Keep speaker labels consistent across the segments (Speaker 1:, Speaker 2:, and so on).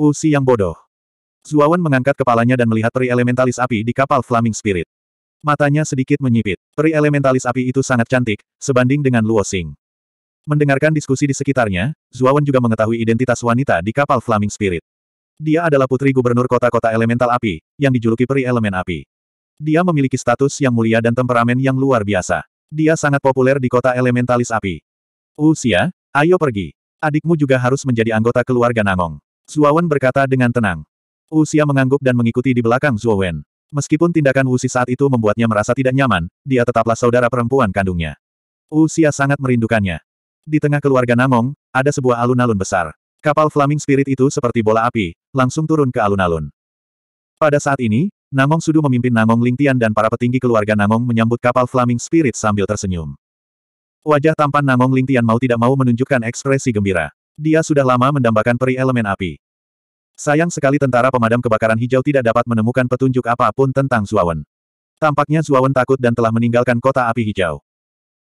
Speaker 1: Wu si yang bodoh. Zuawan mengangkat kepalanya dan melihat peri elementalis api di kapal Flaming Spirit. Matanya sedikit menyipit. Peri elementalis api itu sangat cantik, sebanding dengan Luo Xing. Mendengarkan diskusi di sekitarnya, Zuawan juga mengetahui identitas wanita di kapal Flaming Spirit. Dia adalah putri gubernur kota-kota elemental api, yang dijuluki peri elemen api. Dia memiliki status yang mulia dan temperamen yang luar biasa. Dia sangat populer di kota elementalis api. Usia, ayo pergi. Adikmu juga harus menjadi anggota keluarga Nangong. Zuowen berkata dengan tenang. Usia mengangguk dan mengikuti di belakang Zuowen. Meskipun tindakan Wu saat itu membuatnya merasa tidak nyaman, dia tetaplah saudara perempuan kandungnya. Usia sangat merindukannya. Di tengah keluarga Namong, ada sebuah alun-alun besar. Kapal Flaming Spirit itu seperti bola api, langsung turun ke alun-alun. Pada saat ini, Namong Sudu memimpin Namong Lingtian dan para petinggi keluarga Namong menyambut kapal Flaming Spirit sambil tersenyum. Wajah tampan Namong Lingtian mau tidak mau menunjukkan ekspresi gembira. Dia sudah lama mendambakan peri elemen api. Sayang sekali tentara pemadam kebakaran hijau tidak dapat menemukan petunjuk apapun tentang Zuawan. Tampaknya Zuawan takut dan telah meninggalkan kota api hijau.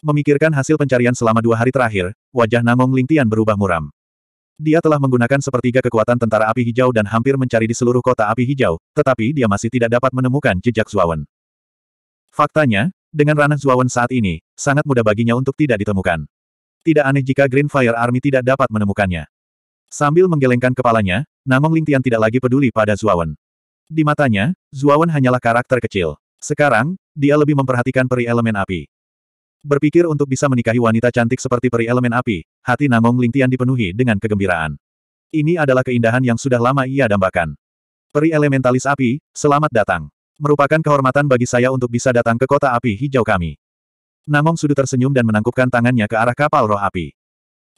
Speaker 1: Memikirkan hasil pencarian selama dua hari terakhir, wajah Nangong Lingtian berubah muram. Dia telah menggunakan sepertiga kekuatan tentara api hijau dan hampir mencari di seluruh kota api hijau, tetapi dia masih tidak dapat menemukan jejak Zuawan. Faktanya, dengan ranah Zuawan saat ini, sangat mudah baginya untuk tidak ditemukan. Tidak aneh jika Green Fire Army tidak dapat menemukannya. Sambil menggelengkan kepalanya, Namong Lingtian tidak lagi peduli pada Zuawan. Di matanya, Zuawan hanyalah karakter kecil. Sekarang, dia lebih memperhatikan peri elemen api. Berpikir untuk bisa menikahi wanita cantik seperti peri elemen api, hati Namong Lingtian dipenuhi dengan kegembiraan. Ini adalah keindahan yang sudah lama ia dambakan. Peri elementalis api, selamat datang. Merupakan kehormatan bagi saya untuk bisa datang ke kota api hijau kami. Namong sudut tersenyum dan menangkupkan tangannya ke arah kapal roh api.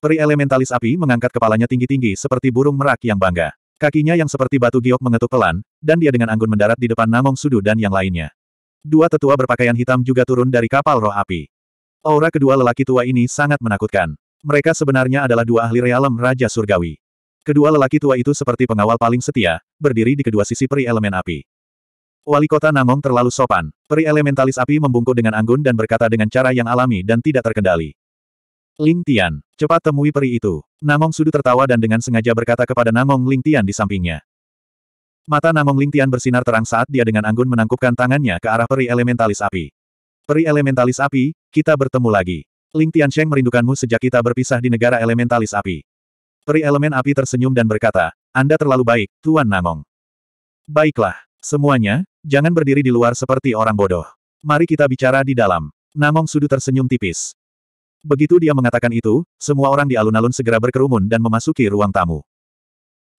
Speaker 1: Peri elementalis api mengangkat kepalanya tinggi-tinggi seperti burung merak yang bangga. Kakinya yang seperti batu giok mengetuk pelan, dan dia dengan anggun mendarat di depan Namong Sudu dan yang lainnya. Dua tetua berpakaian hitam juga turun dari kapal roh api. Aura kedua lelaki tua ini sangat menakutkan. Mereka sebenarnya adalah dua ahli realem Raja Surgawi. Kedua lelaki tua itu seperti pengawal paling setia, berdiri di kedua sisi peri elemen api. Wali kota Namong terlalu sopan. Peri elementalis api membungkuk dengan anggun dan berkata dengan cara yang alami dan tidak terkendali. Ling Tian, cepat temui peri itu. Namong Sudu tertawa dan dengan sengaja berkata kepada Namong Ling Tian di sampingnya. Mata Namong Ling Tian bersinar terang saat dia dengan anggun menangkupkan tangannya ke arah peri elementalis api. Peri elementalis api, kita bertemu lagi. Ling Tian Sheng merindukanmu sejak kita berpisah di negara elementalis api. Peri elemen api tersenyum dan berkata, Anda terlalu baik, Tuan Namong. Baiklah, semuanya, jangan berdiri di luar seperti orang bodoh. Mari kita bicara di dalam. Namong Sudu tersenyum tipis. Begitu dia mengatakan itu, semua orang di alun-alun segera berkerumun dan memasuki ruang tamu.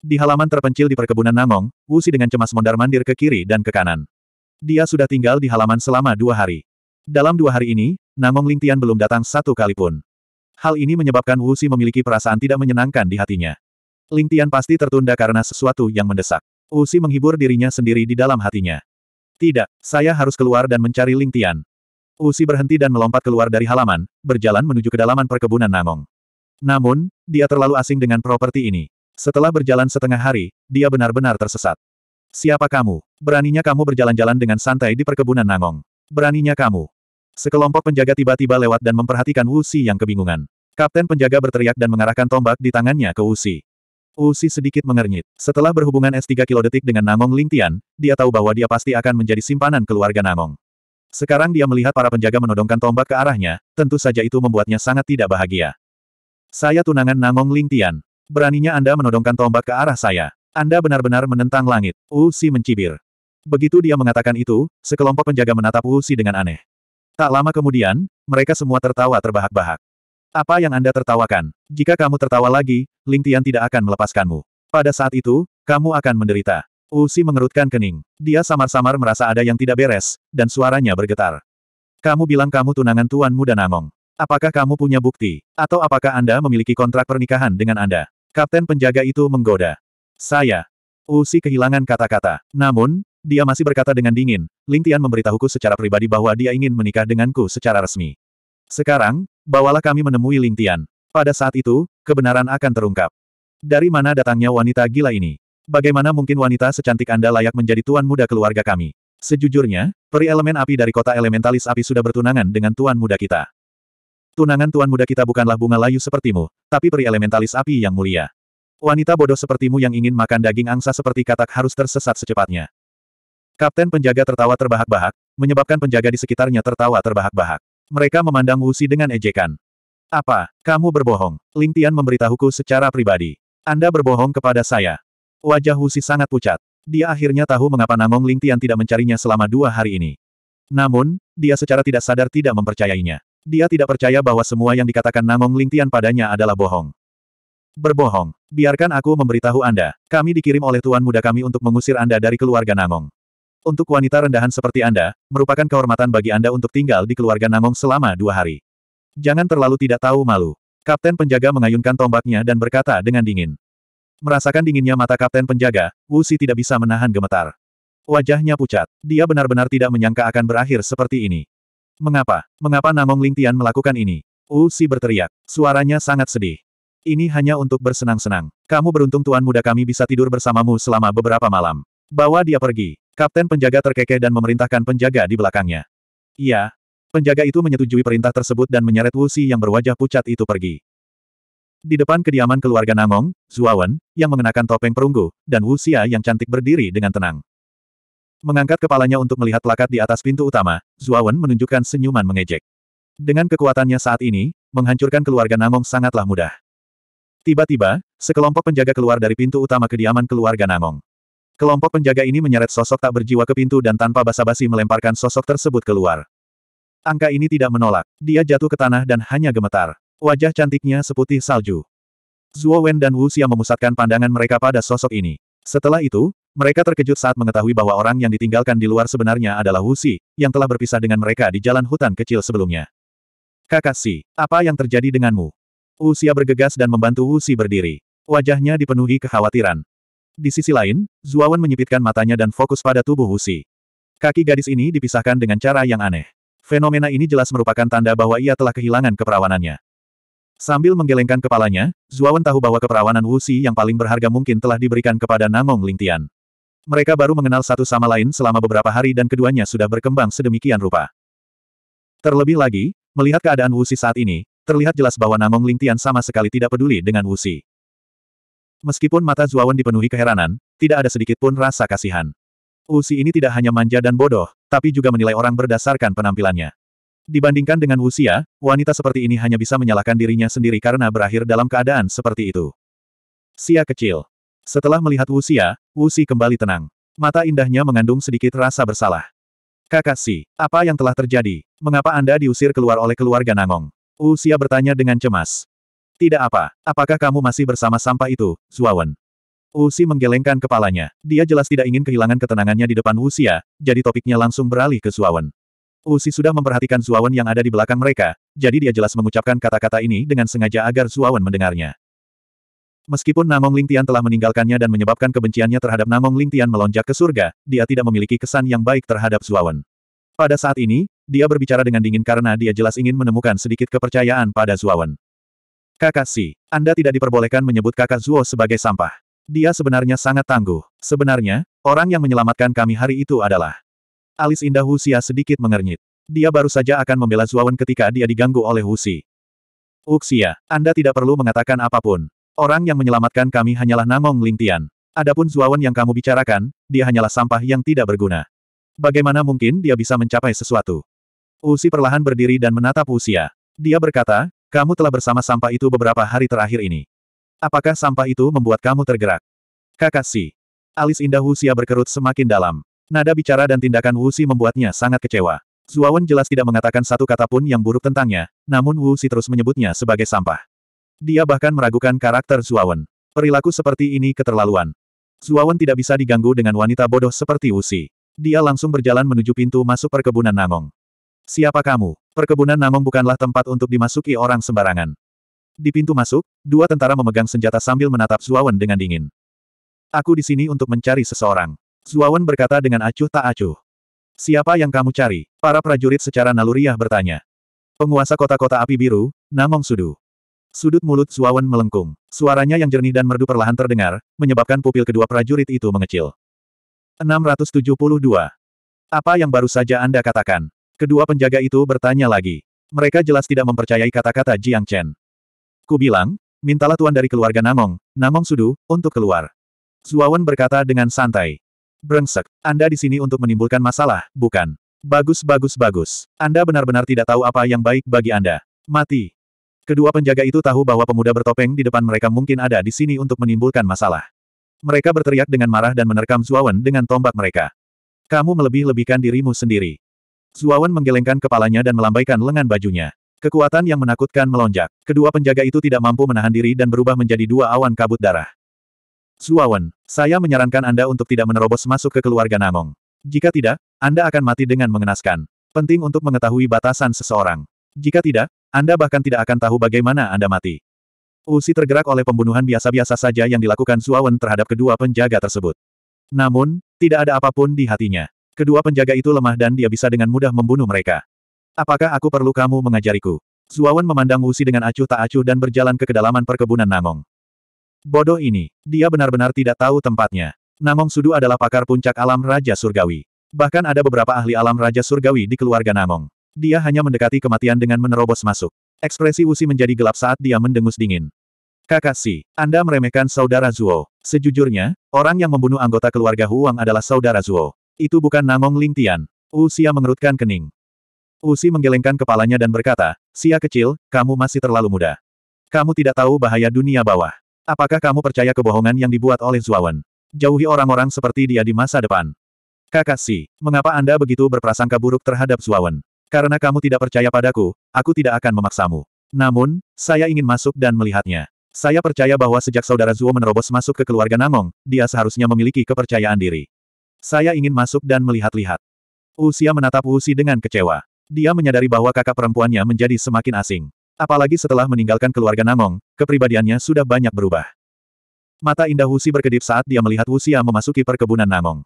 Speaker 1: Di halaman terpencil di perkebunan Nangong, Wusi dengan cemas mondar-mandir ke kiri dan ke kanan. Dia sudah tinggal di halaman selama dua hari. Dalam dua hari ini, Nangong Lingtian belum datang satu kali pun. Hal ini menyebabkan Wusi memiliki perasaan tidak menyenangkan di hatinya. Lingtian pasti tertunda karena sesuatu yang mendesak. Wusi menghibur dirinya sendiri di dalam hatinya. Tidak, saya harus keluar dan mencari Lingtian. Usi berhenti dan melompat keluar dari halaman, berjalan menuju kedalaman perkebunan Namong. Namun, dia terlalu asing dengan properti ini. Setelah berjalan setengah hari, dia benar-benar tersesat. Siapa kamu? Beraninya kamu berjalan-jalan dengan santai di perkebunan Nangong. Beraninya kamu. Sekelompok penjaga tiba-tiba lewat dan memperhatikan Wusi yang kebingungan. Kapten penjaga berteriak dan mengarahkan tombak di tangannya ke Wusi. Wusi sedikit mengernyit. Setelah berhubungan S3 kilodetik dengan Namong Lingtian, dia tahu bahwa dia pasti akan menjadi simpanan keluarga Namong. Sekarang dia melihat para penjaga menodongkan tombak ke arahnya, tentu saja itu membuatnya sangat tidak bahagia. Saya tunangan Nangong Lingtian. Beraninya Anda menodongkan tombak ke arah saya. Anda benar-benar menentang langit. Wu Si mencibir. Begitu dia mengatakan itu, sekelompok penjaga menatap Wu Si dengan aneh. Tak lama kemudian, mereka semua tertawa terbahak-bahak. Apa yang Anda tertawakan? Jika kamu tertawa lagi, Lingtian tidak akan melepaskanmu. Pada saat itu, kamu akan menderita. Usi mengerutkan kening. Dia samar-samar merasa ada yang tidak beres, dan suaranya bergetar. Kamu bilang kamu tunangan Tuan Muda Namong. Apakah kamu punya bukti? Atau apakah Anda memiliki kontrak pernikahan dengan Anda? Kapten penjaga itu menggoda. Saya. Usi kehilangan kata-kata. Namun, dia masih berkata dengan dingin, Ling Tian memberitahuku secara pribadi bahwa dia ingin menikah denganku secara resmi. Sekarang, bawalah kami menemui Ling Tian. Pada saat itu, kebenaran akan terungkap. Dari mana datangnya wanita gila ini? Bagaimana mungkin wanita secantik Anda layak menjadi tuan muda keluarga kami? Sejujurnya, peri elemen api dari kota elementalis api sudah bertunangan dengan tuan muda kita. Tunangan tuan muda kita bukanlah bunga layu sepertimu, tapi peri elementalis api yang mulia. Wanita bodoh sepertimu yang ingin makan daging angsa seperti katak harus tersesat secepatnya. Kapten penjaga tertawa terbahak-bahak, menyebabkan penjaga di sekitarnya tertawa terbahak-bahak. Mereka memandang Wusi dengan ejekan. Apa, kamu berbohong? Ling Tian memberitahuku secara pribadi. Anda berbohong kepada saya. Wajah Husi sangat pucat. Dia akhirnya tahu mengapa Namong Lingtian tidak mencarinya selama dua hari ini. Namun, dia secara tidak sadar tidak mempercayainya. Dia tidak percaya bahwa semua yang dikatakan Namong Lingtian padanya adalah bohong. Berbohong. Biarkan aku memberitahu Anda. Kami dikirim oleh tuan muda kami untuk mengusir Anda dari keluarga Namong. Untuk wanita rendahan seperti Anda, merupakan kehormatan bagi Anda untuk tinggal di keluarga Namong selama dua hari. Jangan terlalu tidak tahu malu. Kapten penjaga mengayunkan tombaknya dan berkata dengan dingin. Merasakan dinginnya mata kapten penjaga, Wu Si tidak bisa menahan gemetar. Wajahnya pucat. Dia benar-benar tidak menyangka akan berakhir seperti ini. Mengapa? Mengapa Namong Lingtian melakukan ini? Wu Si berteriak. Suaranya sangat sedih. Ini hanya untuk bersenang-senang. Kamu beruntung tuan muda kami bisa tidur bersamamu selama beberapa malam. Bawa dia pergi. Kapten penjaga terkekeh dan memerintahkan penjaga di belakangnya. Iya. Penjaga itu menyetujui perintah tersebut dan menyeret Wu Si yang berwajah pucat itu pergi. Di depan kediaman keluarga Nangong, Zuawan, yang mengenakan topeng perunggu, dan Wu Xia yang cantik berdiri dengan tenang. Mengangkat kepalanya untuk melihat plakat di atas pintu utama, Zuawan menunjukkan senyuman mengejek. Dengan kekuatannya saat ini, menghancurkan keluarga Nangong sangatlah mudah. Tiba-tiba, sekelompok penjaga keluar dari pintu utama kediaman keluarga Nangong. Kelompok penjaga ini menyeret sosok tak berjiwa ke pintu dan tanpa basa-basi melemparkan sosok tersebut keluar. Angka ini tidak menolak, dia jatuh ke tanah dan hanya gemetar. Wajah cantiknya seputih salju. Zuo Wen dan Wu Xia memusatkan pandangan mereka pada sosok ini. Setelah itu, mereka terkejut saat mengetahui bahwa orang yang ditinggalkan di luar sebenarnya adalah Wu Xi, yang telah berpisah dengan mereka di jalan hutan kecil sebelumnya. Kakak Si, apa yang terjadi denganmu? Wu Xia bergegas dan membantu Wu Xi berdiri. Wajahnya dipenuhi kekhawatiran. Di sisi lain, Zuo Wen menyipitkan matanya dan fokus pada tubuh Wu Xi. Kaki gadis ini dipisahkan dengan cara yang aneh. Fenomena ini jelas merupakan tanda bahwa ia telah kehilangan keperawanannya. Sambil menggelengkan kepalanya, Zuawan tahu bahwa keperawanan Wuxi yang paling berharga mungkin telah diberikan kepada Namong Lingtian. Mereka baru mengenal satu sama lain selama beberapa hari dan keduanya sudah berkembang sedemikian rupa. Terlebih lagi, melihat keadaan Wuxi saat ini, terlihat jelas bahwa Namong Lingtian sama sekali tidak peduli dengan Wuxi. Meskipun mata Zuawan dipenuhi keheranan, tidak ada sedikit pun rasa kasihan. Wuxi ini tidak hanya manja dan bodoh, tapi juga menilai orang berdasarkan penampilannya. Dibandingkan dengan usia, wanita seperti ini hanya bisa menyalahkan dirinya sendiri karena berakhir dalam keadaan seperti itu. Sia kecil. Setelah melihat usia, Wusi kembali tenang. Mata indahnya mengandung sedikit rasa bersalah. Kakak Si, apa yang telah terjadi? Mengapa Anda diusir keluar oleh keluarga Nangong? Usia bertanya dengan cemas. Tidak apa, apakah kamu masih bersama sampah itu, Zuawan? Usi menggelengkan kepalanya. Dia jelas tidak ingin kehilangan ketenangannya di depan Usia. Ya. jadi topiknya langsung beralih ke Zuawan. Usi sudah memperhatikan Zuawan yang ada di belakang mereka, jadi dia jelas mengucapkan kata-kata ini dengan sengaja agar Zuawan mendengarnya. Meskipun Namong Lingtian telah meninggalkannya dan menyebabkan kebenciannya terhadap Namong Lingtian melonjak ke surga, dia tidak memiliki kesan yang baik terhadap Zuawan. Pada saat ini, dia berbicara dengan dingin karena dia jelas ingin menemukan sedikit kepercayaan pada Zuawan. Kakak Si, Anda tidak diperbolehkan menyebut kakak Zuo sebagai sampah. Dia sebenarnya sangat tangguh. Sebenarnya, orang yang menyelamatkan kami hari itu adalah Alis indah Husia sedikit mengernyit. Dia baru saja akan membela Zuawan ketika dia diganggu oleh Husi. Uksia, Anda tidak perlu mengatakan apapun. Orang yang menyelamatkan kami hanyalah Nangong Lingtian. Adapun Zuawan yang kamu bicarakan, dia hanyalah sampah yang tidak berguna. Bagaimana mungkin dia bisa mencapai sesuatu? Usi perlahan berdiri dan menatap Usia. Dia berkata, kamu telah bersama sampah itu beberapa hari terakhir ini. Apakah sampah itu membuat kamu tergerak? Kakak Si. Alis indah Husia berkerut semakin dalam. Nada bicara dan tindakan Wu Xi membuatnya sangat kecewa. Zuawan jelas tidak mengatakan satu kata pun yang buruk tentangnya, namun Wu Xi terus menyebutnya sebagai sampah. Dia bahkan meragukan karakter Zuawan. Perilaku seperti ini keterlaluan. Zuawan tidak bisa diganggu dengan wanita bodoh seperti Wu Xi. Dia langsung berjalan menuju pintu masuk perkebunan Namong. Siapa kamu? Perkebunan Namong bukanlah tempat untuk dimasuki orang sembarangan. Di pintu masuk, dua tentara memegang senjata sambil menatap Zuawan dengan dingin. Aku di sini untuk mencari seseorang. Zuawan berkata dengan acuh tak acuh. Siapa yang kamu cari? Para prajurit secara naluriah bertanya. Penguasa kota-kota api biru, Namong Sudu. Sudut mulut Zuawan melengkung. Suaranya yang jernih dan merdu perlahan terdengar, menyebabkan pupil kedua prajurit itu mengecil. 672. Apa yang baru saja Anda katakan? Kedua penjaga itu bertanya lagi. Mereka jelas tidak mempercayai kata-kata Jiang Chen. Ku bilang, mintalah tuan dari keluarga Namong, Namong Sudu, untuk keluar. Zuawan berkata dengan santai. Brengsek, Anda di sini untuk menimbulkan masalah, bukan? Bagus bagus bagus. Anda benar-benar tidak tahu apa yang baik bagi Anda. Mati. Kedua penjaga itu tahu bahwa pemuda bertopeng di depan mereka mungkin ada di sini untuk menimbulkan masalah. Mereka berteriak dengan marah dan menerkam Zuawan dengan tombak mereka. Kamu melebih-lebihkan dirimu sendiri. Zuawan menggelengkan kepalanya dan melambaikan lengan bajunya. Kekuatan yang menakutkan melonjak. Kedua penjaga itu tidak mampu menahan diri dan berubah menjadi dua awan kabut darah. Suawan, saya menyarankan Anda untuk tidak menerobos masuk ke keluarga Namong. Jika tidak, Anda akan mati dengan mengenaskan. Penting untuk mengetahui batasan seseorang. Jika tidak, Anda bahkan tidak akan tahu bagaimana Anda mati. Usi tergerak oleh pembunuhan biasa-biasa saja yang dilakukan Suawan terhadap kedua penjaga tersebut. Namun, tidak ada apapun di hatinya. Kedua penjaga itu lemah dan dia bisa dengan mudah membunuh mereka. Apakah aku perlu kamu mengajariku? Suawan memandang Usi dengan acuh tak acuh dan berjalan ke kedalaman perkebunan Namong. Bodoh ini, dia benar-benar tidak tahu tempatnya. Namong Sudu adalah pakar puncak alam Raja Surgawi. Bahkan ada beberapa ahli alam Raja Surgawi di keluarga Namong. Dia hanya mendekati kematian dengan menerobos masuk. Ekspresi Wusi menjadi gelap saat dia mendengus dingin. Kakak Si, Anda meremehkan saudara Zuo. Sejujurnya, orang yang membunuh anggota keluarga Huang adalah saudara Zuo. Itu bukan Namong Ling Tian. Usia mengerutkan kening. Usi menggelengkan kepalanya dan berkata, Sia kecil, kamu masih terlalu muda. Kamu tidak tahu bahaya dunia bawah. Apakah kamu percaya kebohongan yang dibuat oleh Zuawan? Jauhi orang-orang seperti dia di masa depan. Kakak Si, mengapa Anda begitu berprasangka buruk terhadap Zuawan? Karena kamu tidak percaya padaku, aku tidak akan memaksamu. Namun, saya ingin masuk dan melihatnya. Saya percaya bahwa sejak saudara Zuo menerobos masuk ke keluarga Namong, dia seharusnya memiliki kepercayaan diri. Saya ingin masuk dan melihat-lihat. Usia menatap Usi dengan kecewa. Dia menyadari bahwa kakak perempuannya menjadi semakin asing. Apalagi setelah meninggalkan keluarga Namong, kepribadiannya sudah banyak berubah. Mata indah Husi berkedip saat dia melihat Wuxia memasuki perkebunan Namong.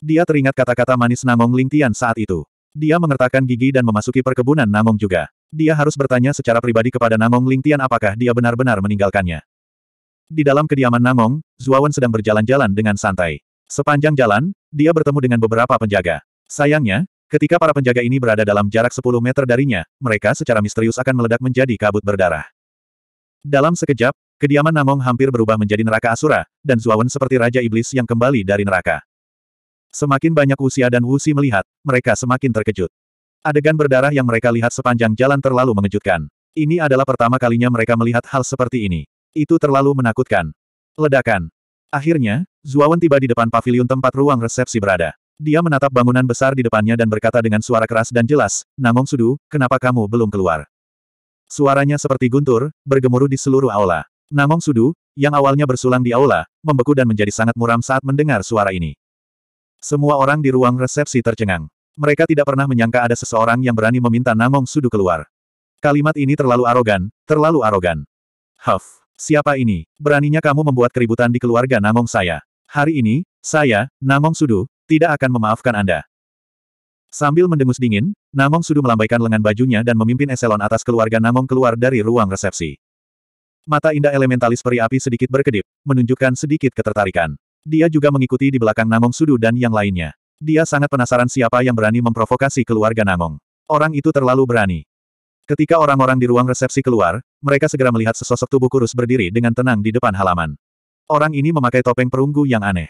Speaker 1: Dia teringat kata-kata manis Namong Lingtian saat itu. Dia mengertakkan gigi dan memasuki perkebunan Namong juga. Dia harus bertanya secara pribadi kepada Namong Lingtian apakah dia benar-benar meninggalkannya. Di dalam kediaman Namong, Zuawan sedang berjalan-jalan dengan santai. Sepanjang jalan, dia bertemu dengan beberapa penjaga. Sayangnya, Ketika para penjaga ini berada dalam jarak 10 meter darinya, mereka secara misterius akan meledak menjadi kabut berdarah. Dalam sekejap, kediaman Namong hampir berubah menjadi neraka Asura, dan Zuawan seperti Raja Iblis yang kembali dari neraka. Semakin banyak usia dan wusi melihat, mereka semakin terkejut. Adegan berdarah yang mereka lihat sepanjang jalan terlalu mengejutkan. Ini adalah pertama kalinya mereka melihat hal seperti ini. Itu terlalu menakutkan. Ledakan. Akhirnya, Zuawan tiba di depan pavilion tempat ruang resepsi berada. Dia menatap bangunan besar di depannya dan berkata dengan suara keras dan jelas, Namong Sudu, kenapa kamu belum keluar? Suaranya seperti guntur, bergemuruh di seluruh aula. Namong Sudu, yang awalnya bersulang di aula, membeku dan menjadi sangat muram saat mendengar suara ini. Semua orang di ruang resepsi tercengang. Mereka tidak pernah menyangka ada seseorang yang berani meminta Namong Sudu keluar. Kalimat ini terlalu arogan, terlalu arogan. Huff, siapa ini? Beraninya kamu membuat keributan di keluarga Namong saya. Hari ini, saya, Namong Sudu, tidak akan memaafkan Anda. Sambil mendengus dingin, Namong Sudu melambaikan lengan bajunya dan memimpin eselon atas keluarga Namong keluar dari ruang resepsi. Mata indah elementalis peri api sedikit berkedip, menunjukkan sedikit ketertarikan. Dia juga mengikuti di belakang Namong Sudu dan yang lainnya. Dia sangat penasaran siapa yang berani memprovokasi keluarga Namong. Orang itu terlalu berani. Ketika orang-orang di ruang resepsi keluar, mereka segera melihat sesosok tubuh kurus berdiri dengan tenang di depan halaman. Orang ini memakai topeng perunggu yang aneh.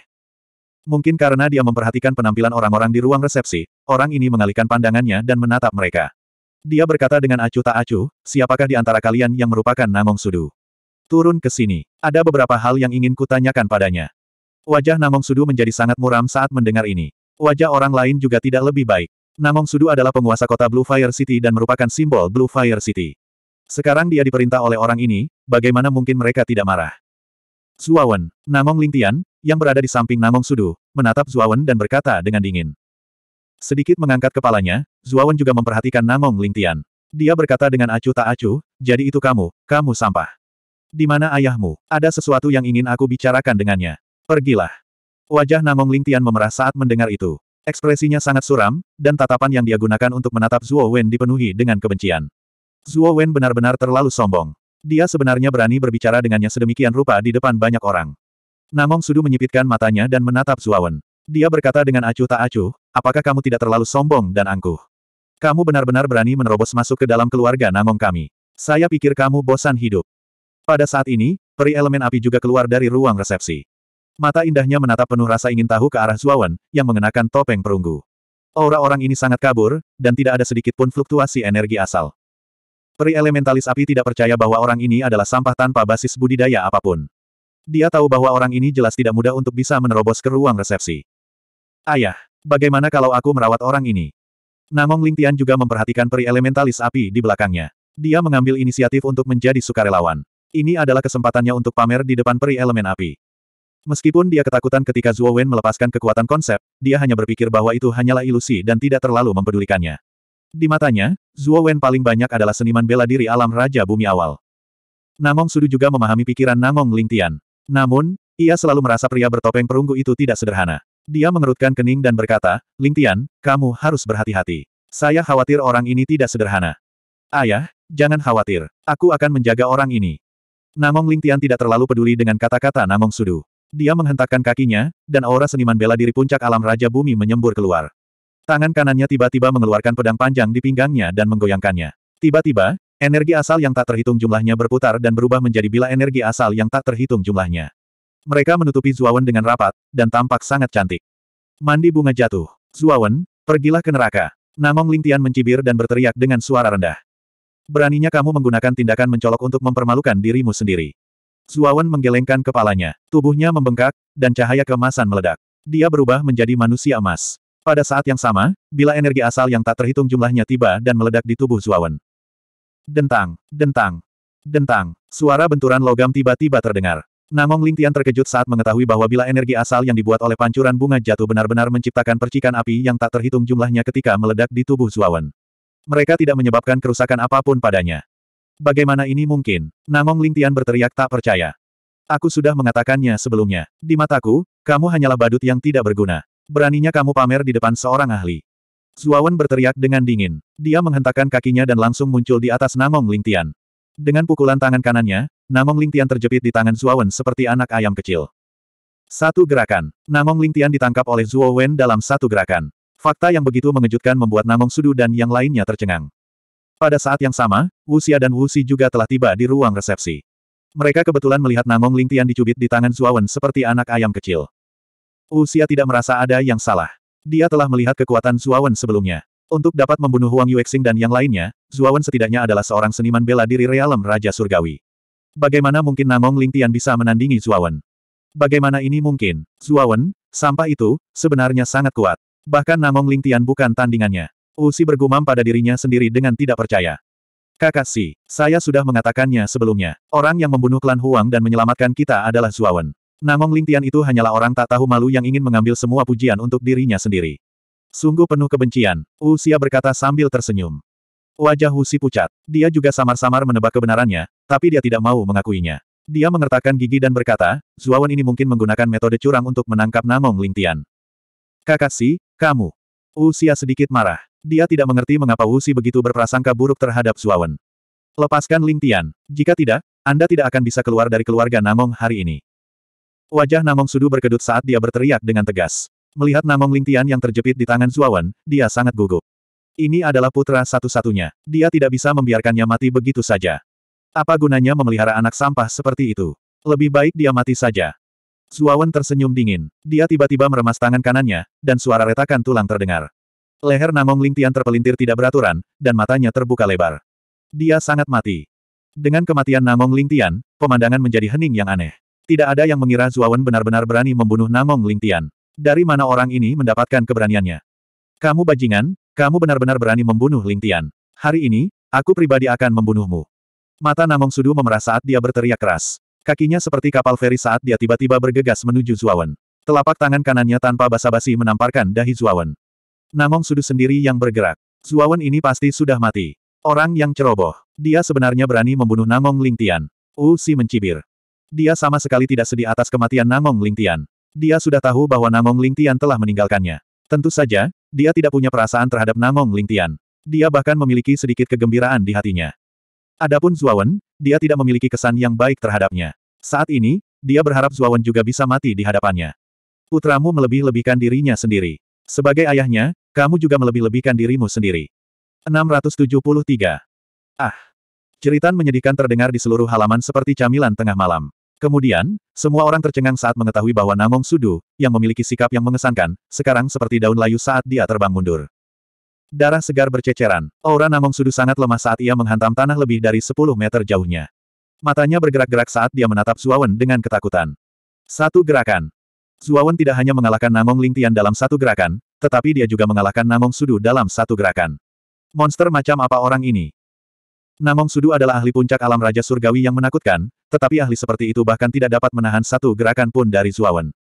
Speaker 1: Mungkin karena dia memperhatikan penampilan orang-orang di ruang resepsi, orang ini mengalihkan pandangannya dan menatap mereka. Dia berkata dengan acuh tak acuh, siapakah di antara kalian yang merupakan Namong Sudu? Turun ke sini. Ada beberapa hal yang ingin kutanyakan padanya. Wajah Namong Sudu menjadi sangat muram saat mendengar ini. Wajah orang lain juga tidak lebih baik. Namong Sudu adalah penguasa kota Blue Fire City dan merupakan simbol Blue Fire City. Sekarang dia diperintah oleh orang ini, bagaimana mungkin mereka tidak marah? Zuawan, Namong Lintian yang berada di samping Namong Sudu, menatap Zuawan dan berkata dengan dingin. Sedikit mengangkat kepalanya, Zuawan juga memperhatikan Namong Lingtian. Dia berkata dengan acuh tak acuh, jadi itu kamu, kamu sampah. Di mana ayahmu? Ada sesuatu yang ingin aku bicarakan dengannya. Pergilah. Wajah Namong Lingtian memerah saat mendengar itu. Ekspresinya sangat suram, dan tatapan yang dia gunakan untuk menatap Zuo Wen dipenuhi dengan kebencian. Zuo Wen benar-benar terlalu sombong. Dia sebenarnya berani berbicara dengannya sedemikian rupa di depan banyak orang. Namong Sudu menyipitkan matanya dan menatap Zuawan. Dia berkata dengan acuh tak acuh, apakah kamu tidak terlalu sombong dan angkuh? Kamu benar-benar berani menerobos masuk ke dalam keluarga Namong kami. Saya pikir kamu bosan hidup. Pada saat ini, peri elemen api juga keluar dari ruang resepsi. Mata indahnya menatap penuh rasa ingin tahu ke arah Zuawan, yang mengenakan topeng perunggu. Aura orang ini sangat kabur, dan tidak ada sedikit pun fluktuasi energi asal. Peri elementalis api tidak percaya bahwa orang ini adalah sampah tanpa basis budidaya apapun. Dia tahu bahwa orang ini jelas tidak mudah untuk bisa menerobos ke ruang resepsi. Ayah, bagaimana kalau aku merawat orang ini? Namong Lingtian juga memperhatikan peri elementalis api di belakangnya. Dia mengambil inisiatif untuk menjadi sukarelawan. Ini adalah kesempatannya untuk pamer di depan peri elemen api. Meskipun dia ketakutan ketika Zhuo Wen melepaskan kekuatan konsep, dia hanya berpikir bahwa itu hanyalah ilusi dan tidak terlalu mempedulikannya. Di matanya, Zhuo Wen paling banyak adalah seniman bela diri alam Raja Bumi Awal. Namong Sudu juga memahami pikiran Namong Lingtian. Namun, ia selalu merasa pria bertopeng perunggu itu tidak sederhana. Dia mengerutkan kening dan berkata, Ling Tian, kamu harus berhati-hati. Saya khawatir orang ini tidak sederhana. Ayah, jangan khawatir. Aku akan menjaga orang ini. Namong Ling Tian tidak terlalu peduli dengan kata-kata Namong Sudu. Dia menghentakkan kakinya, dan aura seniman bela diri puncak alam Raja Bumi menyembur keluar. Tangan kanannya tiba-tiba mengeluarkan pedang panjang di pinggangnya dan menggoyangkannya. Tiba-tiba, Energi asal yang tak terhitung jumlahnya berputar dan berubah menjadi bila energi asal yang tak terhitung jumlahnya. Mereka menutupi Zuawan dengan rapat, dan tampak sangat cantik. Mandi bunga jatuh. Zuawan, pergilah ke neraka. Namong Lingtian mencibir dan berteriak dengan suara rendah. Beraninya kamu menggunakan tindakan mencolok untuk mempermalukan dirimu sendiri. Zuawan menggelengkan kepalanya, tubuhnya membengkak, dan cahaya kemasan meledak. Dia berubah menjadi manusia emas. Pada saat yang sama, bila energi asal yang tak terhitung jumlahnya tiba dan meledak di tubuh Zuawan. Dentang, dentang, dentang. Suara benturan logam tiba-tiba terdengar. Namong Lingtian terkejut saat mengetahui bahwa bila energi asal yang dibuat oleh pancuran bunga jatuh benar-benar menciptakan percikan api yang tak terhitung jumlahnya ketika meledak di tubuh Zuawan. Mereka tidak menyebabkan kerusakan apapun padanya. Bagaimana ini mungkin? Namong Lingtian berteriak tak percaya. Aku sudah mengatakannya sebelumnya. Di mataku, kamu hanyalah badut yang tidak berguna. Beraninya kamu pamer di depan seorang ahli. Zuawan berteriak dengan dingin. Dia menghentakkan kakinya dan langsung muncul di atas Namong Lingtian. Dengan pukulan tangan kanannya, Namong Lingtian terjepit di tangan Zuawan seperti anak ayam kecil. Satu gerakan. Namong Lingtian ditangkap oleh Zuawan dalam satu gerakan. Fakta yang begitu mengejutkan membuat Namong Sudu dan yang lainnya tercengang. Pada saat yang sama, Wu dan Wu juga telah tiba di ruang resepsi. Mereka kebetulan melihat Namong Lingtian dicubit di tangan Zuawan seperti anak ayam kecil. Wu tidak merasa ada yang salah. Dia telah melihat kekuatan Zuawan sebelumnya. Untuk dapat membunuh Huang Yuexing dan yang lainnya, Zuawan setidaknya adalah seorang seniman bela diri realem Raja Surgawi. Bagaimana mungkin Nangong Lingtian bisa menandingi Zuawan? Bagaimana ini mungkin? Zuawan, sampah itu, sebenarnya sangat kuat. Bahkan Nangong Lingtian bukan tandingannya. Usi bergumam pada dirinya sendiri dengan tidak percaya. Kakak Si, saya sudah mengatakannya sebelumnya. Orang yang membunuh klan Huang dan menyelamatkan kita adalah Zuawan. Namong Lingtian itu hanyalah orang tak tahu malu yang ingin mengambil semua pujian untuk dirinya sendiri. Sungguh penuh kebencian, Usia berkata sambil tersenyum. Wajah Husi pucat. Dia juga samar-samar menebak kebenarannya, tapi dia tidak mau mengakuinya. Dia mengertakkan gigi dan berkata, Zuawan ini mungkin menggunakan metode curang untuk menangkap Namong Lingtian. Kakak si, kamu. Usia sedikit marah. Dia tidak mengerti mengapa Husi begitu berprasangka buruk terhadap Zuawan. Lepaskan Lingtian. Jika tidak, Anda tidak akan bisa keluar dari keluarga Namong hari ini. Wajah Namong Sudu berkedut saat dia berteriak dengan tegas. Melihat Namong Lingtian yang terjepit di tangan Zuawan, dia sangat gugup. Ini adalah putra satu-satunya. Dia tidak bisa membiarkannya mati begitu saja. Apa gunanya memelihara anak sampah seperti itu? Lebih baik dia mati saja. Zuawan tersenyum dingin. Dia tiba-tiba meremas tangan kanannya, dan suara retakan tulang terdengar. Leher Namong Lingtian terpelintir tidak beraturan, dan matanya terbuka lebar. Dia sangat mati. Dengan kematian Namong Lingtian, pemandangan menjadi hening yang aneh. Tidak ada yang mengira Zuawan benar-benar berani membunuh Namong Lingtian. Dari mana orang ini mendapatkan keberaniannya? Kamu bajingan, kamu benar-benar berani membunuh Lingtian. Hari ini, aku pribadi akan membunuhmu. Mata Namong Sudu memerah saat dia berteriak keras. Kakinya seperti kapal feri saat dia tiba-tiba bergegas menuju Zuawan. Telapak tangan kanannya tanpa basa-basi menamparkan dahi Zuawan. Namong Sudu sendiri yang bergerak. Zuawan ini pasti sudah mati. Orang yang ceroboh. Dia sebenarnya berani membunuh Namong Lingtian. U Si mencibir. Dia sama sekali tidak sedih atas kematian Nangong Lingtian. Dia sudah tahu bahwa Nangong Lingtian telah meninggalkannya. Tentu saja, dia tidak punya perasaan terhadap Nangong Lingtian. Dia bahkan memiliki sedikit kegembiraan di hatinya. Adapun Zuawan, dia tidak memiliki kesan yang baik terhadapnya. Saat ini, dia berharap Zuawan juga bisa mati di hadapannya. Putramu melebih-lebihkan dirinya sendiri. Sebagai ayahnya, kamu juga melebih-lebihkan dirimu sendiri. 673. Ah. Ceritan menyedihkan terdengar di seluruh halaman seperti camilan tengah malam. Kemudian, semua orang tercengang saat mengetahui bahwa Namong Sudu, yang memiliki sikap yang mengesankan, sekarang seperti daun layu saat dia terbang mundur. Darah segar berceceran, aura Namong Sudu sangat lemah saat ia menghantam tanah lebih dari 10 meter jauhnya. Matanya bergerak-gerak saat dia menatap Zuawan dengan ketakutan. Satu gerakan. Zuawan tidak hanya mengalahkan Namong Lingtian dalam satu gerakan, tetapi dia juga mengalahkan Namong Sudu dalam satu gerakan. Monster macam apa orang ini? Namong Sudu adalah ahli puncak alam Raja Surgawi yang menakutkan, tetapi ahli seperti itu bahkan tidak dapat menahan satu gerakan pun dari Zuawan.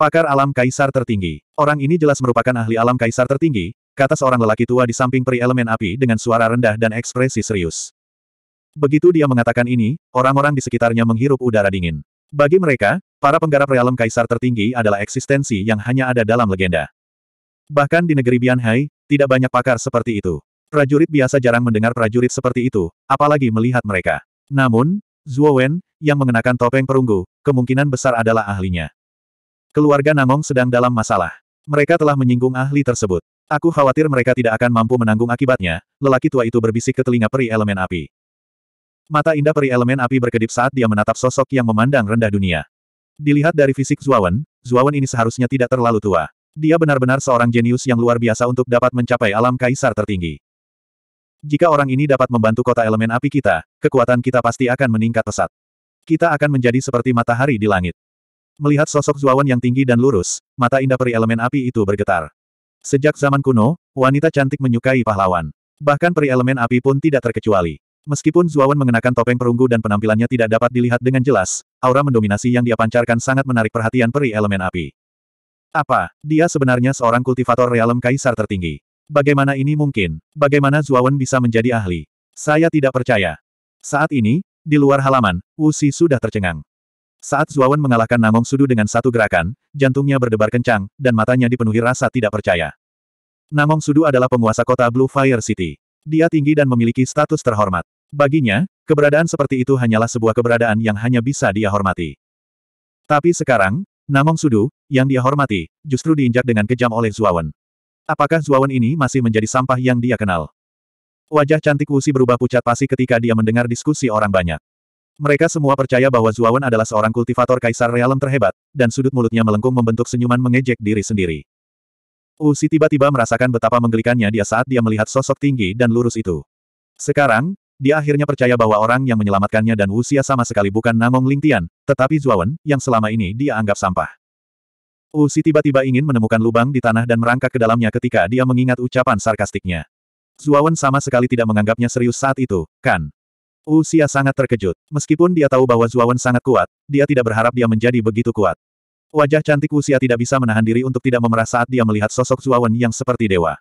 Speaker 1: Pakar alam kaisar tertinggi. Orang ini jelas merupakan ahli alam kaisar tertinggi, kata seorang lelaki tua di samping peri elemen api dengan suara rendah dan ekspresi serius. Begitu dia mengatakan ini, orang-orang di sekitarnya menghirup udara dingin. Bagi mereka, para penggarap realem kaisar tertinggi adalah eksistensi yang hanya ada dalam legenda. Bahkan di negeri Bianhai, tidak banyak pakar seperti itu. Prajurit biasa jarang mendengar prajurit seperti itu, apalagi melihat mereka. Namun, Zhuo Wen, yang mengenakan topeng perunggu, kemungkinan besar adalah ahlinya. Keluarga Nangong sedang dalam masalah. Mereka telah menyinggung ahli tersebut. Aku khawatir mereka tidak akan mampu menanggung akibatnya, lelaki tua itu berbisik ke telinga peri elemen api. Mata indah peri elemen api berkedip saat dia menatap sosok yang memandang rendah dunia. Dilihat dari fisik Zuawan, Zuawan ini seharusnya tidak terlalu tua. Dia benar-benar seorang jenius yang luar biasa untuk dapat mencapai alam kaisar tertinggi. Jika orang ini dapat membantu kota elemen api kita, kekuatan kita pasti akan meningkat pesat. Kita akan menjadi seperti matahari di langit. Melihat sosok Zuawan yang tinggi dan lurus, mata indah peri elemen api itu bergetar. Sejak zaman kuno, wanita cantik menyukai pahlawan. Bahkan peri elemen api pun tidak terkecuali. Meskipun Zuawan mengenakan topeng perunggu dan penampilannya tidak dapat dilihat dengan jelas, aura mendominasi yang dia pancarkan sangat menarik perhatian peri elemen api. Apa, dia sebenarnya seorang kultivator realem kaisar tertinggi? Bagaimana ini mungkin? Bagaimana Zuawan bisa menjadi ahli? Saya tidak percaya. Saat ini, di luar halaman, Usi sudah tercengang. Saat Zuawan mengalahkan Namong Sudu dengan satu gerakan, jantungnya berdebar kencang, dan matanya dipenuhi rasa tidak percaya. Namong Sudu adalah penguasa kota Blue Fire City. Dia tinggi dan memiliki status terhormat. Baginya, keberadaan seperti itu hanyalah sebuah keberadaan yang hanya bisa dia hormati. Tapi sekarang, Namong Sudu, yang dia hormati, justru diinjak dengan kejam oleh Zuawan. Apakah Zuawan ini masih menjadi sampah yang dia kenal? Wajah cantik Wusi berubah pucat pasi ketika dia mendengar diskusi orang banyak. Mereka semua percaya bahwa Zuawan adalah seorang kultivator kaisar realem terhebat, dan sudut mulutnya melengkung membentuk senyuman mengejek diri sendiri. Wusi tiba-tiba merasakan betapa menggelikannya dia saat dia melihat sosok tinggi dan lurus itu. Sekarang, dia akhirnya percaya bahwa orang yang menyelamatkannya dan Wusia sama sekali bukan Namong Lingtian, tetapi Zuawan, yang selama ini dia anggap sampah. Usi tiba-tiba ingin menemukan lubang di tanah dan merangkak ke dalamnya ketika dia mengingat ucapan sarkastiknya. Zuawan sama sekali tidak menganggapnya serius saat itu, kan? Usia sangat terkejut. Meskipun dia tahu bahwa Zuawan sangat kuat, dia tidak berharap dia menjadi begitu kuat. Wajah cantik Usia tidak bisa menahan diri untuk tidak memerah saat dia melihat sosok Zuawan yang seperti dewa.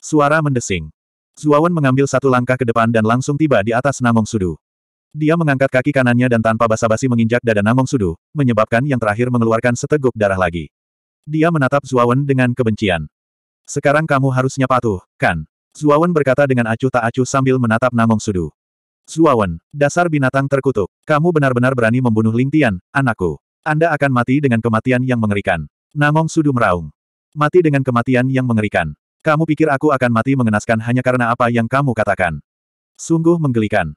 Speaker 1: Suara mendesing. Zuawan mengambil satu langkah ke depan dan langsung tiba di atas Namong Sudu. Dia mengangkat kaki kanannya dan tanpa basa-basi menginjak dada Namong Sudu, menyebabkan yang terakhir mengeluarkan seteguk darah lagi. Dia menatap Zuawan dengan kebencian. Sekarang kamu harusnya patuh, kan? Zuawan berkata dengan acuh tak acuh sambil menatap Namong Sudu. Zuawan, dasar binatang terkutuk, kamu benar-benar berani membunuh Lingtian, anakku. Anda akan mati dengan kematian yang mengerikan. Namong Sudu meraung. Mati dengan kematian yang mengerikan. Kamu pikir aku akan mati mengenaskan hanya karena apa yang kamu katakan. Sungguh menggelikan.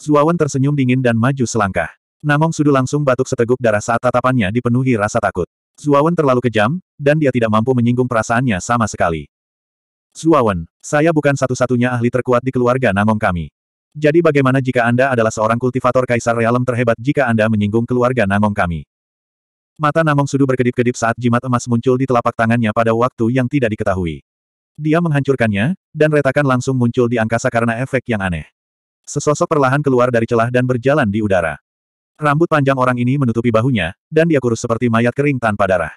Speaker 1: Suawan tersenyum dingin dan maju selangkah. Namong Sudu langsung batuk seteguk darah saat tatapannya dipenuhi rasa takut. Suawan terlalu kejam, dan dia tidak mampu menyinggung perasaannya sama sekali. Suawan, saya bukan satu-satunya ahli terkuat di keluarga Namong kami. Jadi bagaimana jika Anda adalah seorang kultivator kaisar realem terhebat jika Anda menyinggung keluarga Namong kami? Mata Namong Sudu berkedip-kedip saat jimat emas muncul di telapak tangannya pada waktu yang tidak diketahui. Dia menghancurkannya, dan retakan langsung muncul di angkasa karena efek yang aneh. Sesosok perlahan keluar dari celah dan berjalan di udara. Rambut panjang orang ini menutupi bahunya, dan dia kurus seperti mayat kering tanpa darah.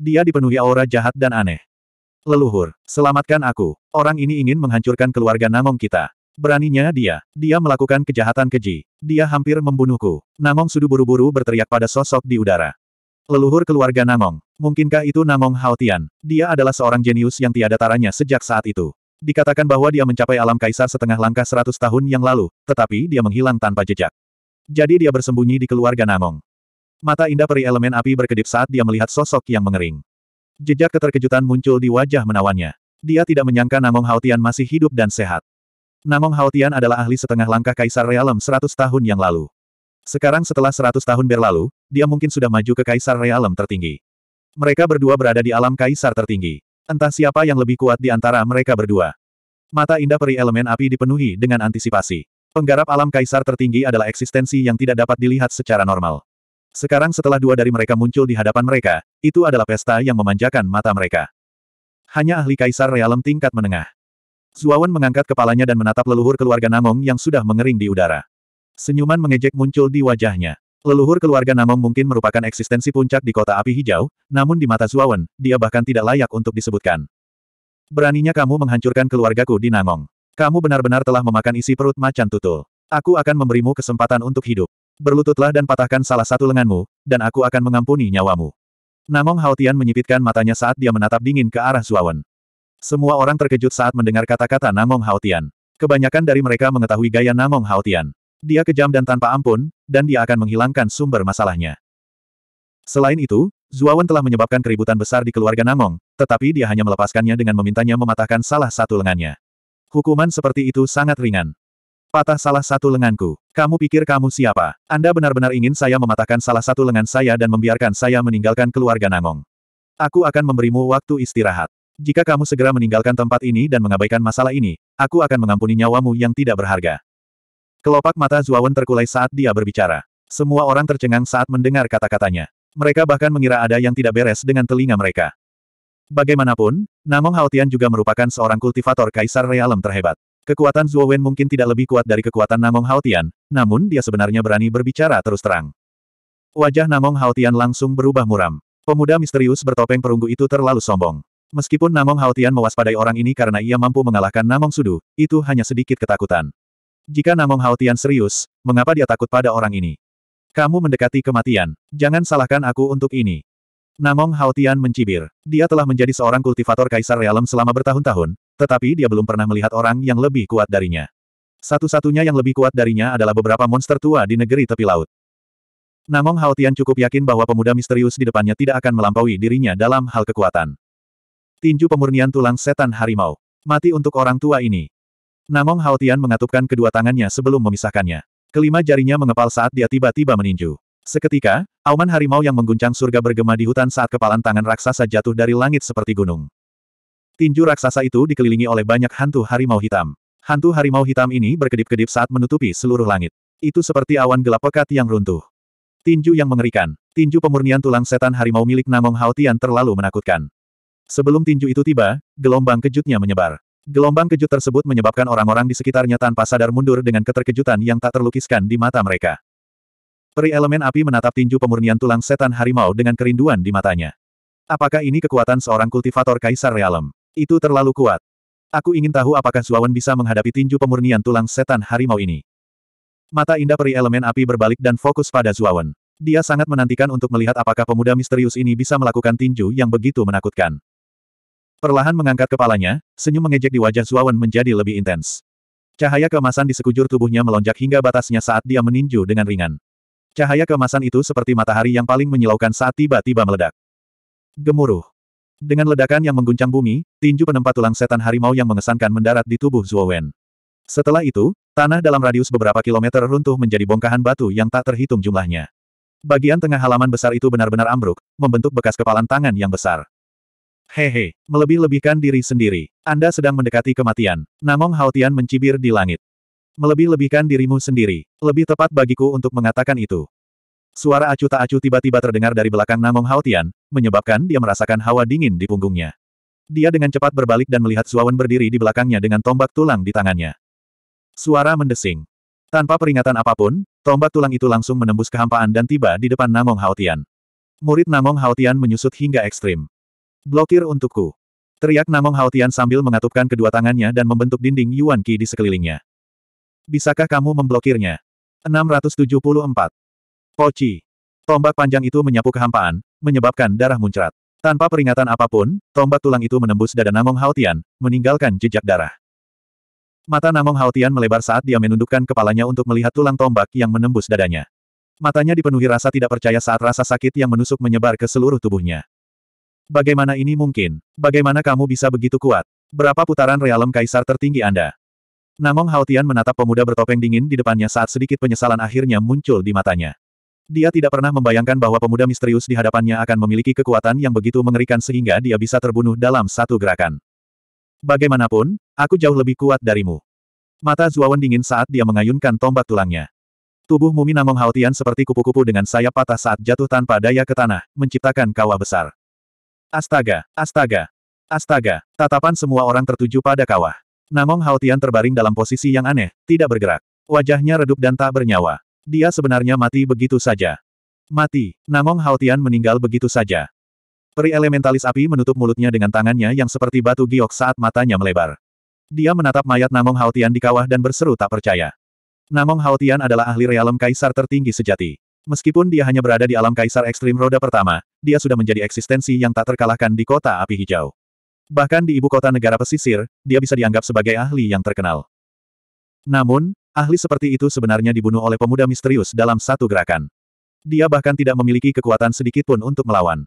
Speaker 1: Dia dipenuhi aura jahat dan aneh. Leluhur, selamatkan aku. Orang ini ingin menghancurkan keluarga Nangong kita. Beraninya dia. Dia melakukan kejahatan keji. Dia hampir membunuhku. Nangong sudu buru-buru berteriak pada sosok di udara. Leluhur keluarga Nangong, Mungkinkah itu Nangong Haotian? Dia adalah seorang jenius yang tiada taranya sejak saat itu. Dikatakan bahwa dia mencapai alam kaisar setengah langkah seratus tahun yang lalu, tetapi dia menghilang tanpa jejak. Jadi dia bersembunyi di keluarga Namong. Mata indah peri elemen api berkedip saat dia melihat sosok yang mengering. Jejak keterkejutan muncul di wajah menawannya. Dia tidak menyangka Namong Haotian masih hidup dan sehat. Namong Haotian adalah ahli setengah langkah kaisar realem seratus tahun yang lalu. Sekarang setelah seratus tahun berlalu, dia mungkin sudah maju ke kaisar realem tertinggi. Mereka berdua berada di alam kaisar tertinggi. Entah siapa yang lebih kuat di antara mereka berdua. Mata indah peri elemen api dipenuhi dengan antisipasi. Penggarap alam kaisar tertinggi adalah eksistensi yang tidak dapat dilihat secara normal. Sekarang setelah dua dari mereka muncul di hadapan mereka, itu adalah pesta yang memanjakan mata mereka. Hanya ahli kaisar realem tingkat menengah. Zuawan mengangkat kepalanya dan menatap leluhur keluarga Namong yang sudah mengering di udara. Senyuman mengejek muncul di wajahnya. Leluhur keluarga Namong mungkin merupakan eksistensi puncak di kota api hijau, namun di mata Zuawan, dia bahkan tidak layak untuk disebutkan. Beraninya kamu menghancurkan keluargaku di Namong. Kamu benar-benar telah memakan isi perut macan tutul. Aku akan memberimu kesempatan untuk hidup. Berlututlah dan patahkan salah satu lenganmu, dan aku akan mengampuni nyawamu. Namong Haotian menyipitkan matanya saat dia menatap dingin ke arah Zuawan. Semua orang terkejut saat mendengar kata-kata Namong Haotian. Kebanyakan dari mereka mengetahui gaya Namong Haotian. Dia kejam dan tanpa ampun, dan dia akan menghilangkan sumber masalahnya. Selain itu, Zuawan telah menyebabkan keributan besar di keluarga Namong, tetapi dia hanya melepaskannya dengan memintanya mematahkan salah satu lengannya. Hukuman seperti itu sangat ringan. Patah salah satu lenganku. Kamu pikir kamu siapa? Anda benar-benar ingin saya mematahkan salah satu lengan saya dan membiarkan saya meninggalkan keluarga Nangong. Aku akan memberimu waktu istirahat. Jika kamu segera meninggalkan tempat ini dan mengabaikan masalah ini, aku akan mengampuni nyawamu yang tidak berharga. Kelopak mata Zuawan terkulai saat dia berbicara. Semua orang tercengang saat mendengar kata-katanya. Mereka bahkan mengira ada yang tidak beres dengan telinga mereka. Bagaimanapun, Namong Haotian juga merupakan seorang kultivator kaisar realem terhebat. Kekuatan Zuowen mungkin tidak lebih kuat dari kekuatan Namong Haotian, namun dia sebenarnya berani berbicara terus terang. Wajah Namong Haotian langsung berubah muram. Pemuda misterius bertopeng perunggu itu terlalu sombong. Meskipun Namong Haotian mewaspadai orang ini karena ia mampu mengalahkan Namong Sudu, itu hanya sedikit ketakutan. Jika Namong Haotian serius, mengapa dia takut pada orang ini? Kamu mendekati kematian. Jangan salahkan aku untuk ini. Namong Haotian mencibir. Dia telah menjadi seorang kultivator kaisar realem selama bertahun-tahun, tetapi dia belum pernah melihat orang yang lebih kuat darinya. Satu-satunya yang lebih kuat darinya adalah beberapa monster tua di negeri tepi laut. Namong Haotian cukup yakin bahwa pemuda misterius di depannya tidak akan melampaui dirinya dalam hal kekuatan. Tinju pemurnian tulang setan harimau. Mati untuk orang tua ini. Namong Haotian mengatupkan kedua tangannya sebelum memisahkannya. Kelima jarinya mengepal saat dia tiba-tiba meninju. Seketika, auman harimau yang mengguncang surga bergema di hutan saat kepalan tangan raksasa jatuh dari langit seperti gunung. Tinju raksasa itu dikelilingi oleh banyak hantu harimau hitam. Hantu harimau hitam ini berkedip-kedip saat menutupi seluruh langit. Itu seperti awan gelap pekat yang runtuh. Tinju yang mengerikan. Tinju pemurnian tulang setan harimau milik Namong Haotian terlalu menakutkan. Sebelum tinju itu tiba, gelombang kejutnya menyebar. Gelombang kejut tersebut menyebabkan orang-orang di sekitarnya tanpa sadar mundur dengan keterkejutan yang tak terlukiskan di mata mereka. Peri elemen api menatap tinju pemurnian tulang setan harimau dengan kerinduan di matanya. Apakah ini kekuatan seorang kultivator kaisar realem? Itu terlalu kuat. Aku ingin tahu apakah Zuawan bisa menghadapi tinju pemurnian tulang setan harimau ini. Mata indah peri elemen api berbalik dan fokus pada Zuawan. Dia sangat menantikan untuk melihat apakah pemuda misterius ini bisa melakukan tinju yang begitu menakutkan. Perlahan mengangkat kepalanya, senyum mengejek di wajah Zuawan menjadi lebih intens. Cahaya kemasan di sekujur tubuhnya melonjak hingga batasnya saat dia meninju dengan ringan. Cahaya kemasan itu seperti matahari yang paling menyilaukan saat tiba-tiba meledak. Gemuruh. Dengan ledakan yang mengguncang bumi, tinju penempat tulang setan harimau yang mengesankan mendarat di tubuh Zuowen. Setelah itu, tanah dalam radius beberapa kilometer runtuh menjadi bongkahan batu yang tak terhitung jumlahnya. Bagian tengah halaman besar itu benar-benar ambruk, membentuk bekas kepalan tangan yang besar. Hehe, melebih-lebihkan diri sendiri. Anda sedang mendekati kematian. Namong Haotian mencibir di langit. Melebih-lebihkan dirimu sendiri. Lebih tepat bagiku untuk mengatakan itu. Suara acu tak acu tiba-tiba terdengar dari belakang Namong Haotian, menyebabkan dia merasakan hawa dingin di punggungnya. Dia dengan cepat berbalik dan melihat Suawan berdiri di belakangnya dengan tombak tulang di tangannya. Suara mendesing. Tanpa peringatan apapun, tombak tulang itu langsung menembus kehampaan dan tiba di depan Namong Haotian. Murid Namong Haotian menyusut hingga ekstrim. Blokir untukku. Teriak Namong Haotian sambil mengatupkan kedua tangannya dan membentuk dinding Yuan Qi di sekelilingnya. Bisakah kamu memblokirnya? 674. Poci. Tombak panjang itu menyapu kehampaan, menyebabkan darah muncrat. Tanpa peringatan apapun, tombak tulang itu menembus dada Namong Haotian, meninggalkan jejak darah. Mata Namong Haotian melebar saat dia menundukkan kepalanya untuk melihat tulang tombak yang menembus dadanya. Matanya dipenuhi rasa tidak percaya saat rasa sakit yang menusuk menyebar ke seluruh tubuhnya. Bagaimana ini mungkin? Bagaimana kamu bisa begitu kuat? Berapa putaran realem kaisar tertinggi Anda? Namong Haotian menatap pemuda bertopeng dingin di depannya saat sedikit penyesalan akhirnya muncul di matanya. Dia tidak pernah membayangkan bahwa pemuda misterius di hadapannya akan memiliki kekuatan yang begitu mengerikan sehingga dia bisa terbunuh dalam satu gerakan. Bagaimanapun, aku jauh lebih kuat darimu. Mata Zuawan dingin saat dia mengayunkan tombak tulangnya. Tubuh mumi Namong Haotian seperti kupu-kupu dengan sayap patah saat jatuh tanpa daya ke tanah, menciptakan kawah besar. Astaga, astaga, astaga, tatapan semua orang tertuju pada kawah. Namong Haotian terbaring dalam posisi yang aneh, tidak bergerak. Wajahnya redup dan tak bernyawa. Dia sebenarnya mati begitu saja. Mati, Namong Haotian meninggal begitu saja. Peri elementalis api menutup mulutnya dengan tangannya yang seperti batu giok saat matanya melebar. Dia menatap mayat Namong Haotian di kawah dan berseru tak percaya. Namong Haotian adalah ahli realem kaisar tertinggi sejati. Meskipun dia hanya berada di alam kaisar ekstrim roda pertama, dia sudah menjadi eksistensi yang tak terkalahkan di kota api hijau. Bahkan di ibu kota negara pesisir, dia bisa dianggap sebagai ahli yang terkenal. Namun, ahli seperti itu sebenarnya dibunuh oleh pemuda misterius dalam satu gerakan. Dia bahkan tidak memiliki kekuatan sedikit pun untuk melawan.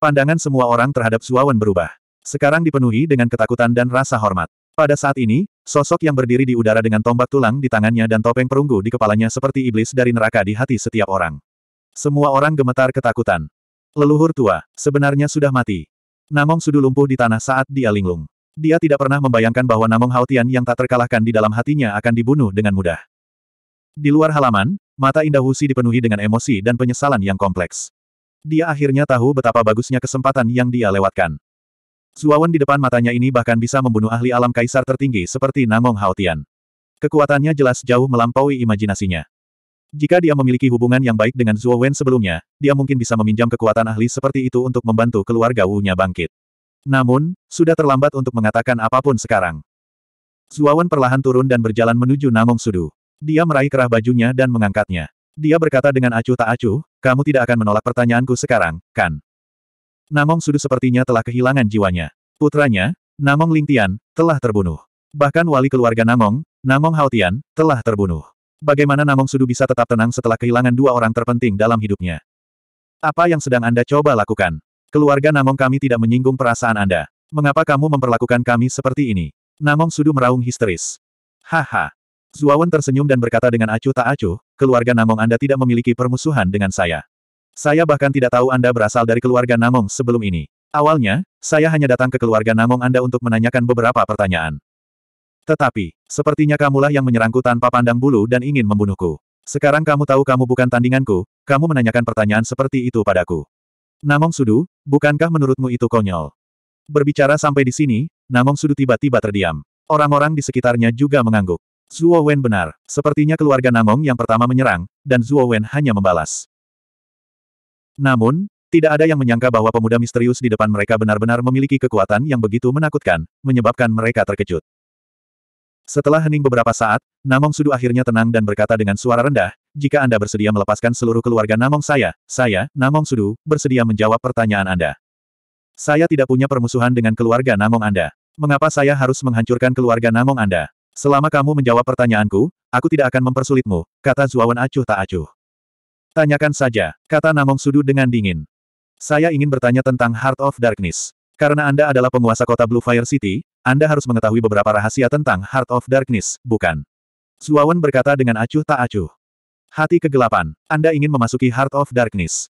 Speaker 1: Pandangan semua orang terhadap Zuawan berubah. Sekarang dipenuhi dengan ketakutan dan rasa hormat. Pada saat ini, Sosok yang berdiri di udara dengan tombak tulang di tangannya dan topeng perunggu di kepalanya seperti iblis dari neraka di hati setiap orang. Semua orang gemetar ketakutan. Leluhur tua, sebenarnya sudah mati. Namong sudu lumpuh di tanah saat dia linglung. Dia tidak pernah membayangkan bahwa Namong Haotian yang tak terkalahkan di dalam hatinya akan dibunuh dengan mudah. Di luar halaman, mata indah Husi dipenuhi dengan emosi dan penyesalan yang kompleks. Dia akhirnya tahu betapa bagusnya kesempatan yang dia lewatkan. Suawan di depan matanya ini bahkan bisa membunuh ahli alam kaisar tertinggi seperti Namong Haotian. Kekuatannya jelas jauh melampaui imajinasinya. Jika dia memiliki hubungan yang baik dengan Zuo Wen sebelumnya, dia mungkin bisa meminjam kekuatan ahli seperti itu untuk membantu keluarga Wu-nya bangkit. Namun, sudah terlambat untuk mengatakan apapun sekarang. Wen perlahan turun dan berjalan menuju Namong Sudu. Dia meraih kerah bajunya dan mengangkatnya. Dia berkata dengan acuh tak acuh, kamu tidak akan menolak pertanyaanku sekarang, kan? Namong Sudu sepertinya telah kehilangan jiwanya. Putranya, Namong Lingtian, telah terbunuh. Bahkan wali keluarga Namong, Namong Haotian, telah terbunuh. Bagaimana Namong Sudu bisa tetap tenang setelah kehilangan dua orang terpenting dalam hidupnya? Apa yang sedang Anda coba lakukan? Keluarga Namong kami tidak menyinggung perasaan Anda. Mengapa kamu memperlakukan kami seperti ini? Namong Sudu meraung histeris. Haha. Zuawan tersenyum dan berkata dengan acuh tak acuh, keluarga Namong Anda tidak memiliki permusuhan dengan saya. Saya bahkan tidak tahu Anda berasal dari keluarga Namong sebelum ini. Awalnya, saya hanya datang ke keluarga Namong Anda untuk menanyakan beberapa pertanyaan. Tetapi, sepertinya kamulah yang menyerangku tanpa pandang bulu dan ingin membunuhku. Sekarang kamu tahu kamu bukan tandinganku, kamu menanyakan pertanyaan seperti itu padaku. Namong Sudu, bukankah menurutmu itu konyol? Berbicara sampai di sini, Namong Sudu tiba-tiba terdiam. Orang-orang di sekitarnya juga mengangguk. Zuo Wen benar, sepertinya keluarga Namong yang pertama menyerang, dan Zuo Wen hanya membalas. Namun, tidak ada yang menyangka bahwa pemuda misterius di depan mereka benar-benar memiliki kekuatan yang begitu menakutkan, menyebabkan mereka terkejut. Setelah hening beberapa saat, Namong Sudu akhirnya tenang dan berkata dengan suara rendah, jika Anda bersedia melepaskan seluruh keluarga Namong saya, saya, Namong Sudu, bersedia menjawab pertanyaan Anda. Saya tidak punya permusuhan dengan keluarga Namong Anda. Mengapa saya harus menghancurkan keluarga Namong Anda? Selama kamu menjawab pertanyaanku, aku tidak akan mempersulitmu, kata Zuawan acuh tak acuh. Tanyakan saja, kata Namong Sudu dengan dingin. Saya ingin bertanya tentang Heart of Darkness. Karena Anda adalah penguasa kota Blue Fire City, Anda harus mengetahui beberapa rahasia tentang Heart of Darkness, bukan? Zuawan berkata dengan acuh tak acuh. Hati kegelapan, Anda ingin memasuki Heart of Darkness.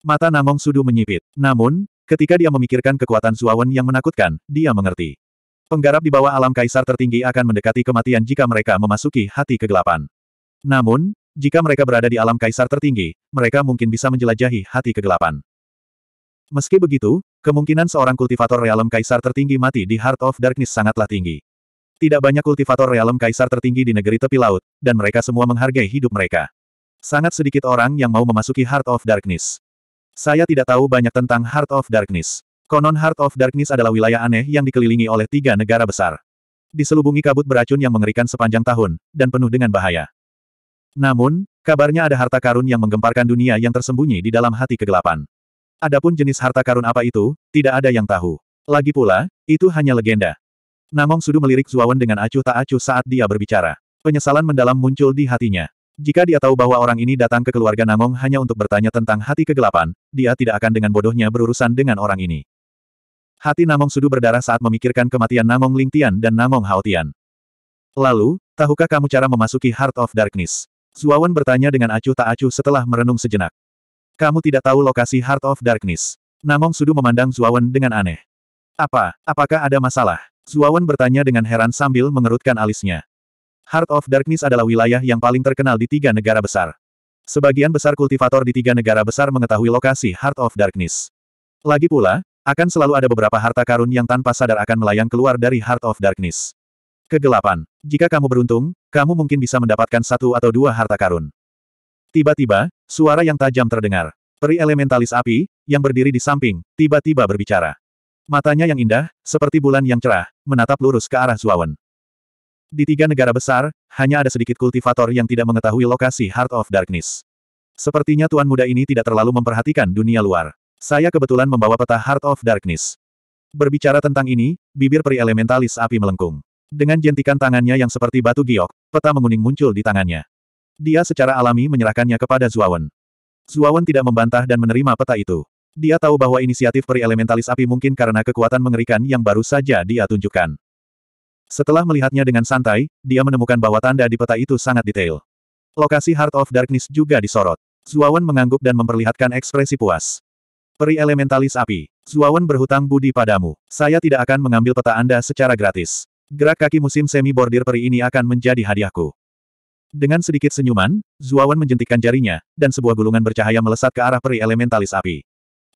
Speaker 1: Mata Namong Sudu menyipit. Namun, ketika dia memikirkan kekuatan Zuawan yang menakutkan, dia mengerti. Penggarap di bawah alam kaisar tertinggi akan mendekati kematian jika mereka memasuki hati kegelapan. Namun, jika mereka berada di alam kaisar tertinggi, mereka mungkin bisa menjelajahi hati kegelapan. Meski begitu, kemungkinan seorang kultivator realem kaisar tertinggi mati di Heart of Darkness sangatlah tinggi. Tidak banyak kultivator realem kaisar tertinggi di negeri tepi laut, dan mereka semua menghargai hidup mereka. Sangat sedikit orang yang mau memasuki Heart of Darkness. Saya tidak tahu banyak tentang Heart of Darkness. Konon Heart of Darkness adalah wilayah aneh yang dikelilingi oleh tiga negara besar. Diselubungi kabut beracun yang mengerikan sepanjang tahun, dan penuh dengan bahaya. Namun, kabarnya ada harta karun yang menggemparkan dunia yang tersembunyi di dalam hati kegelapan. Adapun jenis harta karun apa itu, tidak ada yang tahu. Lagi pula, itu hanya legenda. Namong Sudu melirik Zuawan dengan acuh tak acuh saat dia berbicara. Penyesalan mendalam muncul di hatinya. Jika dia tahu bahwa orang ini datang ke keluarga Namong hanya untuk bertanya tentang hati kegelapan, dia tidak akan dengan bodohnya berurusan dengan orang ini. Hati Namong Sudu berdarah saat memikirkan kematian Namong Lingtian dan Namong Haotian. Lalu, tahukah kamu cara memasuki Heart of Darkness? Suawan bertanya dengan acuh tak acuh setelah merenung sejenak. Kamu tidak tahu lokasi Heart of Darkness. Namong Sudu memandang Suawan dengan aneh. Apa, apakah ada masalah? Suawan bertanya dengan heran sambil mengerutkan alisnya. Heart of Darkness adalah wilayah yang paling terkenal di tiga negara besar. Sebagian besar kultivator di tiga negara besar mengetahui lokasi Heart of Darkness. Lagi pula, akan selalu ada beberapa harta karun yang tanpa sadar akan melayang keluar dari Heart of Darkness. Kegelapan. Jika kamu beruntung, kamu mungkin bisa mendapatkan satu atau dua harta karun. Tiba-tiba, suara yang tajam terdengar. Peri elementalis api, yang berdiri di samping, tiba-tiba berbicara. Matanya yang indah, seperti bulan yang cerah, menatap lurus ke arah Zuawan. Di tiga negara besar, hanya ada sedikit kultivator yang tidak mengetahui lokasi Heart of Darkness. Sepertinya tuan muda ini tidak terlalu memperhatikan dunia luar. Saya kebetulan membawa peta Heart of Darkness. Berbicara tentang ini, bibir peri elementalis api melengkung. Dengan jentikan tangannya yang seperti batu giok, peta menguning muncul di tangannya. Dia secara alami menyerahkannya kepada Zuawan. Zuawan tidak membantah dan menerima peta itu. Dia tahu bahwa inisiatif peri elementalis api mungkin karena kekuatan mengerikan yang baru saja dia tunjukkan. Setelah melihatnya dengan santai, dia menemukan bahwa tanda di peta itu sangat detail. Lokasi Heart of Darkness juga disorot. Zuawan mengangguk dan memperlihatkan ekspresi puas. Peri elementalis api, Zuawan berhutang budi padamu. Saya tidak akan mengambil peta Anda secara gratis. Gerak kaki musim semi bordir peri ini akan menjadi hadiahku. Dengan sedikit senyuman, Zuawan menjentikkan jarinya, dan sebuah gulungan bercahaya melesat ke arah peri elementalis api.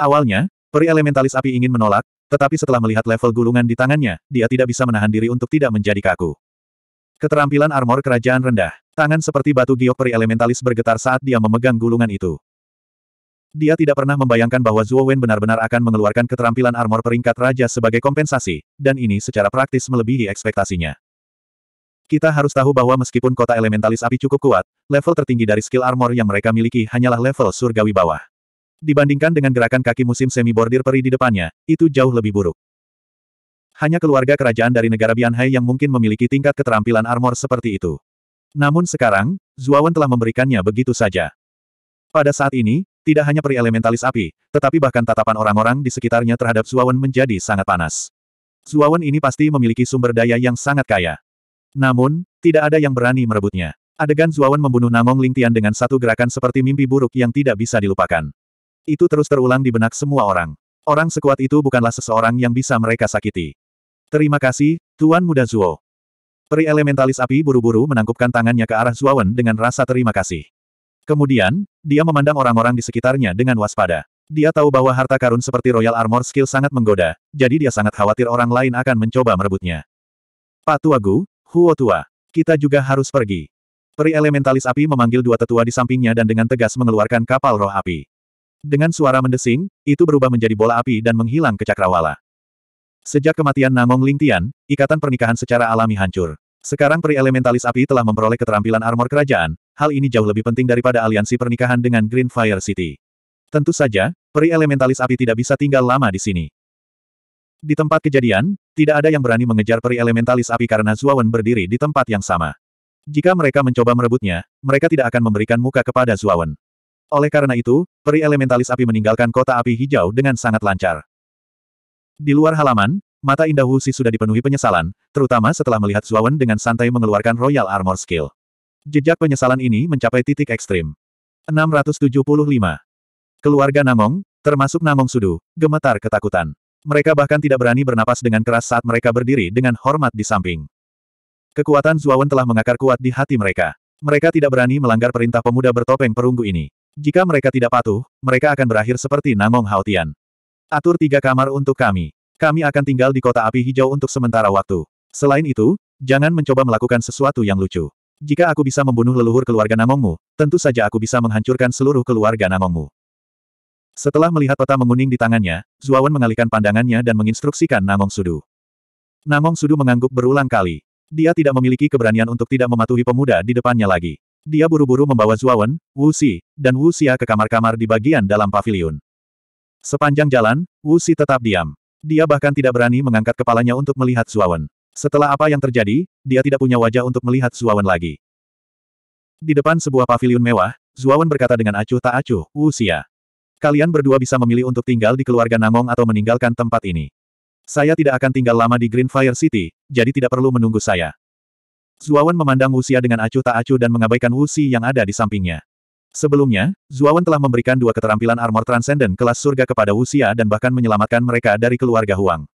Speaker 1: Awalnya, peri elementalis api ingin menolak, tetapi setelah melihat level gulungan di tangannya, dia tidak bisa menahan diri untuk tidak menjadi kaku. Keterampilan armor kerajaan rendah, tangan seperti batu giok peri elementalis bergetar saat dia memegang gulungan itu. Dia tidak pernah membayangkan bahwa Zuo Wen benar-benar akan mengeluarkan keterampilan armor peringkat raja sebagai kompensasi, dan ini secara praktis melebihi ekspektasinya. Kita harus tahu bahwa meskipun kota elementalis api cukup kuat, level tertinggi dari skill armor yang mereka miliki hanyalah level surgawi bawah. Dibandingkan dengan gerakan kaki musim semi bordir peri di depannya, itu jauh lebih buruk. Hanya keluarga kerajaan dari negara Bianhai yang mungkin memiliki tingkat keterampilan armor seperti itu. Namun sekarang, Zuawan telah memberikannya begitu saja. Pada saat ini, tidak hanya peri elementalis api, tetapi bahkan tatapan orang-orang di sekitarnya terhadap Zuawan menjadi sangat panas. Zuawan ini pasti memiliki sumber daya yang sangat kaya. Namun, tidak ada yang berani merebutnya. Adegan Zuawan membunuh Namong Lingtian dengan satu gerakan seperti mimpi buruk yang tidak bisa dilupakan. Itu terus terulang di benak semua orang. Orang sekuat itu bukanlah seseorang yang bisa mereka sakiti. Terima kasih, Tuan Muda Zuo. Peri elementalis api buru-buru menangkupkan tangannya ke arah Zuawan dengan rasa terima kasih. Kemudian, dia memandang orang-orang di sekitarnya dengan waspada. Dia tahu bahwa harta karun seperti Royal Armor Skill sangat menggoda, jadi dia sangat khawatir orang lain akan mencoba merebutnya. Pak Tuagu, Huo Tua, kita juga harus pergi. Peri elementalis api memanggil dua tetua di sampingnya dan dengan tegas mengeluarkan kapal roh api. Dengan suara mendesing, itu berubah menjadi bola api dan menghilang ke cakrawala. Sejak kematian Namong Lingtian, ikatan pernikahan secara alami hancur. Sekarang peri elementalis api telah memperoleh keterampilan armor kerajaan, hal ini jauh lebih penting daripada aliansi pernikahan dengan Green Fire City. Tentu saja, peri elementalis api tidak bisa tinggal lama di sini. Di tempat kejadian, tidak ada yang berani mengejar peri elementalis api karena Zuawan berdiri di tempat yang sama. Jika mereka mencoba merebutnya, mereka tidak akan memberikan muka kepada Zuawan. Oleh karena itu, peri elementalis api meninggalkan kota api hijau dengan sangat lancar. Di luar halaman, mata indah Wuxi sudah dipenuhi penyesalan, terutama setelah melihat Zuawan dengan santai mengeluarkan Royal Armor Skill. Jejak penyesalan ini mencapai titik ekstrim. 675. Keluarga Namong, termasuk Namong Sudu, gemetar ketakutan. Mereka bahkan tidak berani bernapas dengan keras saat mereka berdiri dengan hormat di samping. Kekuatan Zuawan telah mengakar kuat di hati mereka. Mereka tidak berani melanggar perintah pemuda bertopeng perunggu ini. Jika mereka tidak patuh, mereka akan berakhir seperti Namong Haotian. Atur tiga kamar untuk kami. Kami akan tinggal di kota api hijau untuk sementara waktu. Selain itu, jangan mencoba melakukan sesuatu yang lucu. Jika aku bisa membunuh leluhur keluarga Namongmu, tentu saja aku bisa menghancurkan seluruh keluarga Namongmu. Setelah melihat peta menguning di tangannya, Zuawan mengalihkan pandangannya dan menginstruksikan Namong Sudu. Namong Sudu mengangguk berulang kali. Dia tidak memiliki keberanian untuk tidak mematuhi pemuda di depannya lagi. Dia buru-buru membawa Zuawan, Wu Si, dan Wu Xia ke kamar-kamar di bagian dalam pavilion. Sepanjang jalan, Wu Si tetap diam. Dia bahkan tidak berani mengangkat kepalanya untuk melihat Zuawan. Setelah apa yang terjadi, dia tidak punya wajah untuk melihat Zuawan lagi. Di depan sebuah paviliun mewah, Zuawan berkata dengan acuh tak acuh, Usia. Kalian berdua bisa memilih untuk tinggal di keluarga Namong atau meninggalkan tempat ini. Saya tidak akan tinggal lama di Greenfire City, jadi tidak perlu menunggu saya. Zuawan memandang Wuxia dengan acuh tak acuh dan mengabaikan Wuxi yang ada di sampingnya. Sebelumnya, Zuawan telah memberikan dua keterampilan armor Transcendent kelas surga kepada Wuxia dan bahkan menyelamatkan mereka dari keluarga Huang.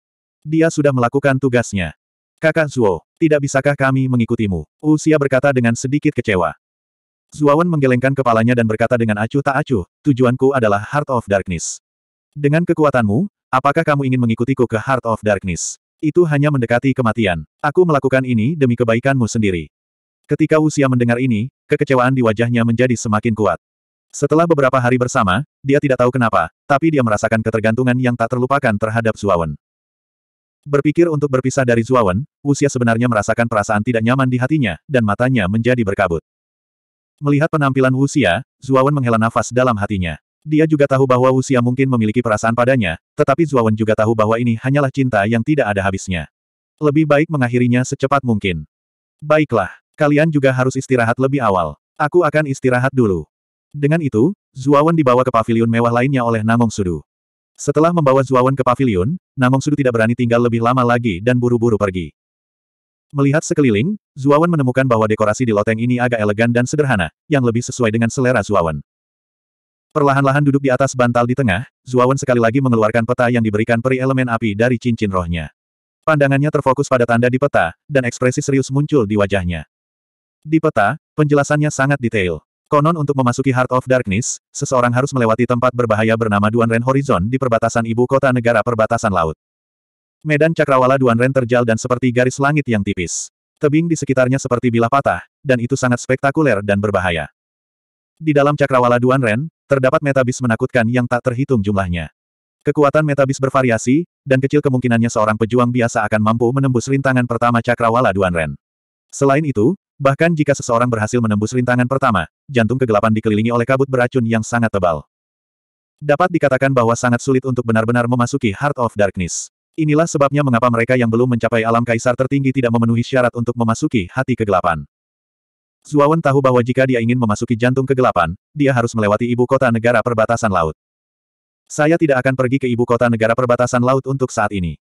Speaker 1: Dia sudah melakukan tugasnya. Kakak Zuo, tidak bisakah kami mengikutimu? Usia berkata dengan sedikit kecewa. Zuawan menggelengkan kepalanya dan berkata dengan acuh tak acuh, tujuanku adalah Heart of Darkness. Dengan kekuatanmu, apakah kamu ingin mengikutiku ke Heart of Darkness? Itu hanya mendekati kematian. Aku melakukan ini demi kebaikanmu sendiri. Ketika Usia mendengar ini, kekecewaan di wajahnya menjadi semakin kuat. Setelah beberapa hari bersama, dia tidak tahu kenapa, tapi dia merasakan ketergantungan yang tak terlupakan terhadap Zuawan. Berpikir untuk berpisah dari Zuawan, Usia sebenarnya merasakan perasaan tidak nyaman di hatinya, dan matanya menjadi berkabut. Melihat penampilan Usia, Zuawan menghela nafas dalam hatinya. Dia juga tahu bahwa Usia mungkin memiliki perasaan padanya, tetapi Zuawan juga tahu bahwa ini hanyalah cinta yang tidak ada habisnya. Lebih baik mengakhirinya secepat mungkin. Baiklah, kalian juga harus istirahat lebih awal. Aku akan istirahat dulu. Dengan itu, Zuawan dibawa ke pavilion mewah lainnya oleh Namong Sudu. Setelah membawa Zuawan ke pavilion, Namong Sudu tidak berani tinggal lebih lama lagi dan buru-buru pergi. Melihat sekeliling, Zuawan menemukan bahwa dekorasi di loteng ini agak elegan dan sederhana, yang lebih sesuai dengan selera Zuawan. Perlahan-lahan duduk di atas bantal di tengah, Zuawan sekali lagi mengeluarkan peta yang diberikan peri elemen api dari cincin rohnya. Pandangannya terfokus pada tanda di peta, dan ekspresi serius muncul di wajahnya. Di peta, penjelasannya sangat detail. Konon untuk memasuki Heart of Darkness, seseorang harus melewati tempat berbahaya bernama Duanren Horizon di perbatasan ibu kota negara perbatasan laut. Medan cakrawala Duanren terjal dan seperti garis langit yang tipis. Tebing di sekitarnya seperti bilah patah, dan itu sangat spektakuler dan berbahaya. Di dalam cakrawala Duanren, terdapat metabis menakutkan yang tak terhitung jumlahnya. Kekuatan metabis bervariasi, dan kecil kemungkinannya seorang pejuang biasa akan mampu menembus rintangan pertama cakrawala Duanren. Selain itu, Bahkan jika seseorang berhasil menembus rintangan pertama, jantung kegelapan dikelilingi oleh kabut beracun yang sangat tebal. Dapat dikatakan bahwa sangat sulit untuk benar-benar memasuki Heart of Darkness. Inilah sebabnya mengapa mereka yang belum mencapai alam kaisar tertinggi tidak memenuhi syarat untuk memasuki hati kegelapan. Zuawan tahu bahwa jika dia ingin memasuki jantung kegelapan, dia harus melewati ibu kota negara perbatasan laut. Saya tidak akan pergi ke ibu kota negara perbatasan laut untuk saat ini.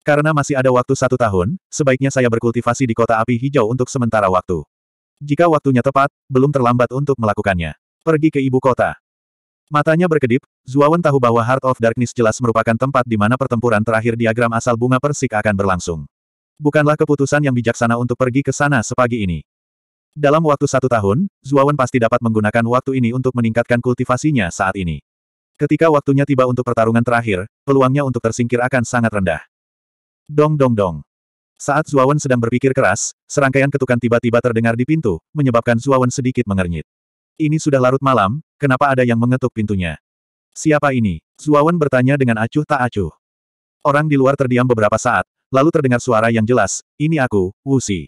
Speaker 1: Karena masih ada waktu satu tahun, sebaiknya saya berkultivasi di kota api hijau untuk sementara waktu. Jika waktunya tepat, belum terlambat untuk melakukannya. Pergi ke ibu kota. Matanya berkedip, Zuawan tahu bahwa Heart of Darkness jelas merupakan tempat di mana pertempuran terakhir diagram asal bunga persik akan berlangsung. Bukanlah keputusan yang bijaksana untuk pergi ke sana sepagi ini. Dalam waktu satu tahun, Zuawan pasti dapat menggunakan waktu ini untuk meningkatkan kultivasinya saat ini. Ketika waktunya tiba untuk pertarungan terakhir, peluangnya untuk tersingkir akan sangat rendah. Dong dong dong. Saat Zuawan sedang berpikir keras, serangkaian ketukan tiba-tiba terdengar di pintu, menyebabkan Zuawan sedikit mengernyit. Ini sudah larut malam, kenapa ada yang mengetuk pintunya? Siapa ini? Zuawan bertanya dengan acuh tak acuh. Orang di luar terdiam beberapa saat, lalu terdengar suara yang jelas, ini aku, Wu Wusi.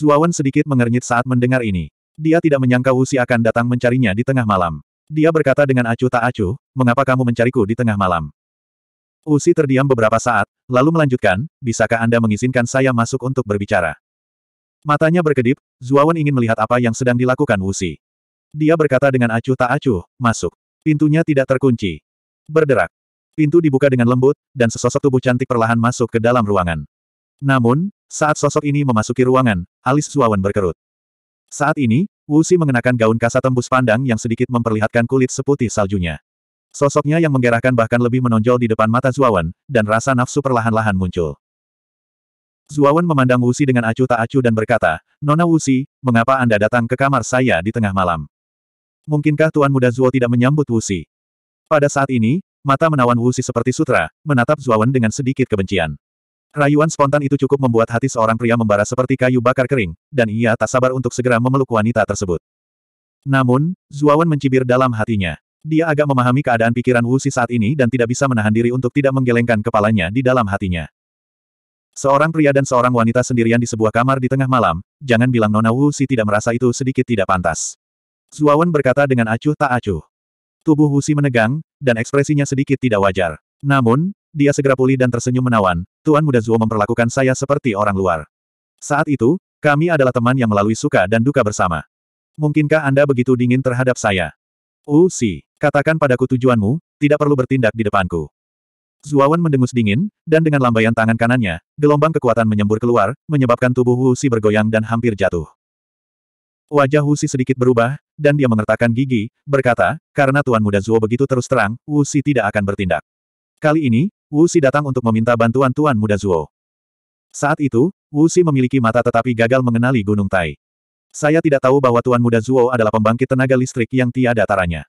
Speaker 1: Zuawan sedikit mengernyit saat mendengar ini. Dia tidak menyangka Wu Wusi akan datang mencarinya di tengah malam. Dia berkata dengan acuh tak acuh, mengapa kamu mencariku di tengah malam? Usi terdiam beberapa saat, lalu melanjutkan, bisakah Anda mengizinkan saya masuk untuk berbicara? Matanya berkedip, Zuawan ingin melihat apa yang sedang dilakukan Usi. Dia berkata dengan acuh tak acuh, masuk. Pintunya tidak terkunci. Berderak. Pintu dibuka dengan lembut, dan sesosok tubuh cantik perlahan masuk ke dalam ruangan. Namun, saat sosok ini memasuki ruangan, alis Zuawan berkerut. Saat ini, Wu Xi mengenakan gaun kasa tembus pandang yang sedikit memperlihatkan kulit seputih saljunya. Sosoknya yang menggerahkan bahkan lebih menonjol di depan mata Zuawan, dan rasa nafsu perlahan-lahan muncul. Zuawan memandang Wusi dengan acuh tak acuh dan berkata, Nona Wusi, mengapa Anda datang ke kamar saya di tengah malam? Mungkinkah Tuan Muda Zuo tidak menyambut Wusi? Pada saat ini, mata menawan Wusi seperti sutra, menatap Zuawan dengan sedikit kebencian. Rayuan spontan itu cukup membuat hati seorang pria membara seperti kayu bakar kering, dan ia tak sabar untuk segera memeluk wanita tersebut. Namun, Zuawan mencibir dalam hatinya. Dia agak memahami keadaan pikiran Xi saat ini dan tidak bisa menahan diri untuk tidak menggelengkan kepalanya di dalam hatinya. Seorang pria dan seorang wanita sendirian di sebuah kamar di tengah malam, jangan bilang Nona Xi tidak merasa itu sedikit tidak pantas. Zuawan berkata dengan acuh tak acuh. Tubuh Xi menegang, dan ekspresinya sedikit tidak wajar. Namun, dia segera pulih dan tersenyum menawan, Tuan Muda Zuo memperlakukan saya seperti orang luar. Saat itu, kami adalah teman yang melalui suka dan duka bersama. Mungkinkah Anda begitu dingin terhadap saya? Usi, katakan padaku tujuanmu, tidak perlu bertindak di depanku. Zuawan mendengus dingin, dan dengan lambaian tangan kanannya, gelombang kekuatan menyembur keluar, menyebabkan tubuh Wusi bergoyang dan hampir jatuh. Wajah Wusi sedikit berubah, dan dia mengertakkan gigi, berkata, karena Tuan Muda Zuo begitu terus terang, Wusi tidak akan bertindak. Kali ini, Wusi datang untuk meminta bantuan Tuan Muda Zuo. Saat itu, Wusi memiliki mata tetapi gagal mengenali Gunung Tai. Saya tidak tahu bahwa Tuan Muda Zuo adalah pembangkit tenaga listrik yang tiada taranya.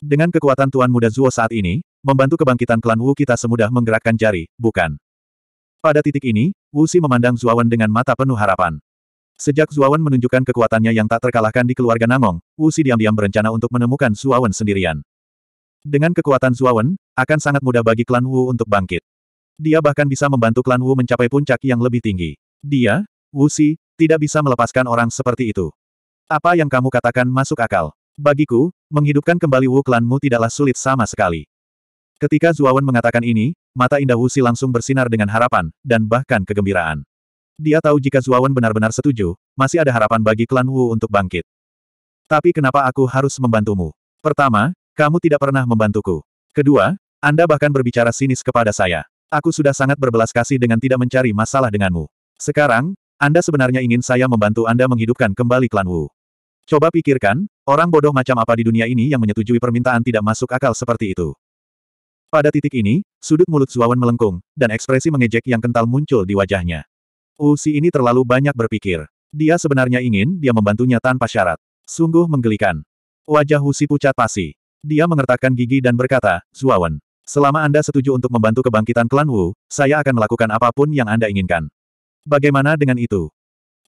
Speaker 1: Dengan kekuatan Tuan Muda Zuo saat ini, membantu kebangkitan klan Wu kita semudah menggerakkan jari, bukan? Pada titik ini, Wu Si memandang Zuawan dengan mata penuh harapan. Sejak Zuawan menunjukkan kekuatannya yang tak terkalahkan di keluarga Nangong, Wu Si diam-diam berencana untuk menemukan Zuawan sendirian. Dengan kekuatan Zuawan, akan sangat mudah bagi klan Wu untuk bangkit. Dia bahkan bisa membantu klan Wu mencapai puncak yang lebih tinggi. Dia, Wu Si, tidak bisa melepaskan orang seperti itu. Apa yang kamu katakan masuk akal. Bagiku, menghidupkan kembali Wu klanmu tidaklah sulit sama sekali. Ketika Zuawan mengatakan ini, mata indah Wuxi langsung bersinar dengan harapan, dan bahkan kegembiraan. Dia tahu jika Zuawan benar-benar setuju, masih ada harapan bagi klan Wu untuk bangkit. Tapi kenapa aku harus membantumu? Pertama, kamu tidak pernah membantuku. Kedua, Anda bahkan berbicara sinis kepada saya. Aku sudah sangat berbelas kasih dengan tidak mencari masalah denganmu. Sekarang, anda sebenarnya ingin saya membantu Anda menghidupkan kembali klan Wu. Coba pikirkan, orang bodoh macam apa di dunia ini yang menyetujui permintaan tidak masuk akal seperti itu. Pada titik ini, sudut mulut Zuawan melengkung, dan ekspresi mengejek yang kental muncul di wajahnya. Usi ini terlalu banyak berpikir. Dia sebenarnya ingin dia membantunya tanpa syarat. Sungguh menggelikan. Wajah Husi pucat pasi. Dia mengertakkan gigi dan berkata, Zuawan, selama Anda setuju untuk membantu kebangkitan klan Wu, saya akan melakukan apapun yang Anda inginkan. Bagaimana dengan itu?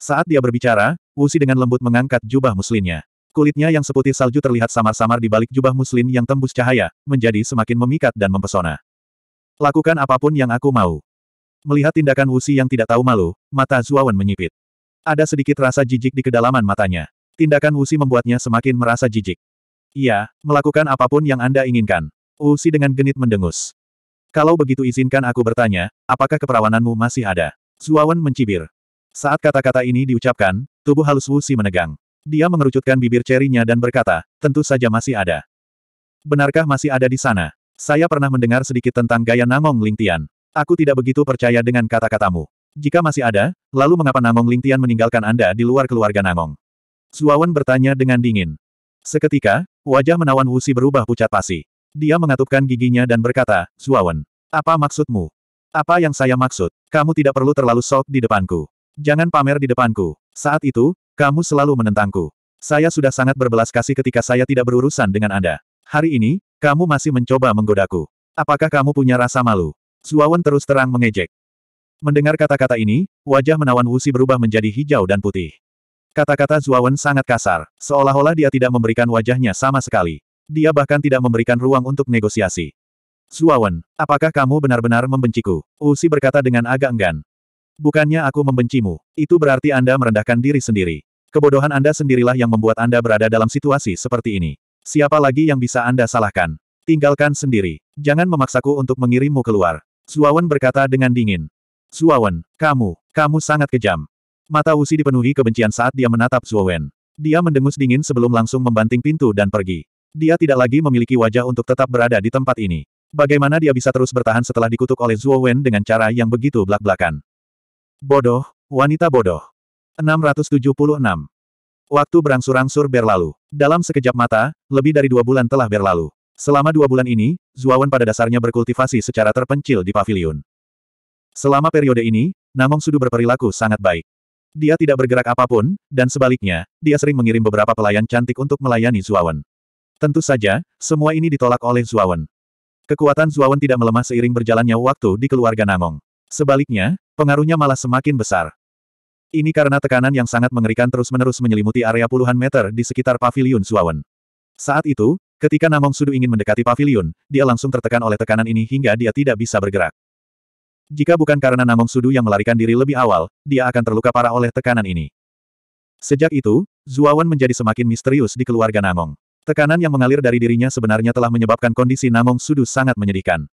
Speaker 1: Saat dia berbicara, Wuxi dengan lembut mengangkat jubah muslinnya. Kulitnya yang seputih salju terlihat samar-samar di balik jubah muslin yang tembus cahaya, menjadi semakin memikat dan mempesona. Lakukan apapun yang aku mau. Melihat tindakan Wuxi yang tidak tahu malu, mata Zuawan menyipit. Ada sedikit rasa jijik di kedalaman matanya. Tindakan Wuxi membuatnya semakin merasa jijik. Iya, melakukan apapun yang Anda inginkan. Wuxi dengan genit mendengus. Kalau begitu izinkan aku bertanya, apakah keperawananmu masih ada? Zuawan mencibir. Saat kata-kata ini diucapkan, tubuh halus Wuxi menegang. Dia mengerucutkan bibir cerinya dan berkata, tentu saja masih ada. Benarkah masih ada di sana? Saya pernah mendengar sedikit tentang gaya Namong Lingtian. Aku tidak begitu percaya dengan kata-katamu. Jika masih ada, lalu mengapa Namong Lingtian meninggalkan Anda di luar keluarga Namong? Zuawan bertanya dengan dingin. Seketika, wajah menawan Wuxi berubah pucat pasi. Dia mengatupkan giginya dan berkata, Zuawan, apa maksudmu? Apa yang saya maksud? Kamu tidak perlu terlalu sok di depanku. Jangan pamer di depanku. Saat itu, kamu selalu menentangku. Saya sudah sangat berbelas kasih ketika saya tidak berurusan dengan Anda. Hari ini, kamu masih mencoba menggodaku. Apakah kamu punya rasa malu? Zuawan terus terang mengejek. Mendengar kata-kata ini, wajah menawan Wusi berubah menjadi hijau dan putih. Kata-kata Zuawan sangat kasar, seolah-olah dia tidak memberikan wajahnya sama sekali. Dia bahkan tidak memberikan ruang untuk negosiasi. Suawan, apakah kamu benar-benar membenciku? Usi berkata dengan agak enggan. Bukannya aku membencimu, itu berarti Anda merendahkan diri sendiri. Kebodohan Anda sendirilah yang membuat Anda berada dalam situasi seperti ini. Siapa lagi yang bisa Anda salahkan? Tinggalkan sendiri. Jangan memaksaku untuk mengirimmu keluar. Suawan berkata dengan dingin. Suawan, kamu, kamu sangat kejam. Mata Usi dipenuhi kebencian saat dia menatap Suawen. Dia mendengus dingin sebelum langsung membanting pintu dan pergi. Dia tidak lagi memiliki wajah untuk tetap berada di tempat ini. Bagaimana dia bisa terus bertahan setelah dikutuk oleh Zhuo Wen dengan cara yang begitu blak-blakan? Bodoh, wanita bodoh. 676. Waktu berangsur-angsur berlalu. Dalam sekejap mata, lebih dari dua bulan telah berlalu. Selama dua bulan ini, Wen pada dasarnya berkultivasi secara terpencil di pavilion. Selama periode ini, Namong Sudu berperilaku sangat baik. Dia tidak bergerak apapun, dan sebaliknya, dia sering mengirim beberapa pelayan cantik untuk melayani Zuawan. Tentu saja, semua ini ditolak oleh Zuawan. Kekuatan Zuawan tidak melemah seiring berjalannya waktu di keluarga Namong. Sebaliknya, pengaruhnya malah semakin besar. Ini karena tekanan yang sangat mengerikan terus-menerus menyelimuti area puluhan meter di sekitar pavilion Zuawan. Saat itu, ketika Namong Sudu ingin mendekati pavilion, dia langsung tertekan oleh tekanan ini hingga dia tidak bisa bergerak. Jika bukan karena Namong Sudu yang melarikan diri lebih awal, dia akan terluka parah oleh tekanan ini. Sejak itu, Zuawan menjadi semakin misterius di keluarga Namong. Tekanan yang mengalir dari dirinya sebenarnya telah menyebabkan kondisi Namong Sudu sangat menyedihkan.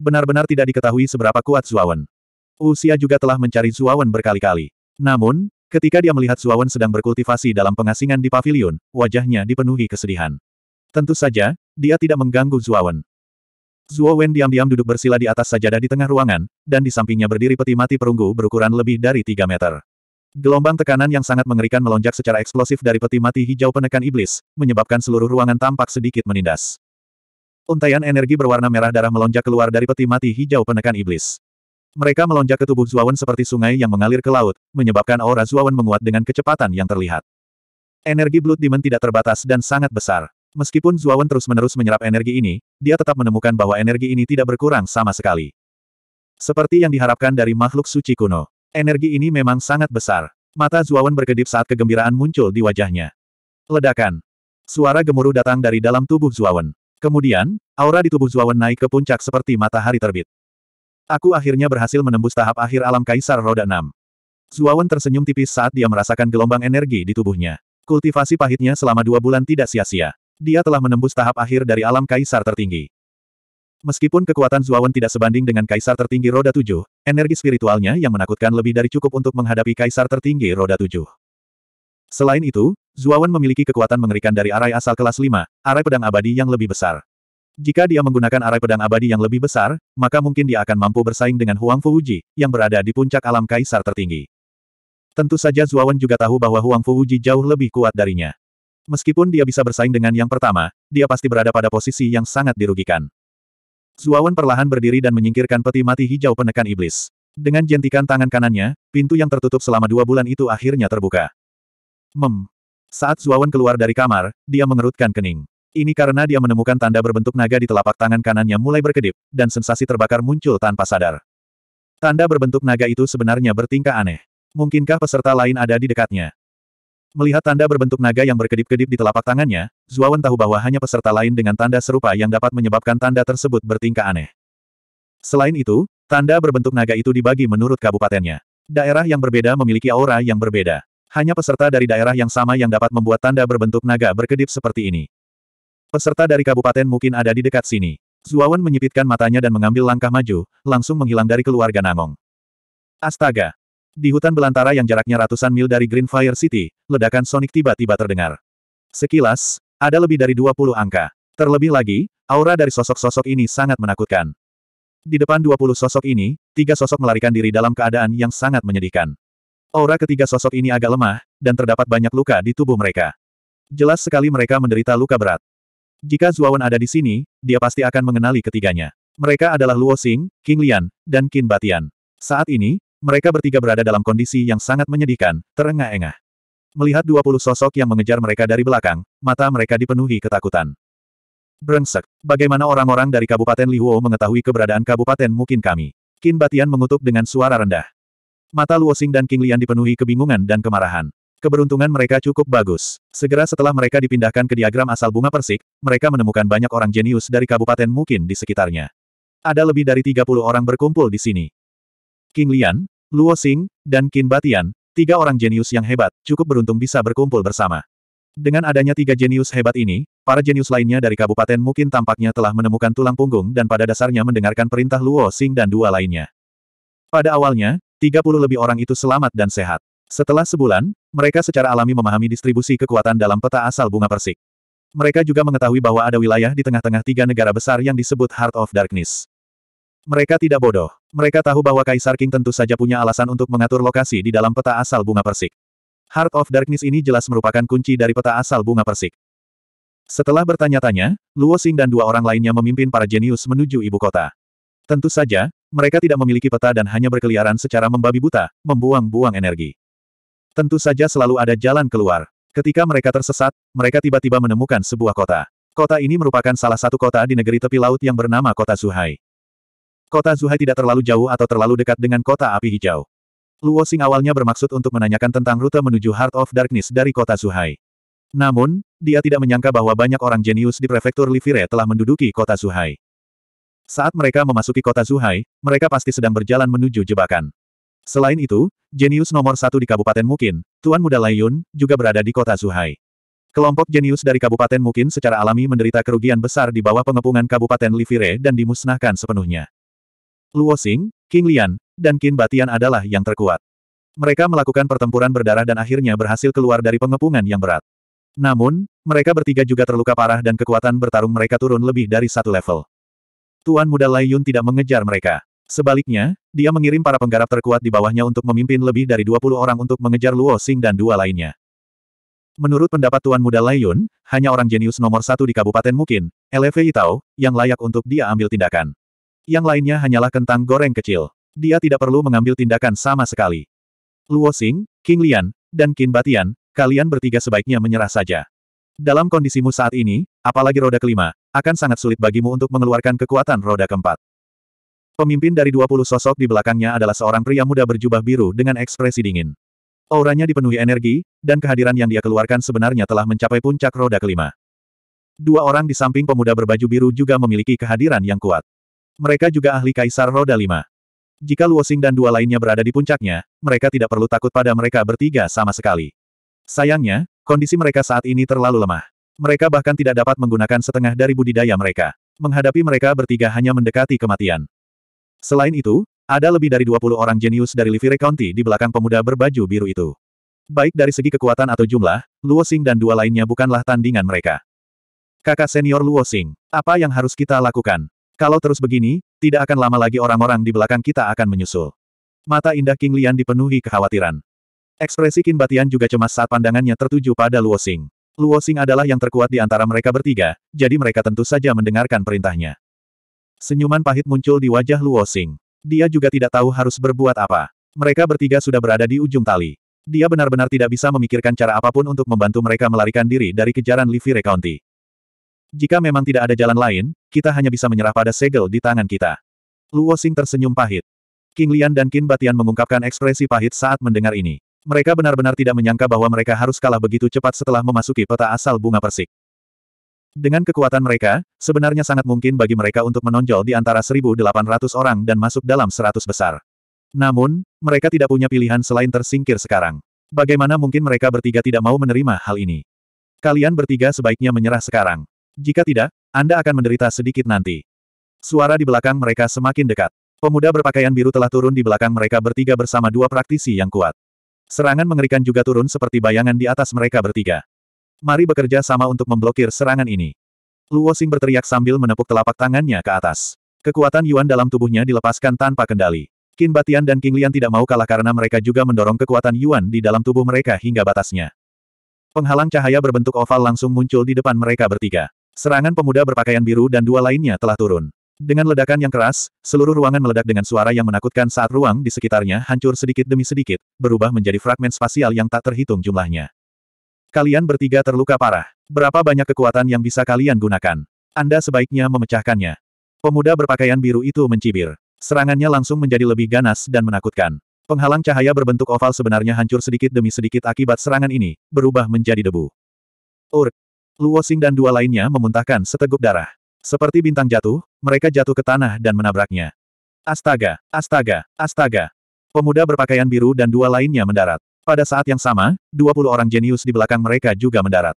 Speaker 1: Benar-benar tidak diketahui seberapa kuat Zuawan. Usia juga telah mencari Zuawan berkali-kali. Namun, ketika dia melihat Zuawan sedang berkultivasi dalam pengasingan di pavilion, wajahnya dipenuhi kesedihan. Tentu saja, dia tidak mengganggu Zuawan. Zuawan diam-diam duduk bersila di atas sajadah di tengah ruangan, dan di sampingnya berdiri peti mati perunggu berukuran lebih dari 3 meter. Gelombang tekanan yang sangat mengerikan melonjak secara eksplosif dari peti mati hijau penekan iblis, menyebabkan seluruh ruangan tampak sedikit menindas. Untaian energi berwarna merah darah melonjak keluar dari peti mati hijau penekan iblis. Mereka melonjak ke tubuh Zuawan seperti sungai yang mengalir ke laut, menyebabkan aura Zuawan menguat dengan kecepatan yang terlihat. Energi Blood Demon tidak terbatas dan sangat besar. Meskipun Zuawan terus-menerus menyerap energi ini, dia tetap menemukan bahwa energi ini tidak berkurang sama sekali. Seperti yang diharapkan dari makhluk suci kuno. Energi ini memang sangat besar. Mata Zuawan berkedip saat kegembiraan muncul di wajahnya. Ledakan. Suara gemuruh datang dari dalam tubuh Zuawan. Kemudian, aura di tubuh Zuawan naik ke puncak seperti matahari terbit. Aku akhirnya berhasil menembus tahap akhir alam Kaisar Roda 6. Zuawan tersenyum tipis saat dia merasakan gelombang energi di tubuhnya. Kultivasi pahitnya selama dua bulan tidak sia-sia. Dia telah menembus tahap akhir dari alam Kaisar tertinggi. Meskipun kekuatan Zuawan tidak sebanding dengan kaisar tertinggi roda tujuh, energi spiritualnya yang menakutkan lebih dari cukup untuk menghadapi kaisar tertinggi roda tujuh. Selain itu, Zuawan memiliki kekuatan mengerikan dari arai asal kelas 5, arai pedang abadi yang lebih besar. Jika dia menggunakan arai pedang abadi yang lebih besar, maka mungkin dia akan mampu bersaing dengan Huang Fuji, yang berada di puncak alam kaisar tertinggi. Tentu saja Zuawan juga tahu bahwa Huang Fuji jauh lebih kuat darinya. Meskipun dia bisa bersaing dengan yang pertama, dia pasti berada pada posisi yang sangat dirugikan. Zuawan perlahan berdiri dan menyingkirkan peti mati hijau penekan iblis. Dengan jentikan tangan kanannya, pintu yang tertutup selama dua bulan itu akhirnya terbuka. Mem. Saat Zuawan keluar dari kamar, dia mengerutkan kening. Ini karena dia menemukan tanda berbentuk naga di telapak tangan kanannya mulai berkedip, dan sensasi terbakar muncul tanpa sadar. Tanda berbentuk naga itu sebenarnya bertingkah aneh. Mungkinkah peserta lain ada di dekatnya? Melihat tanda berbentuk naga yang berkedip-kedip di telapak tangannya, Zuawan tahu bahwa hanya peserta lain dengan tanda serupa yang dapat menyebabkan tanda tersebut bertingkah aneh. Selain itu, tanda berbentuk naga itu dibagi menurut kabupatennya. Daerah yang berbeda memiliki aura yang berbeda. Hanya peserta dari daerah yang sama yang dapat membuat tanda berbentuk naga berkedip seperti ini. Peserta dari kabupaten mungkin ada di dekat sini. Zuawan menyipitkan matanya dan mengambil langkah maju, langsung menghilang dari keluarga Nangong. Astaga! Di hutan belantara yang jaraknya ratusan mil dari Greenfire City, ledakan sonik tiba-tiba terdengar. Sekilas, ada lebih dari 20 angka. Terlebih lagi, aura dari sosok-sosok ini sangat menakutkan. Di depan 20 sosok ini, tiga sosok melarikan diri dalam keadaan yang sangat menyedihkan. Aura ketiga sosok ini agak lemah, dan terdapat banyak luka di tubuh mereka. Jelas sekali mereka menderita luka berat. Jika Zuawan ada di sini, dia pasti akan mengenali ketiganya. Mereka adalah Luo Xing, King Lian, dan Qin Batian. Saat ini, mereka bertiga berada dalam kondisi yang sangat menyedihkan, terengah-engah. Melihat 20 sosok yang mengejar mereka dari belakang, mata mereka dipenuhi ketakutan. Brengsek, bagaimana orang-orang dari Kabupaten Lihuo mengetahui keberadaan Kabupaten Mukin kami? Qin Batian mengutuk dengan suara rendah. Mata Xing dan King Lian dipenuhi kebingungan dan kemarahan. Keberuntungan mereka cukup bagus. Segera setelah mereka dipindahkan ke diagram asal bunga persik, mereka menemukan banyak orang jenius dari Kabupaten Mukin di sekitarnya. Ada lebih dari 30 orang berkumpul di sini. King Lian, Luo Xing, dan Qin Batian, tiga orang jenius yang hebat, cukup beruntung bisa berkumpul bersama. Dengan adanya tiga jenius hebat ini, para jenius lainnya dari kabupaten mungkin tampaknya telah menemukan tulang punggung dan pada dasarnya mendengarkan perintah Luo Xing dan dua lainnya. Pada awalnya, 30 lebih orang itu selamat dan sehat. Setelah sebulan, mereka secara alami memahami distribusi kekuatan dalam peta asal bunga persik. Mereka juga mengetahui bahwa ada wilayah di tengah-tengah tiga negara besar yang disebut Heart of Darkness. Mereka tidak bodoh. Mereka tahu bahwa Kaisar King tentu saja punya alasan untuk mengatur lokasi di dalam peta asal bunga persik. Heart of Darkness ini jelas merupakan kunci dari peta asal bunga persik. Setelah bertanya-tanya, Luo Xing dan dua orang lainnya memimpin para jenius menuju ibu kota. Tentu saja, mereka tidak memiliki peta dan hanya berkeliaran secara membabi buta, membuang-buang energi. Tentu saja selalu ada jalan keluar. Ketika mereka tersesat, mereka tiba-tiba menemukan sebuah kota. Kota ini merupakan salah satu kota di negeri tepi laut yang bernama Kota Suhai. Kota Zuhai tidak terlalu jauh atau terlalu dekat dengan kota api hijau. Luo Xing awalnya bermaksud untuk menanyakan tentang rute menuju Heart of Darkness dari kota Zuhai. Namun, dia tidak menyangka bahwa banyak orang jenius di prefektur Livire telah menduduki kota Zuhai. Saat mereka memasuki kota Zuhai, mereka pasti sedang berjalan menuju jebakan. Selain itu, jenius nomor satu di Kabupaten Mukin, Tuan Muda Layun, juga berada di kota Zuhai. Kelompok jenius dari Kabupaten Mukin secara alami menderita kerugian besar di bawah pengepungan Kabupaten Livire dan dimusnahkan sepenuhnya. Luo Xing, King Lian, dan Qin Batian adalah yang terkuat. Mereka melakukan pertempuran berdarah dan akhirnya berhasil keluar dari pengepungan yang berat. Namun, mereka bertiga juga terluka parah dan kekuatan bertarung mereka turun lebih dari satu level. Tuan muda Lai Yun tidak mengejar mereka. Sebaliknya, dia mengirim para penggarap terkuat di bawahnya untuk memimpin lebih dari 20 orang untuk mengejar Luo Xing dan dua lainnya. Menurut pendapat Tuan Muda Lai Yun, hanya orang jenius nomor satu di kabupaten mungkin, LV Itao, yang layak untuk dia ambil tindakan. Yang lainnya hanyalah kentang goreng kecil. Dia tidak perlu mengambil tindakan sama sekali. Luo Xing, King Lian, dan Qin Batian, kalian bertiga sebaiknya menyerah saja. Dalam kondisimu saat ini, apalagi roda kelima, akan sangat sulit bagimu untuk mengeluarkan kekuatan roda keempat. Pemimpin dari 20 sosok di belakangnya adalah seorang pria muda berjubah biru dengan ekspresi dingin. Auranya dipenuhi energi, dan kehadiran yang dia keluarkan sebenarnya telah mencapai puncak roda kelima. Dua orang di samping pemuda berbaju biru juga memiliki kehadiran yang kuat. Mereka juga ahli Kaisar Roda Lima. Jika Luosing dan dua lainnya berada di puncaknya, mereka tidak perlu takut pada mereka bertiga sama sekali. Sayangnya, kondisi mereka saat ini terlalu lemah. Mereka bahkan tidak dapat menggunakan setengah dari budidaya mereka. Menghadapi mereka bertiga hanya mendekati kematian. Selain itu, ada lebih dari 20 orang jenius dari Livire County di belakang pemuda berbaju biru itu. Baik dari segi kekuatan atau jumlah, Luosing dan dua lainnya bukanlah tandingan mereka. Kakak senior Luosing, apa yang harus kita lakukan? Kalau terus begini, tidak akan lama lagi orang-orang di belakang kita akan menyusul. Mata indah King Lian dipenuhi kekhawatiran. Ekspresi Qin Batian juga cemas saat pandangannya tertuju pada Luo Xing. Luo Xing adalah yang terkuat di antara mereka bertiga, jadi mereka tentu saja mendengarkan perintahnya. Senyuman pahit muncul di wajah Luo Xing. Dia juga tidak tahu harus berbuat apa. Mereka bertiga sudah berada di ujung tali. Dia benar-benar tidak bisa memikirkan cara apapun untuk membantu mereka melarikan diri dari kejaran Livire County. Jika memang tidak ada jalan lain, kita hanya bisa menyerah pada segel di tangan kita. Luo Xing tersenyum pahit. King Lian dan Qin Batian mengungkapkan ekspresi pahit saat mendengar ini. Mereka benar-benar tidak menyangka bahwa mereka harus kalah begitu cepat setelah memasuki peta asal bunga persik. Dengan kekuatan mereka, sebenarnya sangat mungkin bagi mereka untuk menonjol di antara 1.800 orang dan masuk dalam 100 besar. Namun, mereka tidak punya pilihan selain tersingkir sekarang. Bagaimana mungkin mereka bertiga tidak mau menerima hal ini? Kalian bertiga sebaiknya menyerah sekarang. Jika tidak, Anda akan menderita sedikit nanti. Suara di belakang mereka semakin dekat. Pemuda berpakaian biru telah turun di belakang mereka bertiga bersama dua praktisi yang kuat. Serangan mengerikan juga turun seperti bayangan di atas mereka bertiga. Mari bekerja sama untuk memblokir serangan ini. Luo Xing berteriak sambil menepuk telapak tangannya ke atas. Kekuatan Yuan dalam tubuhnya dilepaskan tanpa kendali. Qin Batian dan King Lian tidak mau kalah karena mereka juga mendorong kekuatan Yuan di dalam tubuh mereka hingga batasnya. Penghalang cahaya berbentuk oval langsung muncul di depan mereka bertiga. Serangan pemuda berpakaian biru dan dua lainnya telah turun. Dengan ledakan yang keras, seluruh ruangan meledak dengan suara yang menakutkan saat ruang di sekitarnya hancur sedikit demi sedikit, berubah menjadi fragmen spasial yang tak terhitung jumlahnya. Kalian bertiga terluka parah. Berapa banyak kekuatan yang bisa kalian gunakan? Anda sebaiknya memecahkannya. Pemuda berpakaian biru itu mencibir. Serangannya langsung menjadi lebih ganas dan menakutkan. Penghalang cahaya berbentuk oval sebenarnya hancur sedikit demi sedikit akibat serangan ini, berubah menjadi debu. Urk, Luo dan dua lainnya memuntahkan seteguk darah. Seperti bintang jatuh, mereka jatuh ke tanah dan menabraknya. Astaga, astaga, astaga. Pemuda berpakaian biru dan dua lainnya mendarat. Pada saat yang sama, 20 orang jenius di belakang mereka juga mendarat.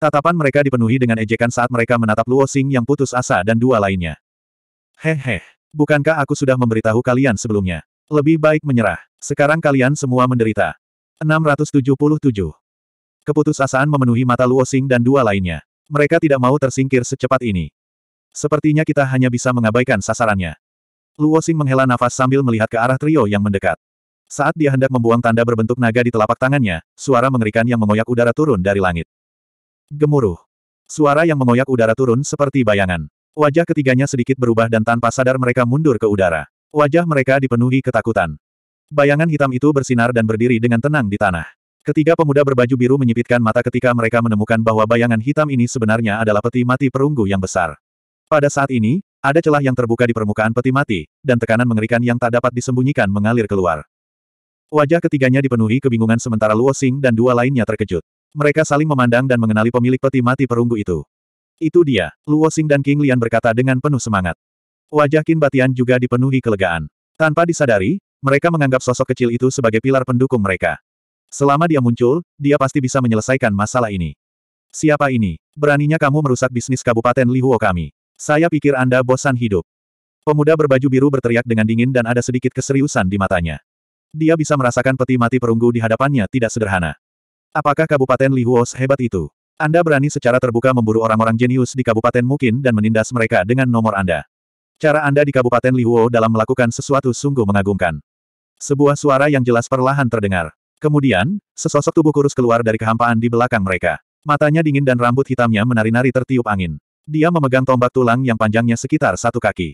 Speaker 1: Tatapan mereka dipenuhi dengan ejekan saat mereka menatap Luo yang putus asa dan dua lainnya. Hehe, bukankah aku sudah memberitahu kalian sebelumnya? Lebih baik menyerah. Sekarang kalian semua menderita. 677 Keputusasaan memenuhi mata Luo Xing dan dua lainnya. Mereka tidak mau tersingkir secepat ini. Sepertinya kita hanya bisa mengabaikan sasarannya. Luo Xing menghela nafas sambil melihat ke arah trio yang mendekat. Saat dia hendak membuang tanda berbentuk naga di telapak tangannya, suara mengerikan yang mengoyak udara turun dari langit. Gemuruh. Suara yang mengoyak udara turun seperti bayangan. Wajah ketiganya sedikit berubah dan tanpa sadar mereka mundur ke udara. Wajah mereka dipenuhi ketakutan. Bayangan hitam itu bersinar dan berdiri dengan tenang di tanah. Ketiga pemuda berbaju biru menyipitkan mata ketika mereka menemukan bahwa bayangan hitam ini sebenarnya adalah peti mati perunggu yang besar. Pada saat ini, ada celah yang terbuka di permukaan peti mati, dan tekanan mengerikan yang tak dapat disembunyikan mengalir keluar. Wajah ketiganya dipenuhi kebingungan sementara Luo Xing dan dua lainnya terkejut. Mereka saling memandang dan mengenali pemilik peti mati perunggu itu. Itu dia, Luo Xing dan King Lian berkata dengan penuh semangat. Wajah Qin Batian juga dipenuhi kelegaan. Tanpa disadari, mereka menganggap sosok kecil itu sebagai pilar pendukung mereka. Selama dia muncul, dia pasti bisa menyelesaikan masalah ini. Siapa ini? Beraninya kamu merusak bisnis Kabupaten Lihuo kami. Saya pikir Anda bosan hidup. Pemuda berbaju biru berteriak dengan dingin dan ada sedikit keseriusan di matanya. Dia bisa merasakan peti mati perunggu di hadapannya tidak sederhana. Apakah Kabupaten Lihuo sehebat itu? Anda berani secara terbuka memburu orang-orang jenius di Kabupaten Mukin dan menindas mereka dengan nomor Anda. Cara Anda di Kabupaten Lihuo dalam melakukan sesuatu sungguh mengagumkan. Sebuah suara yang jelas perlahan terdengar. Kemudian, sesosok tubuh kurus keluar dari kehampaan di belakang mereka. Matanya dingin dan rambut hitamnya menari-nari tertiup angin. Dia memegang tombak tulang yang panjangnya sekitar satu kaki.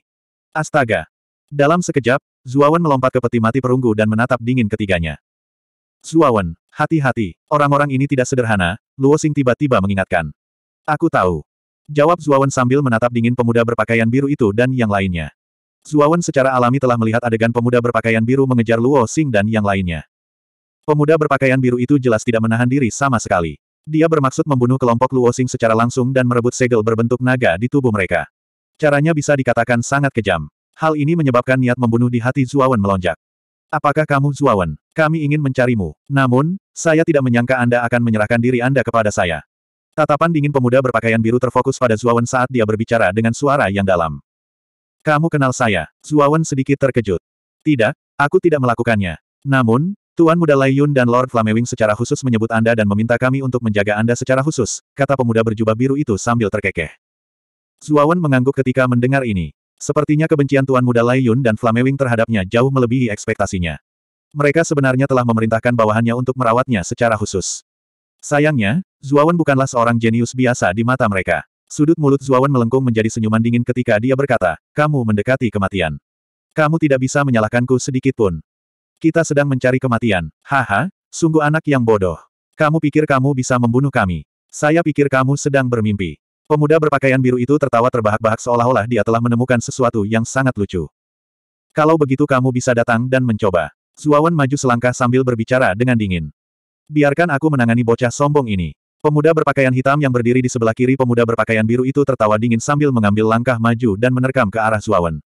Speaker 1: Astaga! Dalam sekejap, Zuawan melompat ke peti mati perunggu dan menatap dingin ketiganya. Zuawan, hati-hati, orang-orang ini tidak sederhana, Luo Xing tiba-tiba mengingatkan. Aku tahu. Jawab Zuawan sambil menatap dingin pemuda berpakaian biru itu dan yang lainnya. Zuawan secara alami telah melihat adegan pemuda berpakaian biru mengejar Luo Xing dan yang lainnya. Pemuda berpakaian biru itu jelas tidak menahan diri sama sekali. Dia bermaksud membunuh kelompok Luosing secara langsung dan merebut segel berbentuk naga di tubuh mereka. Caranya bisa dikatakan sangat kejam. Hal ini menyebabkan niat membunuh di hati Zuawan melonjak. Apakah kamu Zuawan? Kami ingin mencarimu. Namun, saya tidak menyangka Anda akan menyerahkan diri Anda kepada saya. Tatapan dingin pemuda berpakaian biru terfokus pada Zuawan saat dia berbicara dengan suara yang dalam. Kamu kenal saya? Zuawan sedikit terkejut. Tidak, aku tidak melakukannya. Namun, Tuan Muda Lai Yun dan Lord Flamewing secara khusus menyebut Anda dan meminta kami untuk menjaga Anda secara khusus, kata pemuda berjubah biru itu sambil terkekeh. Zuawan mengangguk ketika mendengar ini. Sepertinya kebencian Tuan Muda Lai Yun dan Flamewing terhadapnya jauh melebihi ekspektasinya. Mereka sebenarnya telah memerintahkan bawahannya untuk merawatnya secara khusus. Sayangnya, Zuawan bukanlah seorang jenius biasa di mata mereka. Sudut mulut Zuawan melengkung menjadi senyuman dingin ketika dia berkata, kamu mendekati kematian. Kamu tidak bisa menyalahkanku sedikit pun. Kita sedang mencari kematian. Haha, sungguh anak yang bodoh. Kamu pikir kamu bisa membunuh kami? Saya pikir kamu sedang bermimpi. Pemuda berpakaian biru itu tertawa terbahak-bahak seolah-olah dia telah menemukan sesuatu yang sangat lucu. Kalau begitu kamu bisa datang dan mencoba. Zuawan maju selangkah sambil berbicara dengan dingin. Biarkan aku menangani bocah sombong ini. Pemuda berpakaian hitam yang berdiri di sebelah kiri pemuda berpakaian biru itu tertawa dingin sambil mengambil langkah maju dan menerkam ke arah Zuawan.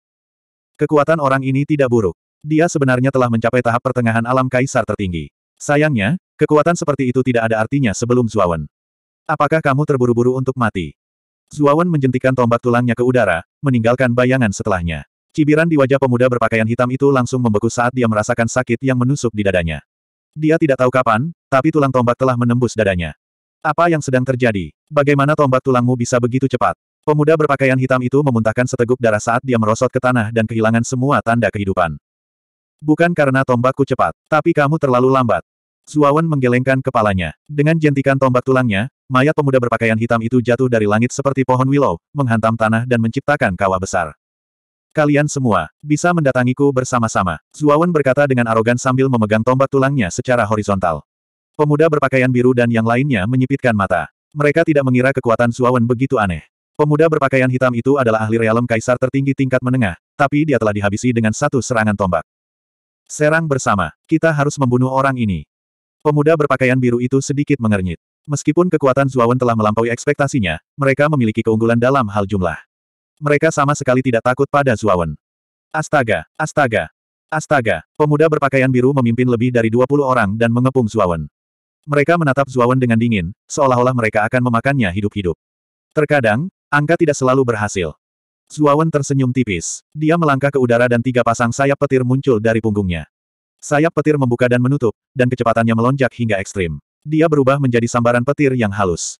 Speaker 1: Kekuatan orang ini tidak buruk. Dia sebenarnya telah mencapai tahap pertengahan alam kaisar tertinggi. Sayangnya, kekuatan seperti itu tidak ada artinya sebelum Zuawan. Apakah kamu terburu-buru untuk mati? Zuawan menjentikan tombak tulangnya ke udara, meninggalkan bayangan setelahnya. Cibiran di wajah pemuda berpakaian hitam itu langsung membeku saat dia merasakan sakit yang menusuk di dadanya. Dia tidak tahu kapan, tapi tulang tombak telah menembus dadanya. Apa yang sedang terjadi? Bagaimana tombak tulangmu bisa begitu cepat? Pemuda berpakaian hitam itu memuntahkan seteguk darah saat dia merosot ke tanah dan kehilangan semua tanda kehidupan. Bukan karena tombakku cepat, tapi kamu terlalu lambat. Zuawan menggelengkan kepalanya. Dengan jentikan tombak tulangnya, mayat pemuda berpakaian hitam itu jatuh dari langit seperti pohon willow, menghantam tanah dan menciptakan kawah besar. Kalian semua, bisa mendatangiku bersama-sama. Zuawan berkata dengan arogan sambil memegang tombak tulangnya secara horizontal. Pemuda berpakaian biru dan yang lainnya menyipitkan mata. Mereka tidak mengira kekuatan Zuawan begitu aneh. Pemuda berpakaian hitam itu adalah ahli realem kaisar tertinggi tingkat menengah, tapi dia telah dihabisi dengan satu serangan tombak. Serang bersama. Kita harus membunuh orang ini. Pemuda berpakaian biru itu sedikit mengernyit. Meskipun kekuatan Zuawan telah melampaui ekspektasinya, mereka memiliki keunggulan dalam hal jumlah. Mereka sama sekali tidak takut pada Zuawan. Astaga, astaga, astaga. Pemuda berpakaian biru memimpin lebih dari 20 orang dan mengepung Zuawan. Mereka menatap Zuawan dengan dingin, seolah-olah mereka akan memakannya hidup-hidup. Terkadang, angka tidak selalu berhasil. Zuawan tersenyum tipis. Dia melangkah ke udara dan tiga pasang sayap petir muncul dari punggungnya. Sayap petir membuka dan menutup, dan kecepatannya melonjak hingga ekstrim. Dia berubah menjadi sambaran petir yang halus.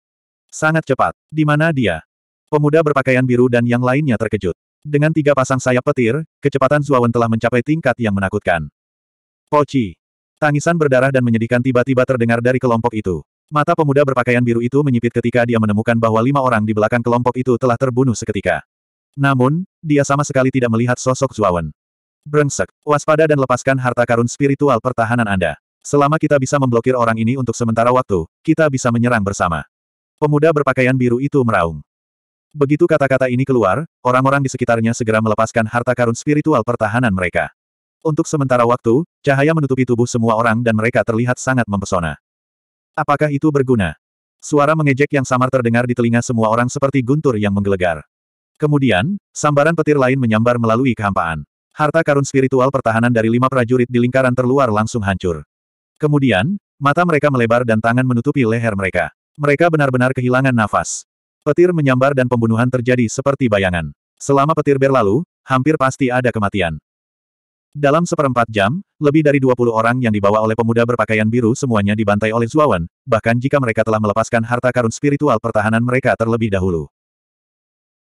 Speaker 1: Sangat cepat. Di mana dia? Pemuda berpakaian biru dan yang lainnya terkejut. Dengan tiga pasang sayap petir, kecepatan Zuawan telah mencapai tingkat yang menakutkan. Poci. Tangisan berdarah dan menyedihkan tiba-tiba terdengar dari kelompok itu. Mata pemuda berpakaian biru itu menyipit ketika dia menemukan bahwa lima orang di belakang kelompok itu telah terbunuh seketika. Namun, dia sama sekali tidak melihat sosok Zuawan. Brengsek, waspada dan lepaskan harta karun spiritual pertahanan Anda. Selama kita bisa memblokir orang ini untuk sementara waktu, kita bisa menyerang bersama. Pemuda berpakaian biru itu meraung. Begitu kata-kata ini keluar, orang-orang di sekitarnya segera melepaskan harta karun spiritual pertahanan mereka. Untuk sementara waktu, cahaya menutupi tubuh semua orang dan mereka terlihat sangat mempesona. Apakah itu berguna? Suara mengejek yang samar terdengar di telinga semua orang seperti guntur yang menggelegar. Kemudian, sambaran petir lain menyambar melalui kehampaan. Harta karun spiritual pertahanan dari lima prajurit di lingkaran terluar langsung hancur. Kemudian, mata mereka melebar dan tangan menutupi leher mereka. Mereka benar-benar kehilangan nafas. Petir menyambar dan pembunuhan terjadi seperti bayangan. Selama petir berlalu, hampir pasti ada kematian. Dalam seperempat jam, lebih dari 20 orang yang dibawa oleh pemuda berpakaian biru semuanya dibantai oleh Zuawan, bahkan jika mereka telah melepaskan harta karun spiritual pertahanan mereka terlebih dahulu.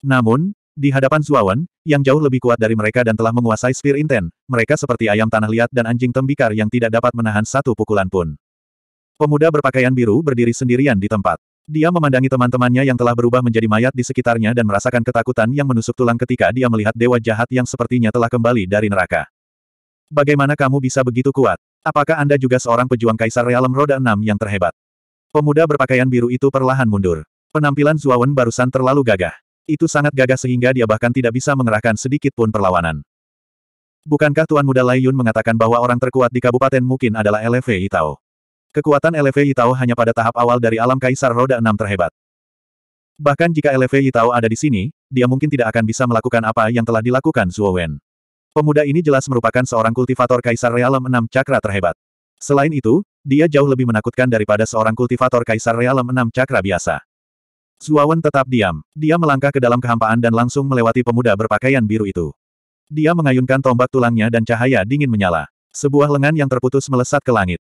Speaker 1: Namun, di hadapan Suawan, yang jauh lebih kuat dari mereka dan telah menguasai Spear Inten, mereka seperti ayam tanah liat dan anjing tembikar yang tidak dapat menahan satu pukulan pun. Pemuda berpakaian biru berdiri sendirian di tempat. Dia memandangi teman-temannya yang telah berubah menjadi mayat di sekitarnya dan merasakan ketakutan yang menusuk tulang ketika dia melihat dewa jahat yang sepertinya telah kembali dari neraka. Bagaimana kamu bisa begitu kuat? Apakah Anda juga seorang pejuang kaisar realem roda enam yang terhebat? Pemuda berpakaian biru itu perlahan mundur. Penampilan Zuawan barusan terlalu gagah. Itu sangat gagah sehingga dia bahkan tidak bisa mengerahkan sedikit pun perlawanan. Bukankah Tuan Muda Lai Yun mengatakan bahwa orang terkuat di kabupaten mungkin adalah LV Itao? Kekuatan LV Itao hanya pada tahap awal dari alam Kaisar Roda Enam terhebat. Bahkan jika LV Itao ada di sini, dia mungkin tidak akan bisa melakukan apa yang telah dilakukan Zuo Wen. Pemuda ini jelas merupakan seorang kultivator Kaisar Realem Enam Cakra terhebat. Selain itu, dia jauh lebih menakutkan daripada seorang kultivator Kaisar Realem Enam Cakra biasa. Zuawan tetap diam. Dia melangkah ke dalam kehampaan dan langsung melewati pemuda berpakaian biru itu. Dia mengayunkan tombak tulangnya dan cahaya dingin menyala. Sebuah lengan yang terputus melesat ke langit.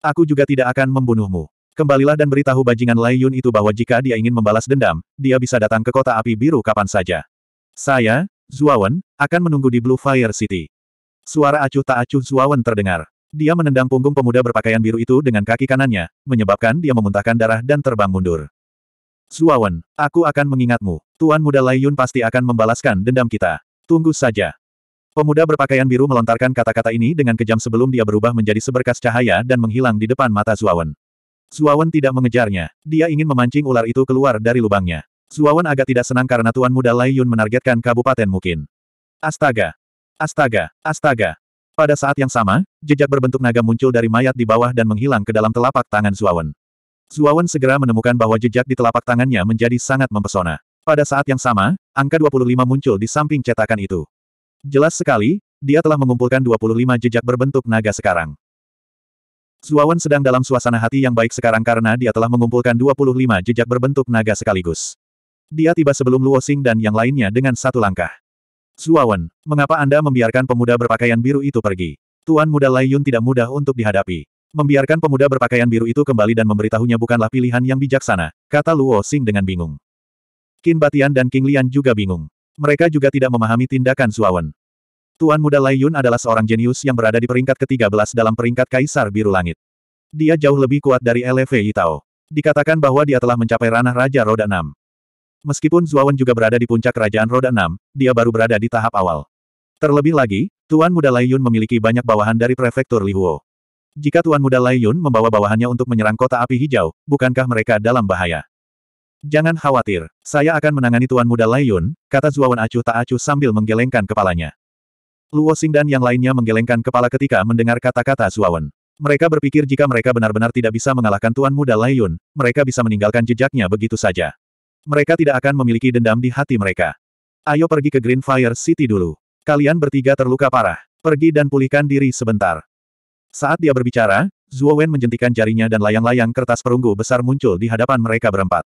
Speaker 1: Aku juga tidak akan membunuhmu. Kembalilah dan beritahu bajingan Lai Yun itu bahwa jika dia ingin membalas dendam, dia bisa datang ke kota api biru kapan saja. Saya, Zuawan, akan menunggu di Blue Fire City. Suara acuh tak acuh Zuawan terdengar. Dia menendang punggung pemuda berpakaian biru itu dengan kaki kanannya, menyebabkan dia memuntahkan darah dan terbang mundur. Zuawan, aku akan mengingatmu. Tuan muda Layun pasti akan membalaskan dendam kita. Tunggu saja. Pemuda berpakaian biru melontarkan kata-kata ini dengan kejam sebelum dia berubah menjadi seberkas cahaya dan menghilang di depan mata Zuawan. Zuawan tidak mengejarnya. Dia ingin memancing ular itu keluar dari lubangnya. Zuawan agak tidak senang karena tuan muda Layun menargetkan kabupaten Mungkin. Astaga! Astaga! Astaga! Pada saat yang sama, jejak berbentuk naga muncul dari mayat di bawah dan menghilang ke dalam telapak tangan Zuawan. Zuawan segera menemukan bahwa jejak di telapak tangannya menjadi sangat mempesona. Pada saat yang sama, angka 25 muncul di samping cetakan itu. Jelas sekali, dia telah mengumpulkan 25 jejak berbentuk naga sekarang. Zuawan sedang dalam suasana hati yang baik sekarang karena dia telah mengumpulkan 25 jejak berbentuk naga sekaligus. Dia tiba sebelum Xing dan yang lainnya dengan satu langkah. Zuawan, mengapa Anda membiarkan pemuda berpakaian biru itu pergi? Tuan muda Lai Yun tidak mudah untuk dihadapi. Membiarkan pemuda berpakaian biru itu kembali dan memberitahunya bukanlah pilihan yang bijaksana, kata Luo Xing dengan bingung. Qin Batian dan King Lian juga bingung. Mereka juga tidak memahami tindakan Suawen. Tuan Muda Lai Yun adalah seorang jenius yang berada di peringkat ke-13 dalam peringkat Kaisar Biru Langit. Dia jauh lebih kuat dari LV Itao. Dikatakan bahwa dia telah mencapai ranah Raja Roda 6. Meskipun Zuawan juga berada di puncak Kerajaan Roda 6, dia baru berada di tahap awal. Terlebih lagi, Tuan Muda Lai Yun memiliki banyak bawahan dari Prefektur Lihuo. Jika Tuan Muda Lai Yun membawa bawahannya untuk menyerang kota api hijau, bukankah mereka dalam bahaya? Jangan khawatir, saya akan menangani Tuan Muda Lai Yun, kata Zuawan Acu tak acuh sambil menggelengkan kepalanya. Luo Xing dan yang lainnya menggelengkan kepala ketika mendengar kata-kata Zuawan. Mereka berpikir jika mereka benar-benar tidak bisa mengalahkan Tuan Muda Lai Yun, mereka bisa meninggalkan jejaknya begitu saja. Mereka tidak akan memiliki dendam di hati mereka. Ayo pergi ke Green Fire City dulu. Kalian bertiga terluka parah. Pergi dan pulihkan diri sebentar. Saat dia berbicara, Zuo Wen menjentikan jarinya dan layang-layang kertas perunggu besar muncul di hadapan mereka berempat.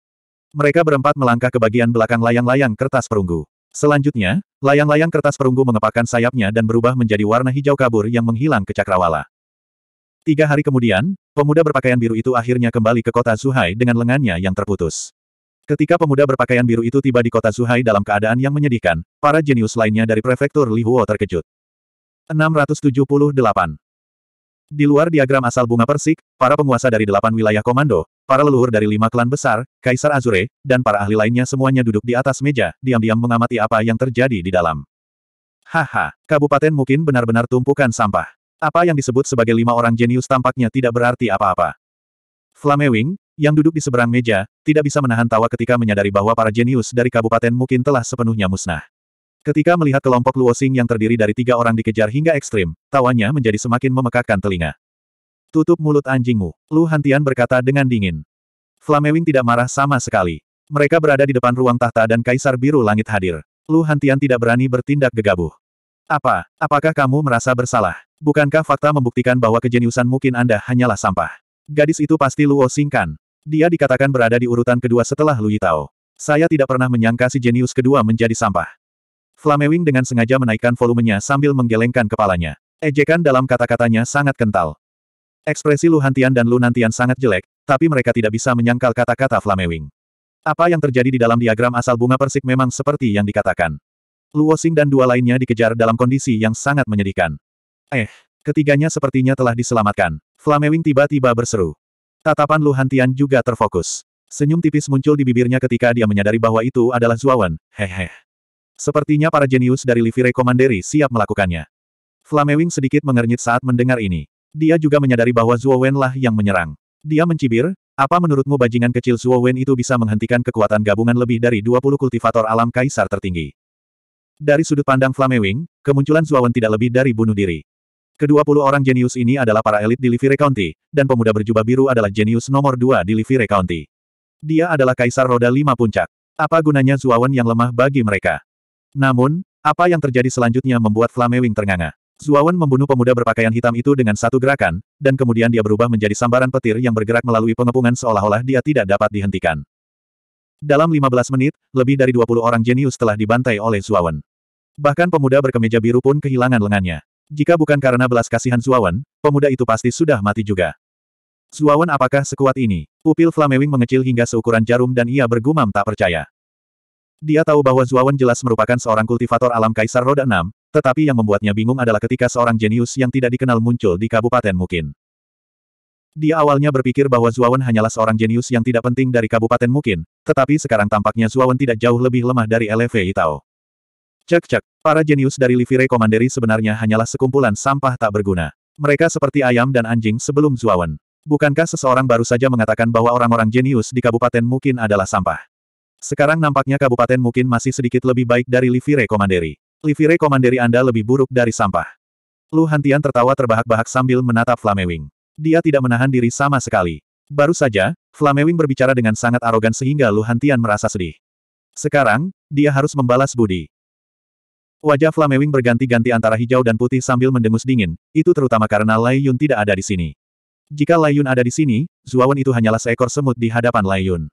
Speaker 1: Mereka berempat melangkah ke bagian belakang layang-layang kertas perunggu. Selanjutnya, layang-layang kertas perunggu mengepakkan sayapnya dan berubah menjadi warna hijau kabur yang menghilang ke cakrawala. Tiga hari kemudian, pemuda berpakaian biru itu akhirnya kembali ke kota Zuhai dengan lengannya yang terputus. Ketika pemuda berpakaian biru itu tiba di kota Zuhai dalam keadaan yang menyedihkan, para jenius lainnya dari prefektur Lihuo terkejut. 678 di luar diagram asal bunga persik, para penguasa dari delapan wilayah komando, para leluhur dari lima klan besar, Kaisar Azure, dan para ahli lainnya semuanya duduk di atas meja, diam-diam mengamati apa yang terjadi di dalam. Haha, kabupaten mungkin benar-benar tumpukan sampah. Apa yang disebut sebagai lima orang jenius tampaknya tidak berarti apa-apa. Flamewing, yang duduk di seberang meja, tidak bisa menahan tawa ketika menyadari bahwa para jenius dari kabupaten mungkin telah sepenuhnya musnah. Ketika melihat kelompok Luosing yang terdiri dari tiga orang dikejar hingga ekstrim, tawanya menjadi semakin memekakkan telinga. Tutup mulut anjingmu, Lu Hantian berkata dengan dingin. Flamewing tidak marah sama sekali. Mereka berada di depan ruang tahta dan Kaisar Biru Langit hadir. Lu Hantian tidak berani bertindak gegabah. Apa? Apakah kamu merasa bersalah? Bukankah fakta membuktikan bahwa kejeniusan mungkin Anda hanyalah sampah? Gadis itu pasti Luo kan? Dia dikatakan berada di urutan kedua setelah Lu Yitao. Saya tidak pernah menyangka si jenius kedua menjadi sampah. Flamewing dengan sengaja menaikkan volumenya sambil menggelengkan kepalanya. Ejekan dalam kata-katanya sangat kental. Ekspresi Luhantian dan Lunantian sangat jelek, tapi mereka tidak bisa menyangkal kata-kata Flamewing. Apa yang terjadi di dalam diagram asal bunga persik memang seperti yang dikatakan. Luosing dan dua lainnya dikejar dalam kondisi yang sangat menyedihkan. Eh, ketiganya sepertinya telah diselamatkan. Flamewing tiba-tiba berseru. Tatapan Luhantian juga terfokus. Senyum tipis muncul di bibirnya ketika dia menyadari bahwa itu adalah Zuawan, hehe. Sepertinya para jenius dari Livire Commandery siap melakukannya. Flamewing sedikit mengernyit saat mendengar ini. Dia juga menyadari bahwa Zuo Wen lah yang menyerang. Dia mencibir, apa menurutmu bajingan kecil Zuo Wen itu bisa menghentikan kekuatan gabungan lebih dari 20 kultivator alam kaisar tertinggi? Dari sudut pandang Flamewing, kemunculan Zuo Wen tidak lebih dari bunuh diri. Kedua puluh orang jenius ini adalah para elit di Livire County, dan pemuda berjubah biru adalah jenius nomor dua di Livire County. Dia adalah kaisar roda lima puncak. Apa gunanya Wen yang lemah bagi mereka? Namun, apa yang terjadi selanjutnya membuat Flamewing ternganga. Zuawan membunuh pemuda berpakaian hitam itu dengan satu gerakan, dan kemudian dia berubah menjadi sambaran petir yang bergerak melalui pengepungan seolah-olah dia tidak dapat dihentikan. Dalam 15 menit, lebih dari 20 orang jenius telah dibantai oleh Zuawan. Bahkan pemuda berkemeja biru pun kehilangan lengannya. Jika bukan karena belas kasihan Zuawan, pemuda itu pasti sudah mati juga. Zuawan apakah sekuat ini? Pupil Flamewing mengecil hingga seukuran jarum dan ia bergumam tak percaya. Dia tahu bahwa Zuawan jelas merupakan seorang kultivator alam Kaisar Roda Enam, tetapi yang membuatnya bingung adalah ketika seorang jenius yang tidak dikenal muncul di Kabupaten Mukin. Dia awalnya berpikir bahwa Zuawan hanyalah seorang jenius yang tidak penting dari Kabupaten Mukin, tetapi sekarang tampaknya Zuawan tidak jauh lebih lemah dari LV Itao. Cek-cek, para jenius dari Livire Komanderi sebenarnya hanyalah sekumpulan sampah tak berguna. Mereka seperti ayam dan anjing sebelum Zuawan. Bukankah seseorang baru saja mengatakan bahwa orang-orang jenius di Kabupaten Mukin adalah sampah? Sekarang nampaknya kabupaten mungkin masih sedikit lebih baik dari Livire Komanderi. Livire Komanderi Anda lebih buruk dari sampah. Lu Hantian tertawa terbahak-bahak sambil menatap Flamewing. Dia tidak menahan diri sama sekali. Baru saja, Flamewing berbicara dengan sangat arogan sehingga Lu Hantian merasa sedih. Sekarang, dia harus membalas budi. Wajah Flamewing berganti-ganti antara hijau dan putih sambil mendengus dingin, itu terutama karena Lai Yun tidak ada di sini. Jika Lai Yun ada di sini, Zuawan itu hanyalah seekor semut di hadapan Lai Yun.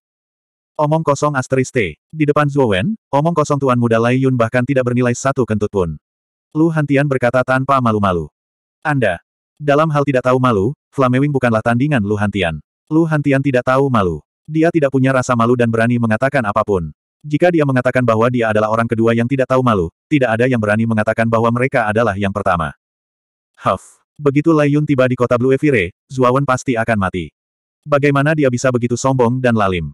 Speaker 1: Omong kosong asteris T. Di depan Wen, omong kosong tuan muda Lai Yun bahkan tidak bernilai satu kentut pun. Lu Hantian berkata tanpa malu-malu. Anda. Dalam hal tidak tahu malu, Flamewing bukanlah tandingan Lu Hantian. Lu Hantian tidak tahu malu. Dia tidak punya rasa malu dan berani mengatakan apapun. Jika dia mengatakan bahwa dia adalah orang kedua yang tidak tahu malu, tidak ada yang berani mengatakan bahwa mereka adalah yang pertama. Huff. Begitu Lai Yun tiba di kota Blue Evire, Zuawan pasti akan mati. Bagaimana dia bisa begitu sombong dan lalim?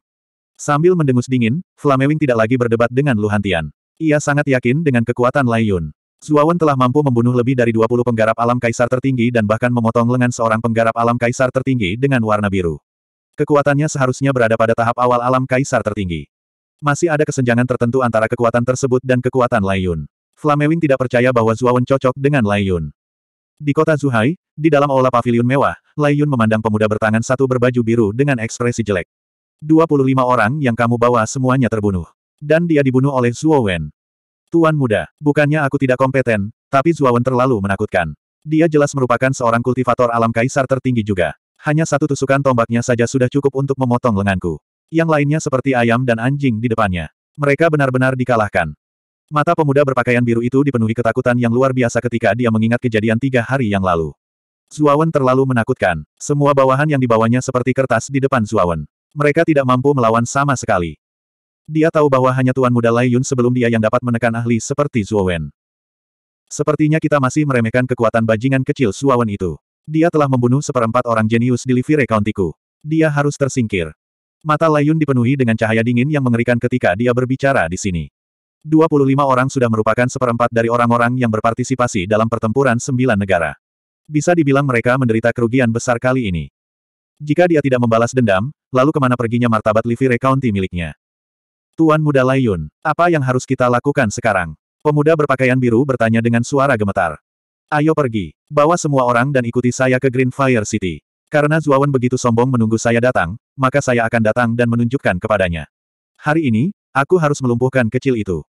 Speaker 1: Sambil mendengus dingin, Flamewing tidak lagi berdebat dengan Luhantian. Ia sangat yakin dengan kekuatan Lai Yun. Zuawan telah mampu membunuh lebih dari 20 penggarap alam kaisar tertinggi dan bahkan memotong lengan seorang penggarap alam kaisar tertinggi dengan warna biru. Kekuatannya seharusnya berada pada tahap awal alam kaisar tertinggi. Masih ada kesenjangan tertentu antara kekuatan tersebut dan kekuatan Lai Yun. Flamewing tidak percaya bahwa Zuawan cocok dengan Lai Yun. Di kota Zuhai, di dalam aula pavilion mewah, Lai Yun memandang pemuda bertangan satu berbaju biru dengan ekspresi jelek. 25 orang yang kamu bawa semuanya terbunuh. Dan dia dibunuh oleh Zuo Wen. Tuan muda, bukannya aku tidak kompeten, tapi Zuo Wen terlalu menakutkan. Dia jelas merupakan seorang kultivator alam kaisar tertinggi juga. Hanya satu tusukan tombaknya saja sudah cukup untuk memotong lenganku. Yang lainnya seperti ayam dan anjing di depannya. Mereka benar-benar dikalahkan. Mata pemuda berpakaian biru itu dipenuhi ketakutan yang luar biasa ketika dia mengingat kejadian tiga hari yang lalu. Zuawan terlalu menakutkan. Semua bawahan yang dibawanya seperti kertas di depan Zuawan. Mereka tidak mampu melawan sama sekali. Dia tahu bahwa hanya Tuan Muda Lai Yun sebelum dia yang dapat menekan ahli seperti Wen. Sepertinya kita masih meremehkan kekuatan bajingan kecil Wen itu. Dia telah membunuh seperempat orang jenius di Livire county Dia harus tersingkir. Mata Lai Yun dipenuhi dengan cahaya dingin yang mengerikan ketika dia berbicara di sini. 25 orang sudah merupakan seperempat dari orang-orang yang berpartisipasi dalam pertempuran sembilan negara. Bisa dibilang mereka menderita kerugian besar kali ini. Jika dia tidak membalas dendam, lalu kemana perginya martabat Livi county miliknya? Tuan Muda Layun, apa yang harus kita lakukan sekarang? Pemuda berpakaian biru bertanya dengan suara gemetar. Ayo pergi, bawa semua orang dan ikuti saya ke Green Fire City. Karena Zuawan begitu sombong menunggu saya datang, maka saya akan datang dan menunjukkan kepadanya. Hari ini, aku harus melumpuhkan kecil itu.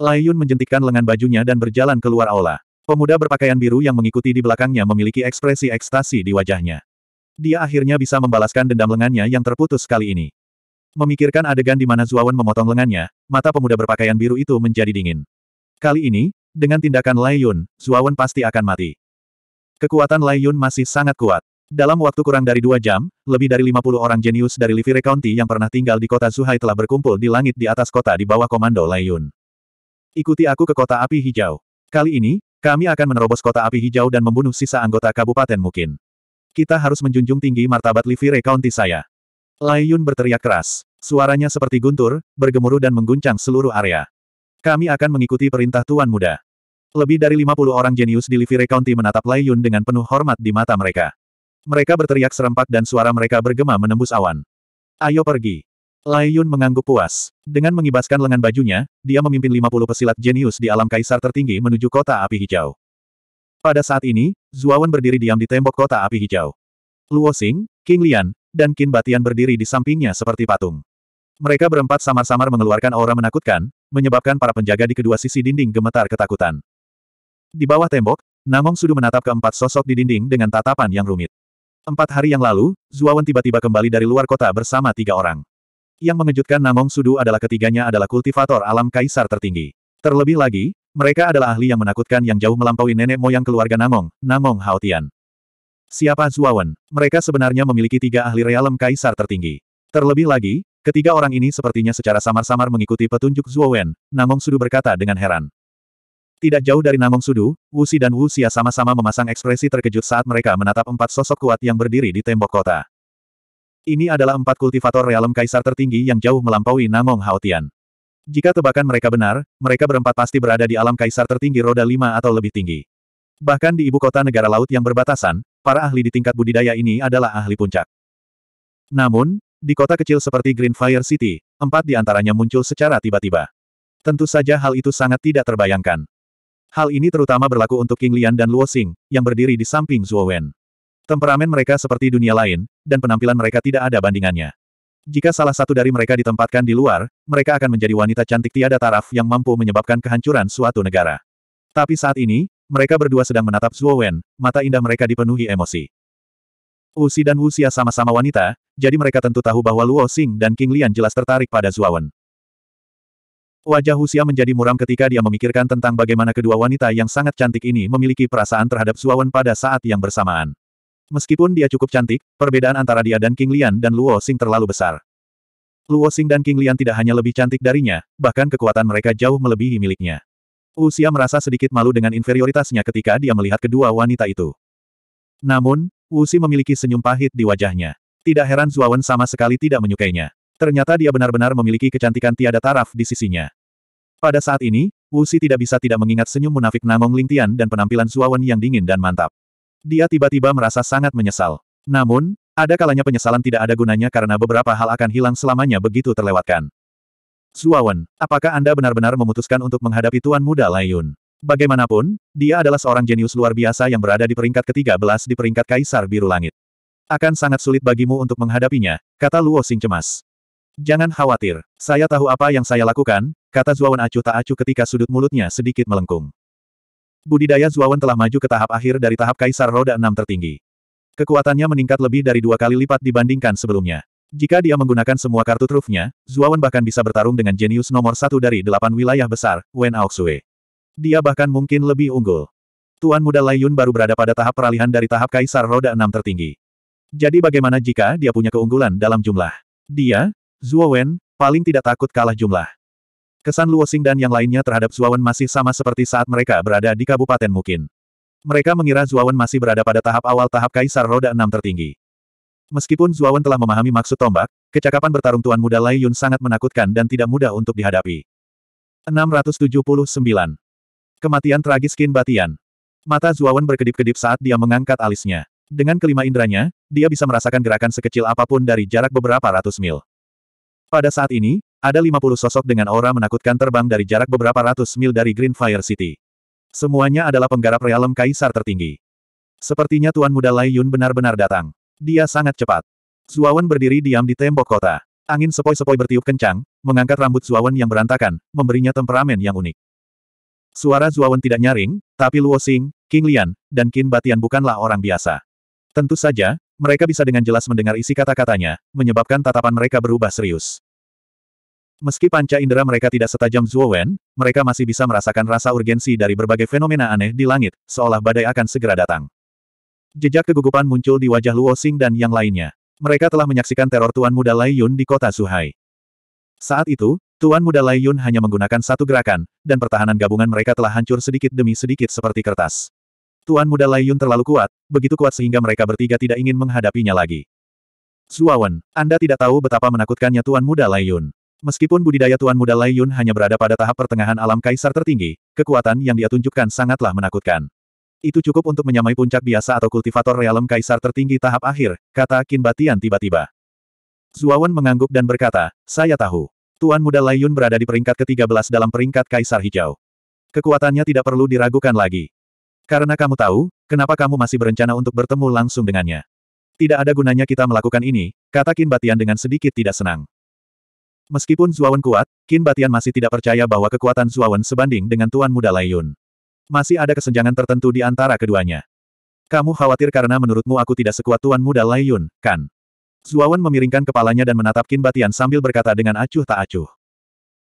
Speaker 1: Layun menjentikkan lengan bajunya dan berjalan keluar aula. Pemuda berpakaian biru yang mengikuti di belakangnya memiliki ekspresi ekstasi di wajahnya. Dia akhirnya bisa membalaskan dendam lengannya yang terputus kali ini. Memikirkan adegan di mana Zuawan memotong lengannya, mata pemuda berpakaian biru itu menjadi dingin. Kali ini, dengan tindakan Lai Yun, Zuawan pasti akan mati. Kekuatan Lai Yun masih sangat kuat. Dalam waktu kurang dari dua jam, lebih dari 50 orang jenius dari Livire County yang pernah tinggal di kota Zuhai telah berkumpul di langit di atas kota di bawah komando Lai Yun. Ikuti aku ke kota api hijau. Kali ini, kami akan menerobos kota api hijau dan membunuh sisa anggota kabupaten mungkin. Kita harus menjunjung tinggi martabat Livire County saya. Lai Yun berteriak keras. Suaranya seperti guntur, bergemuruh dan mengguncang seluruh area. Kami akan mengikuti perintah Tuan Muda. Lebih dari 50 orang jenius di Livire County menatap Lai Yun dengan penuh hormat di mata mereka. Mereka berteriak serempak dan suara mereka bergema menembus awan. Ayo pergi. Lai Yun mengangguk puas. Dengan mengibaskan lengan bajunya, dia memimpin 50 pesilat jenius di alam kaisar tertinggi menuju kota api hijau. Pada saat ini, Zuawan berdiri diam di tembok kota api hijau. Luo Xing, King Lian, dan Qin Batian berdiri di sampingnya seperti patung. Mereka berempat samar-samar mengeluarkan aura menakutkan, menyebabkan para penjaga di kedua sisi dinding gemetar ketakutan. Di bawah tembok, Namong Sudu menatap keempat sosok di dinding dengan tatapan yang rumit. Empat hari yang lalu, Zuawan tiba-tiba kembali dari luar kota bersama tiga orang. Yang mengejutkan Namong Sudu adalah ketiganya adalah kultivator alam kaisar tertinggi. Terlebih lagi, mereka adalah ahli yang menakutkan yang jauh melampaui nenek moyang keluarga Namong, Namong Haotian. Siapa Zuawan? Mereka sebenarnya memiliki tiga ahli realem kaisar tertinggi. Terlebih lagi, ketiga orang ini sepertinya secara samar-samar mengikuti petunjuk Zuawan, Namong Sudu berkata dengan heran. Tidak jauh dari Namong Sudu, Wusi dan Wuxia sama-sama memasang ekspresi terkejut saat mereka menatap empat sosok kuat yang berdiri di tembok kota. Ini adalah empat kultivator realem kaisar tertinggi yang jauh melampaui Namong Haotian. Jika tebakan mereka benar, mereka berempat pasti berada di alam kaisar tertinggi roda lima atau lebih tinggi. Bahkan di ibu kota negara laut yang berbatasan, para ahli di tingkat budidaya ini adalah ahli puncak. Namun, di kota kecil seperti Green Fire City, empat di antaranya muncul secara tiba-tiba. Tentu saja hal itu sangat tidak terbayangkan. Hal ini terutama berlaku untuk King Lian dan Luo Xing, yang berdiri di samping Zhuo Wen. Temperamen mereka seperti dunia lain, dan penampilan mereka tidak ada bandingannya. Jika salah satu dari mereka ditempatkan di luar, mereka akan menjadi wanita cantik tiada taraf yang mampu menyebabkan kehancuran suatu negara. Tapi saat ini, mereka berdua sedang menatap Zuo Wen, mata indah mereka dipenuhi emosi. Usi dan Wuxia sama-sama wanita, jadi mereka tentu tahu bahwa Luo Xing dan King Lian jelas tertarik pada Zuo Wen. Wajah Husia menjadi muram ketika dia memikirkan tentang bagaimana kedua wanita yang sangat cantik ini memiliki perasaan terhadap Wen pada saat yang bersamaan. Meskipun dia cukup cantik, perbedaan antara dia dan King Lian dan Luo Xing terlalu besar. Luo Xing dan King Lian tidak hanya lebih cantik darinya, bahkan kekuatan mereka jauh melebihi miliknya. Usia merasa sedikit malu dengan inferioritasnya ketika dia melihat kedua wanita itu. Namun, Wuxi memiliki senyum pahit di wajahnya. Tidak heran Wen sama sekali tidak menyukainya. Ternyata dia benar-benar memiliki kecantikan tiada taraf di sisinya. Pada saat ini, Wuxi tidak bisa tidak mengingat senyum munafik Nangong Lingtian dan penampilan Wen yang dingin dan mantap. Dia tiba-tiba merasa sangat menyesal. Namun, ada kalanya penyesalan tidak ada gunanya karena beberapa hal akan hilang selamanya begitu terlewatkan. Zuawan, apakah Anda benar-benar memutuskan untuk menghadapi Tuan Muda Layun? Bagaimanapun, dia adalah seorang jenius luar biasa yang berada di peringkat ke-13 di peringkat Kaisar Biru Langit. Akan sangat sulit bagimu untuk menghadapinya, kata Luo Xing cemas. Jangan khawatir, saya tahu apa yang saya lakukan, kata Zuawan acuh tak acuh ketika sudut mulutnya sedikit melengkung. Budidaya Zuawan telah maju ke tahap akhir dari tahap Kaisar Roda 6 tertinggi. Kekuatannya meningkat lebih dari dua kali lipat dibandingkan sebelumnya. Jika dia menggunakan semua kartu trufnya, Zuawan bahkan bisa bertarung dengan jenius nomor satu dari delapan wilayah besar, Wen Aoxue. Dia bahkan mungkin lebih unggul. Tuan muda Layun baru berada pada tahap peralihan dari tahap Kaisar Roda 6 tertinggi. Jadi bagaimana jika dia punya keunggulan dalam jumlah? Dia, Zuo paling tidak takut kalah jumlah. Kesan Luosing dan yang lainnya terhadap Zuawan masih sama seperti saat mereka berada di Kabupaten Mukin. Mereka mengira Zuawan masih berada pada tahap awal tahap Kaisar Roda Enam tertinggi. Meskipun Zuawan telah memahami maksud tombak, kecakapan bertarung Tuan Muda Lai Yun sangat menakutkan dan tidak mudah untuk dihadapi. 679. Kematian tragis Kin Batian. Mata Zuawan berkedip-kedip saat dia mengangkat alisnya. Dengan kelima inderanya, dia bisa merasakan gerakan sekecil apapun dari jarak beberapa ratus mil. Pada saat ini, ada 50 sosok dengan aura menakutkan terbang dari jarak beberapa ratus mil dari Green Fire City. Semuanya adalah penggarap realem kaisar tertinggi. Sepertinya Tuan Muda Lai Yun benar-benar datang. Dia sangat cepat. Zuawan berdiri diam di tembok kota. Angin sepoi-sepoi bertiup kencang, mengangkat rambut Zuawan yang berantakan, memberinya temperamen yang unik. Suara Zuawan tidak nyaring, tapi Luo Xing, King Lian, dan Qin Batian bukanlah orang biasa. Tentu saja, mereka bisa dengan jelas mendengar isi kata-katanya, menyebabkan tatapan mereka berubah serius. Meski panca indera mereka tidak setajam Zhuo Wen, mereka masih bisa merasakan rasa urgensi dari berbagai fenomena aneh di langit, seolah badai akan segera datang. Jejak kegugupan muncul di wajah Luo Xing dan yang lainnya. Mereka telah menyaksikan teror Tuan Muda Lai Yun di kota Suhai. Saat itu, Tuan Muda Lai Yun hanya menggunakan satu gerakan, dan pertahanan gabungan mereka telah hancur sedikit demi sedikit seperti kertas. Tuan Muda Lai Yun terlalu kuat, begitu kuat sehingga mereka bertiga tidak ingin menghadapinya lagi. Wen, Anda tidak tahu betapa menakutkannya Tuan Muda Lai Yun. Meskipun budidaya Tuan Muda Lai Yun hanya berada pada tahap pertengahan alam kaisar tertinggi, kekuatan yang dia tunjukkan sangatlah menakutkan. Itu cukup untuk menyamai puncak biasa atau kultivator realem kaisar tertinggi tahap akhir, kata Kin Batian tiba-tiba. Zuawan mengangguk dan berkata, saya tahu. Tuan Muda Lai Yun berada di peringkat ke-13 dalam peringkat kaisar hijau. Kekuatannya tidak perlu diragukan lagi. Karena kamu tahu, kenapa kamu masih berencana untuk bertemu langsung dengannya. Tidak ada gunanya kita melakukan ini, kata Kin Batian dengan sedikit tidak senang. Meskipun Zuawan kuat, Qin Batian masih tidak percaya bahwa kekuatan Zuawan sebanding dengan Tuan Muda Layun. Masih ada kesenjangan tertentu di antara keduanya. Kamu khawatir karena menurutmu aku tidak sekuat Tuan Muda Layun, kan? Zuawan memiringkan kepalanya dan menatap Qin Batian sambil berkata dengan acuh tak acuh.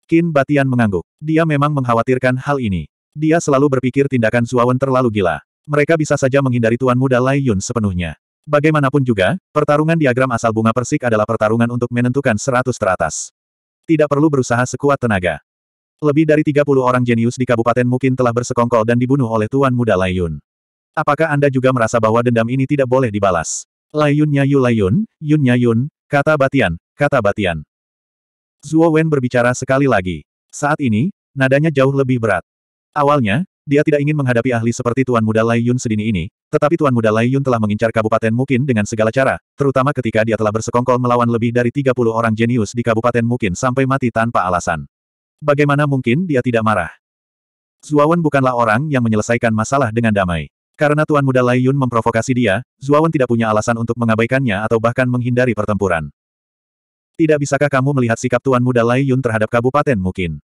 Speaker 1: Qin Batian mengangguk. Dia memang mengkhawatirkan hal ini. Dia selalu berpikir tindakan Zuawan terlalu gila. Mereka bisa saja menghindari Tuan Muda Layun sepenuhnya. Bagaimanapun juga, pertarungan diagram asal bunga persik adalah pertarungan untuk menentukan seratus teratas. Tidak perlu berusaha sekuat tenaga. Lebih dari 30 orang jenius di kabupaten mungkin telah bersekongkol dan dibunuh oleh Tuan Muda Layun. Apakah Anda juga merasa bahwa dendam ini tidak boleh dibalas? Layun Nyayu layun, Yun, nyayun, kata Batian, kata Batian. Zuo Wen berbicara sekali lagi. Saat ini, nadanya jauh lebih berat. Awalnya, dia tidak ingin menghadapi ahli seperti Tuan Muda Lai Yun sedini ini, tetapi Tuan Muda Lai Yun telah mengincar Kabupaten Mukin dengan segala cara, terutama ketika dia telah bersekongkol melawan lebih dari 30 orang jenius di Kabupaten Mukin sampai mati tanpa alasan. Bagaimana mungkin dia tidak marah? Zuawan bukanlah orang yang menyelesaikan masalah dengan damai. Karena Tuan Muda Lai Yun memprovokasi dia, Zuawan tidak punya alasan untuk mengabaikannya atau bahkan menghindari pertempuran. Tidak bisakah kamu melihat sikap Tuan Muda Lai Yun terhadap Kabupaten Mukin?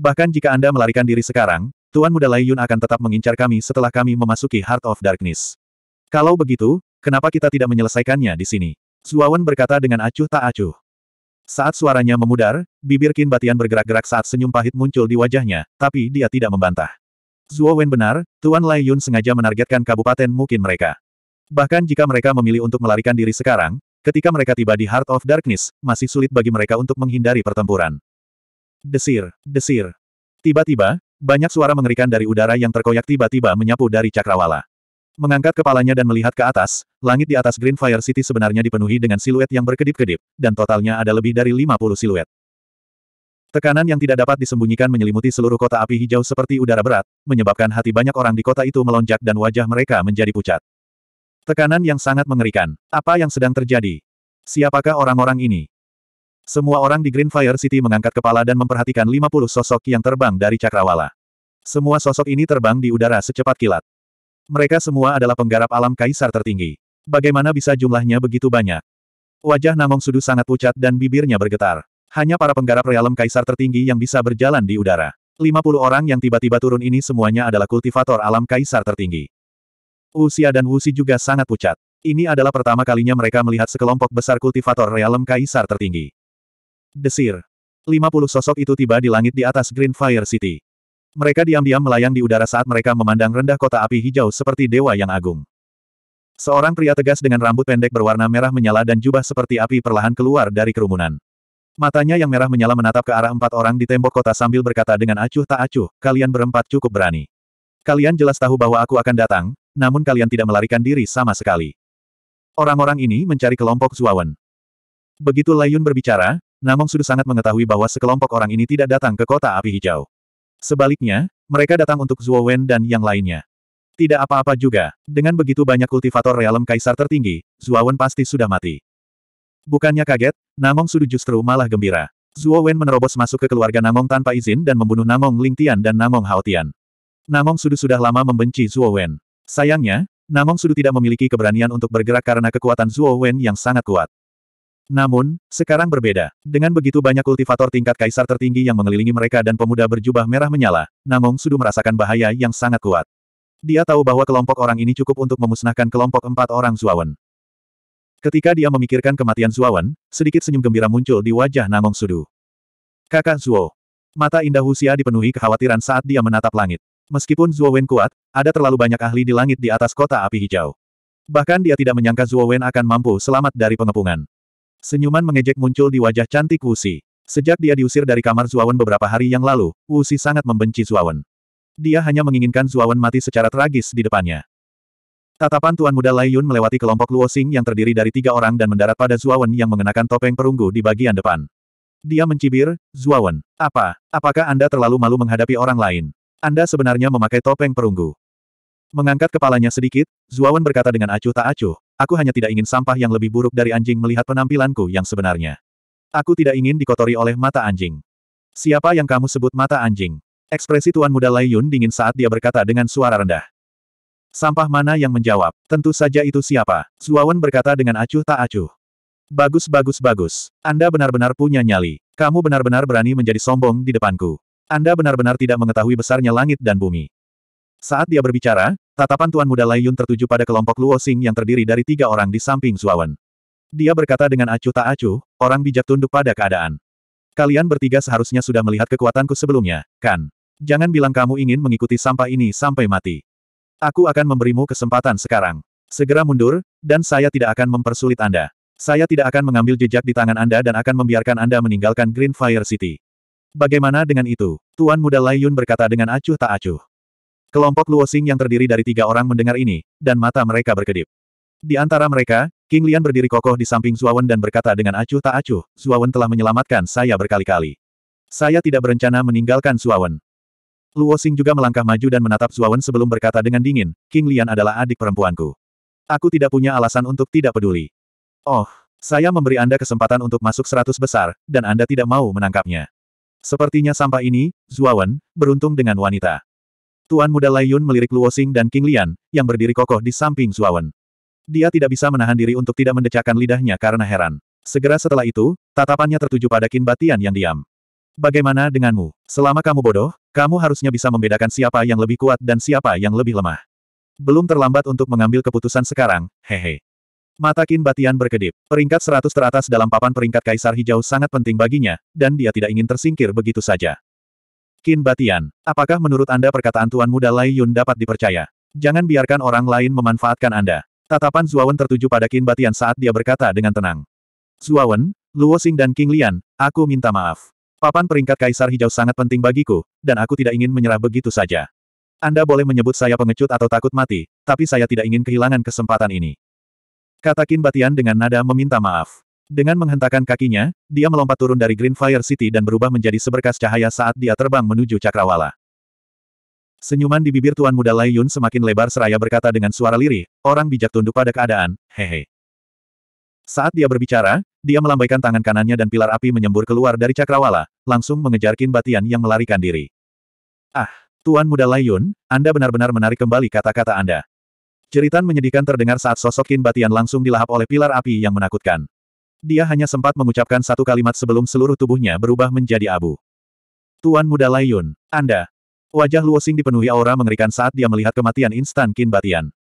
Speaker 1: Bahkan jika Anda melarikan diri sekarang, Tuan Muda Lai Yun akan tetap mengincar kami setelah kami memasuki Heart of Darkness. Kalau begitu, kenapa kita tidak menyelesaikannya di sini? Zuawan berkata dengan acuh tak acuh. Saat suaranya memudar, bibir Qin Batian bergerak-gerak saat senyum pahit muncul di wajahnya, tapi dia tidak membantah. Zuo benar, Tuan Lai Yun sengaja menargetkan kabupaten mungkin mereka. Bahkan jika mereka memilih untuk melarikan diri sekarang, ketika mereka tiba di Heart of Darkness, masih sulit bagi mereka untuk menghindari pertempuran. Desir, desir. Tiba-tiba, banyak suara mengerikan dari udara yang terkoyak tiba-tiba menyapu dari cakrawala. Mengangkat kepalanya dan melihat ke atas, langit di atas Green Fire City sebenarnya dipenuhi dengan siluet yang berkedip-kedip, dan totalnya ada lebih dari 50 siluet. Tekanan yang tidak dapat disembunyikan menyelimuti seluruh kota api hijau seperti udara berat, menyebabkan hati banyak orang di kota itu melonjak dan wajah mereka menjadi pucat. Tekanan yang sangat mengerikan. Apa yang sedang terjadi? Siapakah orang-orang ini? Semua orang di Greenfire City mengangkat kepala dan memperhatikan 50 sosok yang terbang dari Cakrawala. Semua sosok ini terbang di udara secepat kilat. Mereka semua adalah penggarap alam kaisar tertinggi. Bagaimana bisa jumlahnya begitu banyak? Wajah Namong Sudu sangat pucat dan bibirnya bergetar. Hanya para penggarap realem kaisar tertinggi yang bisa berjalan di udara. 50 orang yang tiba-tiba turun ini semuanya adalah kultivator alam kaisar tertinggi. Usia dan Wusi juga sangat pucat. Ini adalah pertama kalinya mereka melihat sekelompok besar kultivator realem kaisar tertinggi. Desir. 50 sosok itu tiba di langit di atas Green Fire City. Mereka diam-diam melayang di udara saat mereka memandang rendah kota api hijau seperti dewa yang agung. Seorang pria tegas dengan rambut pendek berwarna merah menyala dan jubah seperti api perlahan keluar dari kerumunan. Matanya yang merah menyala menatap ke arah empat orang di tembok kota sambil berkata dengan acuh tak acuh, kalian berempat cukup berani. Kalian jelas tahu bahwa aku akan datang, namun kalian tidak melarikan diri sama sekali. Orang-orang ini mencari kelompok Zuawan. Begitu Layun berbicara, Namong sudah sangat mengetahui bahwa sekelompok orang ini tidak datang ke kota api hijau. Sebaliknya, mereka datang untuk Zhuo Wen dan yang lainnya. Tidak apa-apa juga, dengan begitu banyak kultivator realem kaisar tertinggi, Wen pasti sudah mati. Bukannya kaget, Namong Sudu justru malah gembira. Wen menerobos masuk ke keluarga Namong tanpa izin dan membunuh Namong Ling Tian dan Namong Hao Tian. Namong Sudu sudah lama membenci Wen. Sayangnya, Namong Sudu tidak memiliki keberanian untuk bergerak karena kekuatan Wen yang sangat kuat. Namun, sekarang berbeda. Dengan begitu banyak kultivator tingkat kaisar tertinggi yang mengelilingi mereka dan pemuda berjubah merah menyala, Namong Sudu merasakan bahaya yang sangat kuat. Dia tahu bahwa kelompok orang ini cukup untuk memusnahkan kelompok empat orang Zuawan. Ketika dia memikirkan kematian Zuawan, sedikit senyum gembira muncul di wajah Namong Sudu. Kakak Zuo. Mata indah Husia dipenuhi kekhawatiran saat dia menatap langit. Meskipun Zuo Wen kuat, ada terlalu banyak ahli di langit di atas kota api hijau. Bahkan dia tidak menyangka Zuo Wen akan mampu selamat dari pengepungan. Senyuman mengejek muncul di wajah cantik Wuxi. Sejak dia diusir dari kamar Zuawan beberapa hari yang lalu, Wuxi sangat membenci Zuawan. Dia hanya menginginkan Zuawan mati secara tragis di depannya. Tatapan Tuan Muda Lai Yun melewati kelompok Luosing yang terdiri dari tiga orang dan mendarat pada Zuawan yang mengenakan topeng perunggu di bagian depan. Dia mencibir, Zuawan, apa, apakah Anda terlalu malu menghadapi orang lain? Anda sebenarnya memakai topeng perunggu. Mengangkat kepalanya sedikit, Zuawan berkata dengan acuh tak acuh, Aku hanya tidak ingin sampah yang lebih buruk dari anjing melihat penampilanku yang sebenarnya. Aku tidak ingin dikotori oleh mata anjing. Siapa yang kamu sebut mata anjing? Ekspresi Tuan Muda Lai Yun dingin saat dia berkata dengan suara rendah. Sampah mana yang menjawab? Tentu saja itu siapa? Zuawan berkata dengan acuh tak acuh. Bagus bagus bagus. Anda benar-benar punya nyali. Kamu benar-benar berani menjadi sombong di depanku. Anda benar-benar tidak mengetahui besarnya langit dan bumi. Saat dia berbicara, Tatapan Tuan Muda Layun tertuju pada kelompok Luo Xing yang terdiri dari tiga orang di samping Zuawan. Dia berkata dengan acuh tak acuh, orang bijak tunduk pada keadaan. Kalian bertiga seharusnya sudah melihat kekuatanku sebelumnya, kan? Jangan bilang kamu ingin mengikuti sampah ini sampai mati. Aku akan memberimu kesempatan sekarang. Segera mundur, dan saya tidak akan mempersulit Anda. Saya tidak akan mengambil jejak di tangan Anda dan akan membiarkan Anda meninggalkan Green Fire City. Bagaimana dengan itu? Tuan Muda Layun berkata dengan acuh tak acuh. Kelompok Luosing yang terdiri dari tiga orang mendengar ini, dan mata mereka berkedip. Di antara mereka, King Lian berdiri kokoh di samping Zuawan dan berkata dengan acuh tak acuh, Zuawan telah menyelamatkan saya berkali-kali. Saya tidak berencana meninggalkan Zuawan. Luosing juga melangkah maju dan menatap Zuawan sebelum berkata dengan dingin, King Lian adalah adik perempuanku. Aku tidak punya alasan untuk tidak peduli. Oh, saya memberi Anda kesempatan untuk masuk seratus besar, dan Anda tidak mau menangkapnya. Sepertinya sampah ini, Zuawan, beruntung dengan wanita. Tuan muda Lai melirik Luo Xing dan King Lian, yang berdiri kokoh di samping Zuawan. Dia tidak bisa menahan diri untuk tidak mendecakkan lidahnya karena heran. Segera setelah itu, tatapannya tertuju pada Qin Batian yang diam. Bagaimana denganmu? Selama kamu bodoh, kamu harusnya bisa membedakan siapa yang lebih kuat dan siapa yang lebih lemah. Belum terlambat untuk mengambil keputusan sekarang, hehe. Mata Qin Batian berkedip. Peringkat seratus teratas dalam papan peringkat Kaisar Hijau sangat penting baginya, dan dia tidak ingin tersingkir begitu saja. Qin Batian, apakah menurut Anda perkataan Tuan Muda Lai Yun dapat dipercaya? Jangan biarkan orang lain memanfaatkan Anda. Tatapan Zuawan tertuju pada Qin Batian saat dia berkata dengan tenang. Zuawan, Luo Xing dan King Lian, aku minta maaf. Papan peringkat Kaisar Hijau sangat penting bagiku, dan aku tidak ingin menyerah begitu saja. Anda boleh menyebut saya pengecut atau takut mati, tapi saya tidak ingin kehilangan kesempatan ini. Kata Qin Batian dengan nada meminta maaf. Dengan menghentakkan kakinya, dia melompat turun dari Green Fire City dan berubah menjadi seberkas cahaya saat dia terbang menuju Cakrawala. Senyuman di bibir Tuan Muda Lai Yun semakin lebar seraya berkata dengan suara lirih, orang bijak tunduk pada keadaan, hehe. Saat dia berbicara, dia melambaikan tangan kanannya dan pilar api menyembur keluar dari Cakrawala, langsung mengejar Kin Batian yang melarikan diri. Ah, Tuan Muda Lai Yun, Anda benar-benar menarik kembali kata-kata Anda. Ceritan menyedihkan terdengar saat sosok Kin Batian langsung dilahap oleh pilar api yang menakutkan. Dia hanya sempat mengucapkan satu kalimat sebelum seluruh tubuhnya berubah menjadi abu. Tuan Muda Layun, Anda. Wajah Luosing dipenuhi aura mengerikan saat dia melihat kematian instan Qin Batian.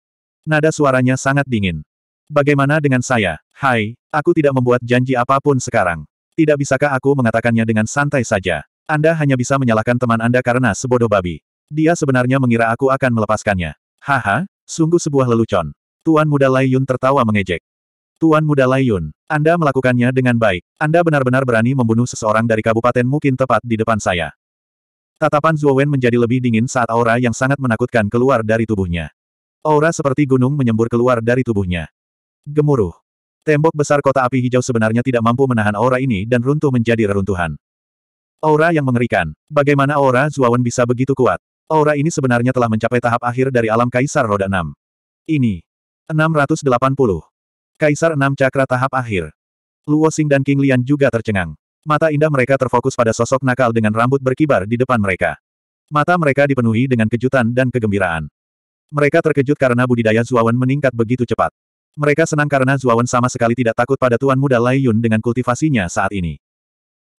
Speaker 1: Nada suaranya sangat dingin. Bagaimana dengan saya? Hai, aku tidak membuat janji apapun sekarang. Tidak bisakah aku mengatakannya dengan santai saja? Anda hanya bisa menyalahkan teman Anda karena sebodoh babi. Dia sebenarnya mengira aku akan melepaskannya. Haha, sungguh sebuah lelucon. Tuan muda Lai tertawa mengejek. Tuan Muda Layun, Anda melakukannya dengan baik. Anda benar-benar berani membunuh seseorang dari kabupaten mungkin tepat di depan saya. Tatapan Wen menjadi lebih dingin saat aura yang sangat menakutkan keluar dari tubuhnya. Aura seperti gunung menyembur keluar dari tubuhnya. Gemuruh. Tembok besar kota api hijau sebenarnya tidak mampu menahan aura ini dan runtuh menjadi reruntuhan. Aura yang mengerikan. Bagaimana aura Wen bisa begitu kuat? Aura ini sebenarnya telah mencapai tahap akhir dari alam Kaisar Roda 6. Ini. 680. Kaisar Enam Cakra tahap akhir. Luo Xing dan King Lian juga tercengang. Mata indah mereka terfokus pada sosok nakal dengan rambut berkibar di depan mereka. Mata mereka dipenuhi dengan kejutan dan kegembiraan. Mereka terkejut karena budidaya Zuawan meningkat begitu cepat. Mereka senang karena Zuawan sama sekali tidak takut pada Tuan Muda Lai Yun dengan kultivasinya saat ini.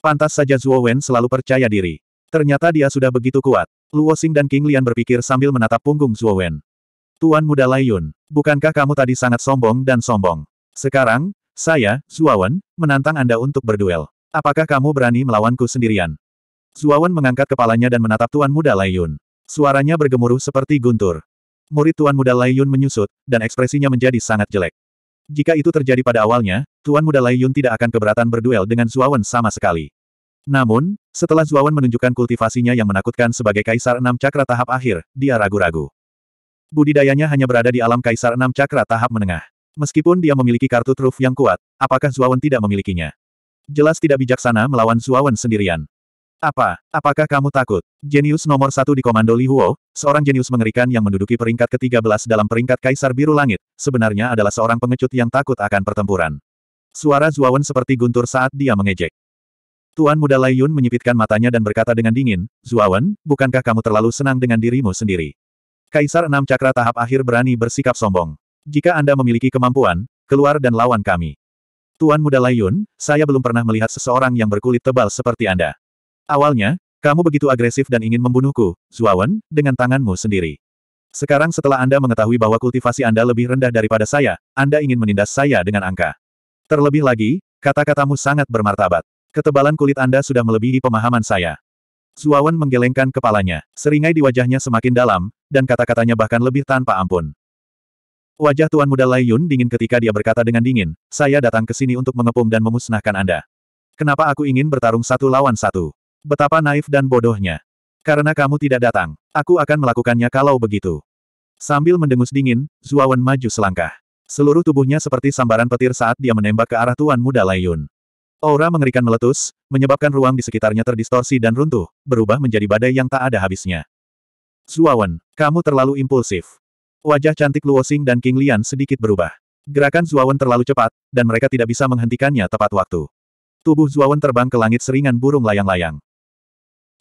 Speaker 1: Pantas saja Zuawan selalu percaya diri. Ternyata dia sudah begitu kuat. Luo Xing dan King Lian berpikir sambil menatap punggung Zuawan. Tuan Muda Lai Yun, bukankah kamu tadi sangat sombong dan sombong? Sekarang, saya, Zuawan, menantang Anda untuk berduel. Apakah kamu berani melawanku sendirian? Zuawan mengangkat kepalanya dan menatap Tuan Muda Layun. Suaranya bergemuruh seperti guntur. Murid Tuan Muda Layun menyusut, dan ekspresinya menjadi sangat jelek. Jika itu terjadi pada awalnya, Tuan Muda Layun tidak akan keberatan berduel dengan Zuawan sama sekali. Namun, setelah Zuawan menunjukkan kultivasinya yang menakutkan sebagai Kaisar Enam Cakra tahap akhir, dia ragu-ragu. Budidayanya hanya berada di alam Kaisar Enam Cakra tahap menengah. Meskipun dia memiliki kartu truf yang kuat, apakah Zuawan tidak memilikinya? Jelas tidak bijaksana melawan Zuawan sendirian. Apa? Apakah kamu takut? Jenius nomor satu di Komando Li Huo, seorang jenius mengerikan yang menduduki peringkat ke-13 dalam peringkat Kaisar Biru Langit, sebenarnya adalah seorang pengecut yang takut akan pertempuran. Suara Zuawan seperti guntur saat dia mengejek. Tuan muda Lai Yun menyipitkan matanya dan berkata dengan dingin, Zuawan, bukankah kamu terlalu senang dengan dirimu sendiri? Kaisar Enam Cakra tahap akhir berani bersikap sombong. Jika Anda memiliki kemampuan, keluar dan lawan kami. Tuan Muda Layun, saya belum pernah melihat seseorang yang berkulit tebal seperti Anda. Awalnya, kamu begitu agresif dan ingin membunuhku, Zuawan, dengan tanganmu sendiri. Sekarang setelah Anda mengetahui bahwa kultivasi Anda lebih rendah daripada saya, Anda ingin menindas saya dengan angka. Terlebih lagi, kata-katamu sangat bermartabat. Ketebalan kulit Anda sudah melebihi pemahaman saya. Zuawan menggelengkan kepalanya, seringai di wajahnya semakin dalam, dan kata-katanya bahkan lebih tanpa ampun. Wajah Tuan Muda Lai Yun dingin ketika dia berkata dengan dingin, saya datang ke sini untuk mengepung dan memusnahkan Anda. Kenapa aku ingin bertarung satu lawan satu? Betapa naif dan bodohnya. Karena kamu tidak datang, aku akan melakukannya kalau begitu. Sambil mendengus dingin, Zuawan maju selangkah. Seluruh tubuhnya seperti sambaran petir saat dia menembak ke arah Tuan Muda Lai Yun. Aura mengerikan meletus, menyebabkan ruang di sekitarnya terdistorsi dan runtuh, berubah menjadi badai yang tak ada habisnya. Zuawan, kamu terlalu impulsif. Wajah cantik Luo Xing dan King Lian sedikit berubah. Gerakan Zuawan terlalu cepat, dan mereka tidak bisa menghentikannya tepat waktu. Tubuh Zuawan terbang ke langit seringan burung layang-layang.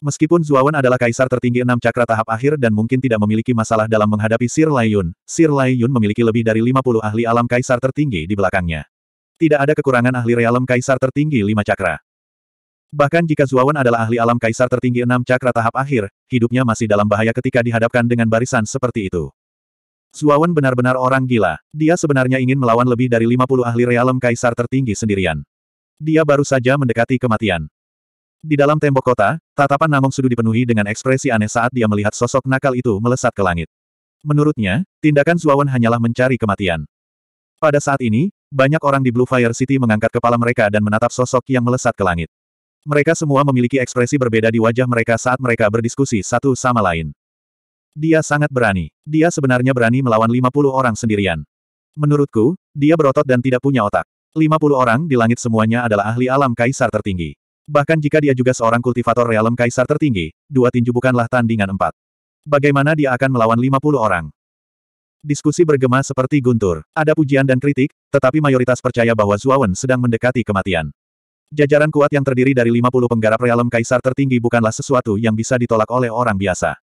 Speaker 1: Meskipun Zuawan adalah kaisar tertinggi enam cakra tahap akhir dan mungkin tidak memiliki masalah dalam menghadapi Sir Lai Yun, Sir Lai Yun memiliki lebih dari 50 ahli alam kaisar tertinggi di belakangnya. Tidak ada kekurangan ahli realem kaisar tertinggi lima cakra. Bahkan jika Zuawan adalah ahli alam kaisar tertinggi enam cakra tahap akhir, hidupnya masih dalam bahaya ketika dihadapkan dengan barisan seperti itu. Suawan benar-benar orang gila. Dia sebenarnya ingin melawan lebih dari 50 ahli realem kaisar tertinggi sendirian. Dia baru saja mendekati kematian. Di dalam tembok kota, tatapan Namong Sudu dipenuhi dengan ekspresi aneh saat dia melihat sosok nakal itu melesat ke langit. Menurutnya, tindakan Suawan hanyalah mencari kematian. Pada saat ini, banyak orang di Blue Fire City mengangkat kepala mereka dan menatap sosok yang melesat ke langit. Mereka semua memiliki ekspresi berbeda di wajah mereka saat mereka berdiskusi satu sama lain. Dia sangat berani. Dia sebenarnya berani melawan 50 orang sendirian. Menurutku, dia berotot dan tidak punya otak. 50 orang di langit semuanya adalah ahli alam kaisar tertinggi. Bahkan jika dia juga seorang kultivator realem kaisar tertinggi, dua tinju bukanlah tandingan empat. Bagaimana dia akan melawan 50 orang? Diskusi bergema seperti guntur. Ada pujian dan kritik, tetapi mayoritas percaya bahwa Zuawan sedang mendekati kematian. Jajaran kuat yang terdiri dari 50 penggarap realem kaisar tertinggi bukanlah sesuatu yang bisa ditolak oleh orang biasa.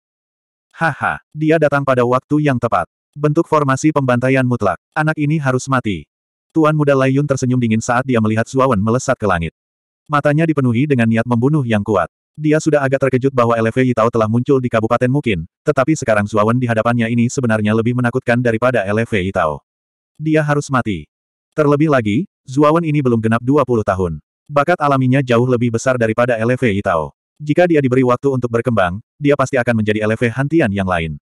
Speaker 1: Haha, dia datang pada waktu yang tepat. Bentuk formasi pembantaian mutlak. Anak ini harus mati. Tuan muda Layun tersenyum dingin saat dia melihat Suawan melesat ke langit. Matanya dipenuhi dengan niat membunuh yang kuat. Dia sudah agak terkejut bahwa LV Yitao telah muncul di Kabupaten Mukin, tetapi sekarang Suawan di hadapannya ini sebenarnya lebih menakutkan daripada LV Yitao. Dia harus mati. Terlebih lagi, Zuawan ini belum genap 20 tahun. Bakat alaminya jauh lebih besar daripada LV Yitao. Jika dia diberi waktu untuk berkembang, dia pasti akan menjadi LV Hantian yang lain.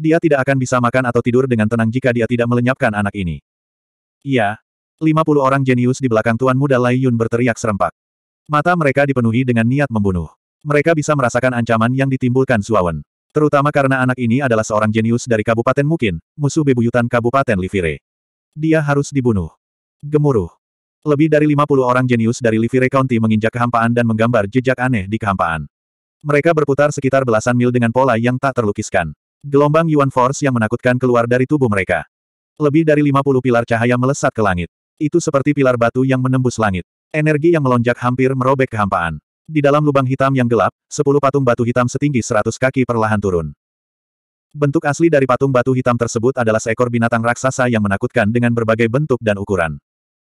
Speaker 1: Dia tidak akan bisa makan atau tidur dengan tenang jika dia tidak melenyapkan anak ini. Iya. 50 orang jenius di belakang Tuan Muda Lai Yun berteriak serempak. Mata mereka dipenuhi dengan niat membunuh. Mereka bisa merasakan ancaman yang ditimbulkan Suawen. Terutama karena anak ini adalah seorang jenius dari Kabupaten Mukin, musuh bebuyutan Kabupaten Livire. Dia harus dibunuh. Gemuruh. Lebih dari 50 orang jenius dari Livire County menginjak kehampaan dan menggambar jejak aneh di kehampaan. Mereka berputar sekitar belasan mil dengan pola yang tak terlukiskan. Gelombang Yuan Force yang menakutkan keluar dari tubuh mereka. Lebih dari 50 pilar cahaya melesat ke langit. Itu seperti pilar batu yang menembus langit. Energi yang melonjak hampir merobek kehampaan. Di dalam lubang hitam yang gelap, 10 patung batu hitam setinggi 100 kaki perlahan turun. Bentuk asli dari patung batu hitam tersebut adalah seekor binatang raksasa yang menakutkan dengan berbagai bentuk dan ukuran.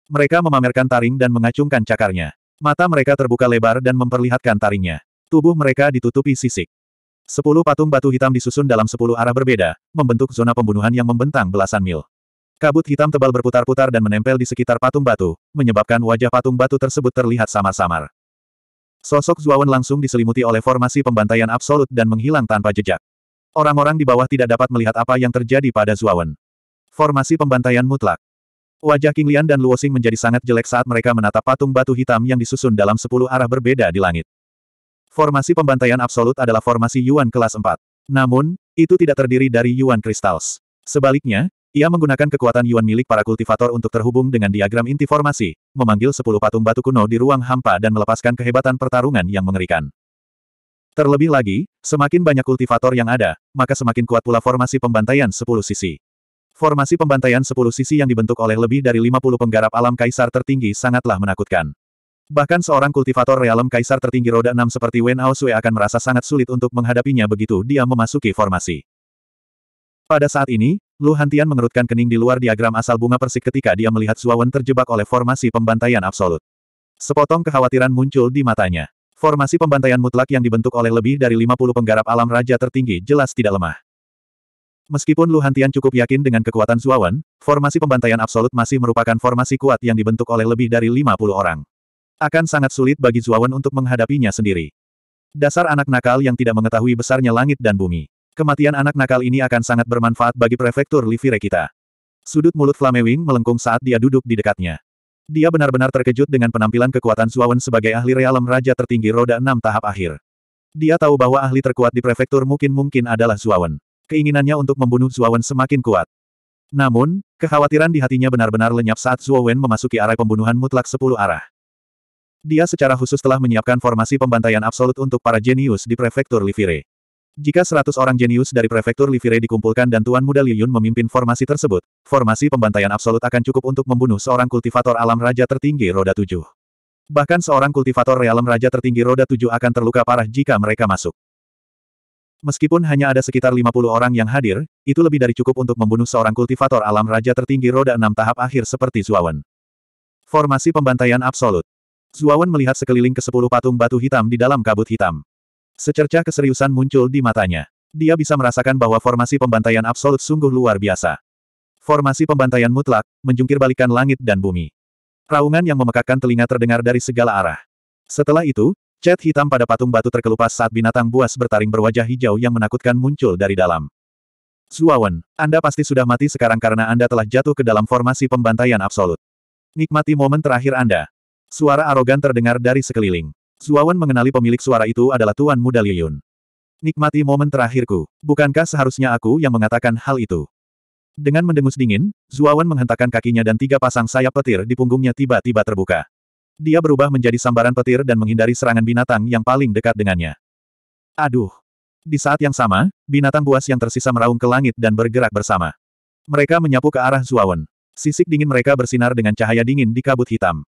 Speaker 1: Mereka memamerkan taring dan mengacungkan cakarnya. Mata mereka terbuka lebar dan memperlihatkan taringnya. Tubuh mereka ditutupi sisik. Sepuluh patung batu hitam disusun dalam sepuluh arah berbeda, membentuk zona pembunuhan yang membentang belasan mil. Kabut hitam tebal berputar-putar dan menempel di sekitar patung batu, menyebabkan wajah patung batu tersebut terlihat samar-samar. Sosok Zuawan langsung diselimuti oleh formasi pembantaian absolut dan menghilang tanpa jejak. Orang-orang di bawah tidak dapat melihat apa yang terjadi pada Zuawan. Formasi pembantaian mutlak. Wajah King Lian dan Luo menjadi sangat jelek saat mereka menatap patung batu hitam yang disusun dalam sepuluh arah berbeda di langit. Formasi pembantaian absolut adalah formasi Yuan kelas 4. Namun, itu tidak terdiri dari Yuan Crystals. Sebaliknya, ia menggunakan kekuatan Yuan milik para kultivator untuk terhubung dengan diagram inti formasi, memanggil sepuluh patung batu kuno di ruang hampa dan melepaskan kehebatan pertarungan yang mengerikan. Terlebih lagi, semakin banyak kultivator yang ada, maka semakin kuat pula formasi pembantaian sepuluh sisi. Formasi pembantaian sepuluh sisi yang dibentuk oleh lebih dari lima puluh penggarap alam kaisar tertinggi sangatlah menakutkan. Bahkan seorang kultivator realem kaisar tertinggi roda enam seperti Wen Aosue akan merasa sangat sulit untuk menghadapinya begitu dia memasuki formasi. Pada saat ini, Lu Hantian mengerutkan kening di luar diagram asal bunga persik ketika dia melihat Zuawan terjebak oleh formasi pembantaian absolut. Sepotong kekhawatiran muncul di matanya. Formasi pembantaian mutlak yang dibentuk oleh lebih dari 50 penggarap alam raja tertinggi jelas tidak lemah. Meskipun Lu Hantian cukup yakin dengan kekuatan Zuawan, formasi pembantaian absolut masih merupakan formasi kuat yang dibentuk oleh lebih dari 50 orang. Akan sangat sulit bagi Zuawan untuk menghadapinya sendiri. Dasar anak nakal yang tidak mengetahui besarnya langit dan bumi. Kematian anak nakal ini akan sangat bermanfaat bagi prefektur Livire kita. Sudut mulut Flamewing melengkung saat dia duduk di dekatnya. Dia benar-benar terkejut dengan penampilan kekuatan Zuawan sebagai ahli realem raja tertinggi roda Enam tahap akhir. Dia tahu bahwa ahli terkuat di prefektur mungkin-mungkin adalah Zuawan. Keinginannya untuk membunuh Zuowen semakin kuat. Namun, kekhawatiran di hatinya benar-benar lenyap saat Zuowen memasuki arah pembunuhan mutlak sepuluh arah. Dia secara khusus telah menyiapkan formasi pembantaian absolut untuk para jenius di prefektur Livire. Jika seratus orang jenius dari prefektur Livire dikumpulkan dan Tuan Muda Liyun memimpin formasi tersebut, formasi pembantaian absolut akan cukup untuk membunuh seorang kultivator alam raja tertinggi roda Tujuh. Bahkan seorang kultivator realem raja tertinggi roda Tujuh akan terluka parah jika mereka masuk. Meskipun hanya ada sekitar 50 orang yang hadir, itu lebih dari cukup untuk membunuh seorang kultivator alam raja tertinggi roda enam tahap akhir seperti Zuawan. Formasi pembantaian absolut. Zuawan melihat sekeliling ke sepuluh patung batu hitam di dalam kabut hitam. Secercah keseriusan muncul di matanya. Dia bisa merasakan bahwa formasi pembantaian absolut sungguh luar biasa. Formasi pembantaian mutlak, menjungkirbalikan langit dan bumi. Raungan yang memekakkan telinga terdengar dari segala arah. Setelah itu, Cat hitam pada patung batu terkelupas saat binatang buas bertaring berwajah hijau yang menakutkan muncul dari dalam. Zuawan, Anda pasti sudah mati sekarang karena Anda telah jatuh ke dalam formasi pembantaian absolut. Nikmati momen terakhir Anda. Suara arogan terdengar dari sekeliling. Zuawan mengenali pemilik suara itu adalah Tuan Muda Liyun. Nikmati momen terakhirku. Bukankah seharusnya aku yang mengatakan hal itu? Dengan mendengus dingin, Zuawan menghentakkan kakinya dan tiga pasang sayap petir di punggungnya tiba-tiba terbuka. Dia berubah menjadi sambaran petir dan menghindari serangan binatang yang paling dekat dengannya. Aduh! Di saat yang sama, binatang buas yang tersisa meraung ke langit dan bergerak bersama. Mereka menyapu ke arah Zuawan. Sisik dingin mereka bersinar dengan cahaya dingin di kabut hitam.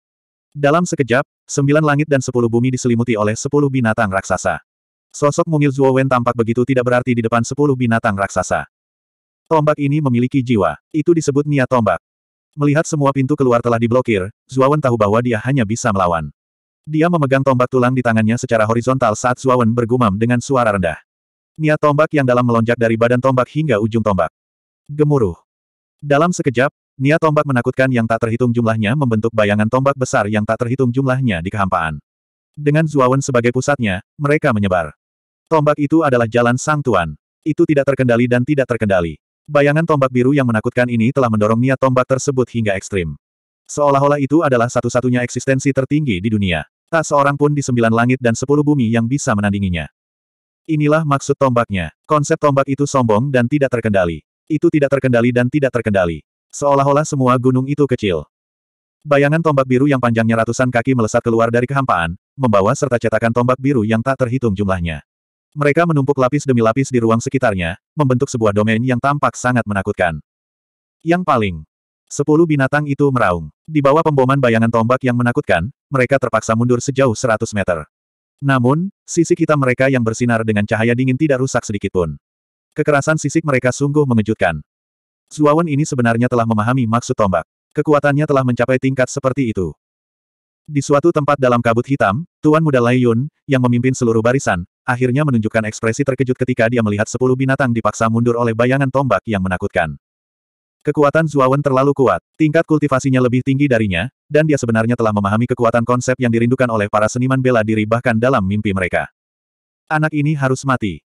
Speaker 1: Dalam sekejap, sembilan langit dan sepuluh bumi diselimuti oleh sepuluh binatang raksasa. Sosok mungil Zuowen tampak begitu tidak berarti di depan sepuluh binatang raksasa. Tombak ini memiliki jiwa. Itu disebut niat tombak. Melihat semua pintu keluar telah diblokir, Zuawan tahu bahwa dia hanya bisa melawan. Dia memegang tombak tulang di tangannya secara horizontal saat Zuawan bergumam dengan suara rendah. Niat tombak yang dalam melonjak dari badan tombak hingga ujung tombak. Gemuruh. Dalam sekejap, niat tombak menakutkan yang tak terhitung jumlahnya membentuk bayangan tombak besar yang tak terhitung jumlahnya di kehampaan. Dengan Zuawan sebagai pusatnya, mereka menyebar. Tombak itu adalah jalan sang tuan. Itu tidak terkendali dan tidak terkendali. Bayangan tombak biru yang menakutkan ini telah mendorong niat tombak tersebut hingga ekstrim. Seolah-olah itu adalah satu-satunya eksistensi tertinggi di dunia. Tak seorang pun di sembilan langit dan sepuluh bumi yang bisa menandinginya. Inilah maksud tombaknya. Konsep tombak itu sombong dan tidak terkendali. Itu tidak terkendali dan tidak terkendali. Seolah-olah semua gunung itu kecil. Bayangan tombak biru yang panjangnya ratusan kaki melesat keluar dari kehampaan, membawa serta cetakan tombak biru yang tak terhitung jumlahnya. Mereka menumpuk lapis demi lapis di ruang sekitarnya, membentuk sebuah domain yang tampak sangat menakutkan. Yang paling, sepuluh binatang itu meraung. Di bawah pemboman bayangan tombak yang menakutkan, mereka terpaksa mundur sejauh 100 meter. Namun, sisi hitam mereka yang bersinar dengan cahaya dingin tidak rusak sedikit pun. Kekerasan sisik mereka sungguh mengejutkan. Zuawan ini sebenarnya telah memahami maksud tombak. Kekuatannya telah mencapai tingkat seperti itu. Di suatu tempat dalam kabut hitam, Tuan Muda Lai Yun, yang memimpin seluruh barisan, akhirnya menunjukkan ekspresi terkejut ketika dia melihat sepuluh binatang dipaksa mundur oleh bayangan tombak yang menakutkan. Kekuatan Zuawan terlalu kuat, tingkat kultivasinya lebih tinggi darinya, dan dia sebenarnya telah memahami kekuatan konsep yang dirindukan oleh para seniman bela diri bahkan dalam mimpi mereka. Anak ini harus mati.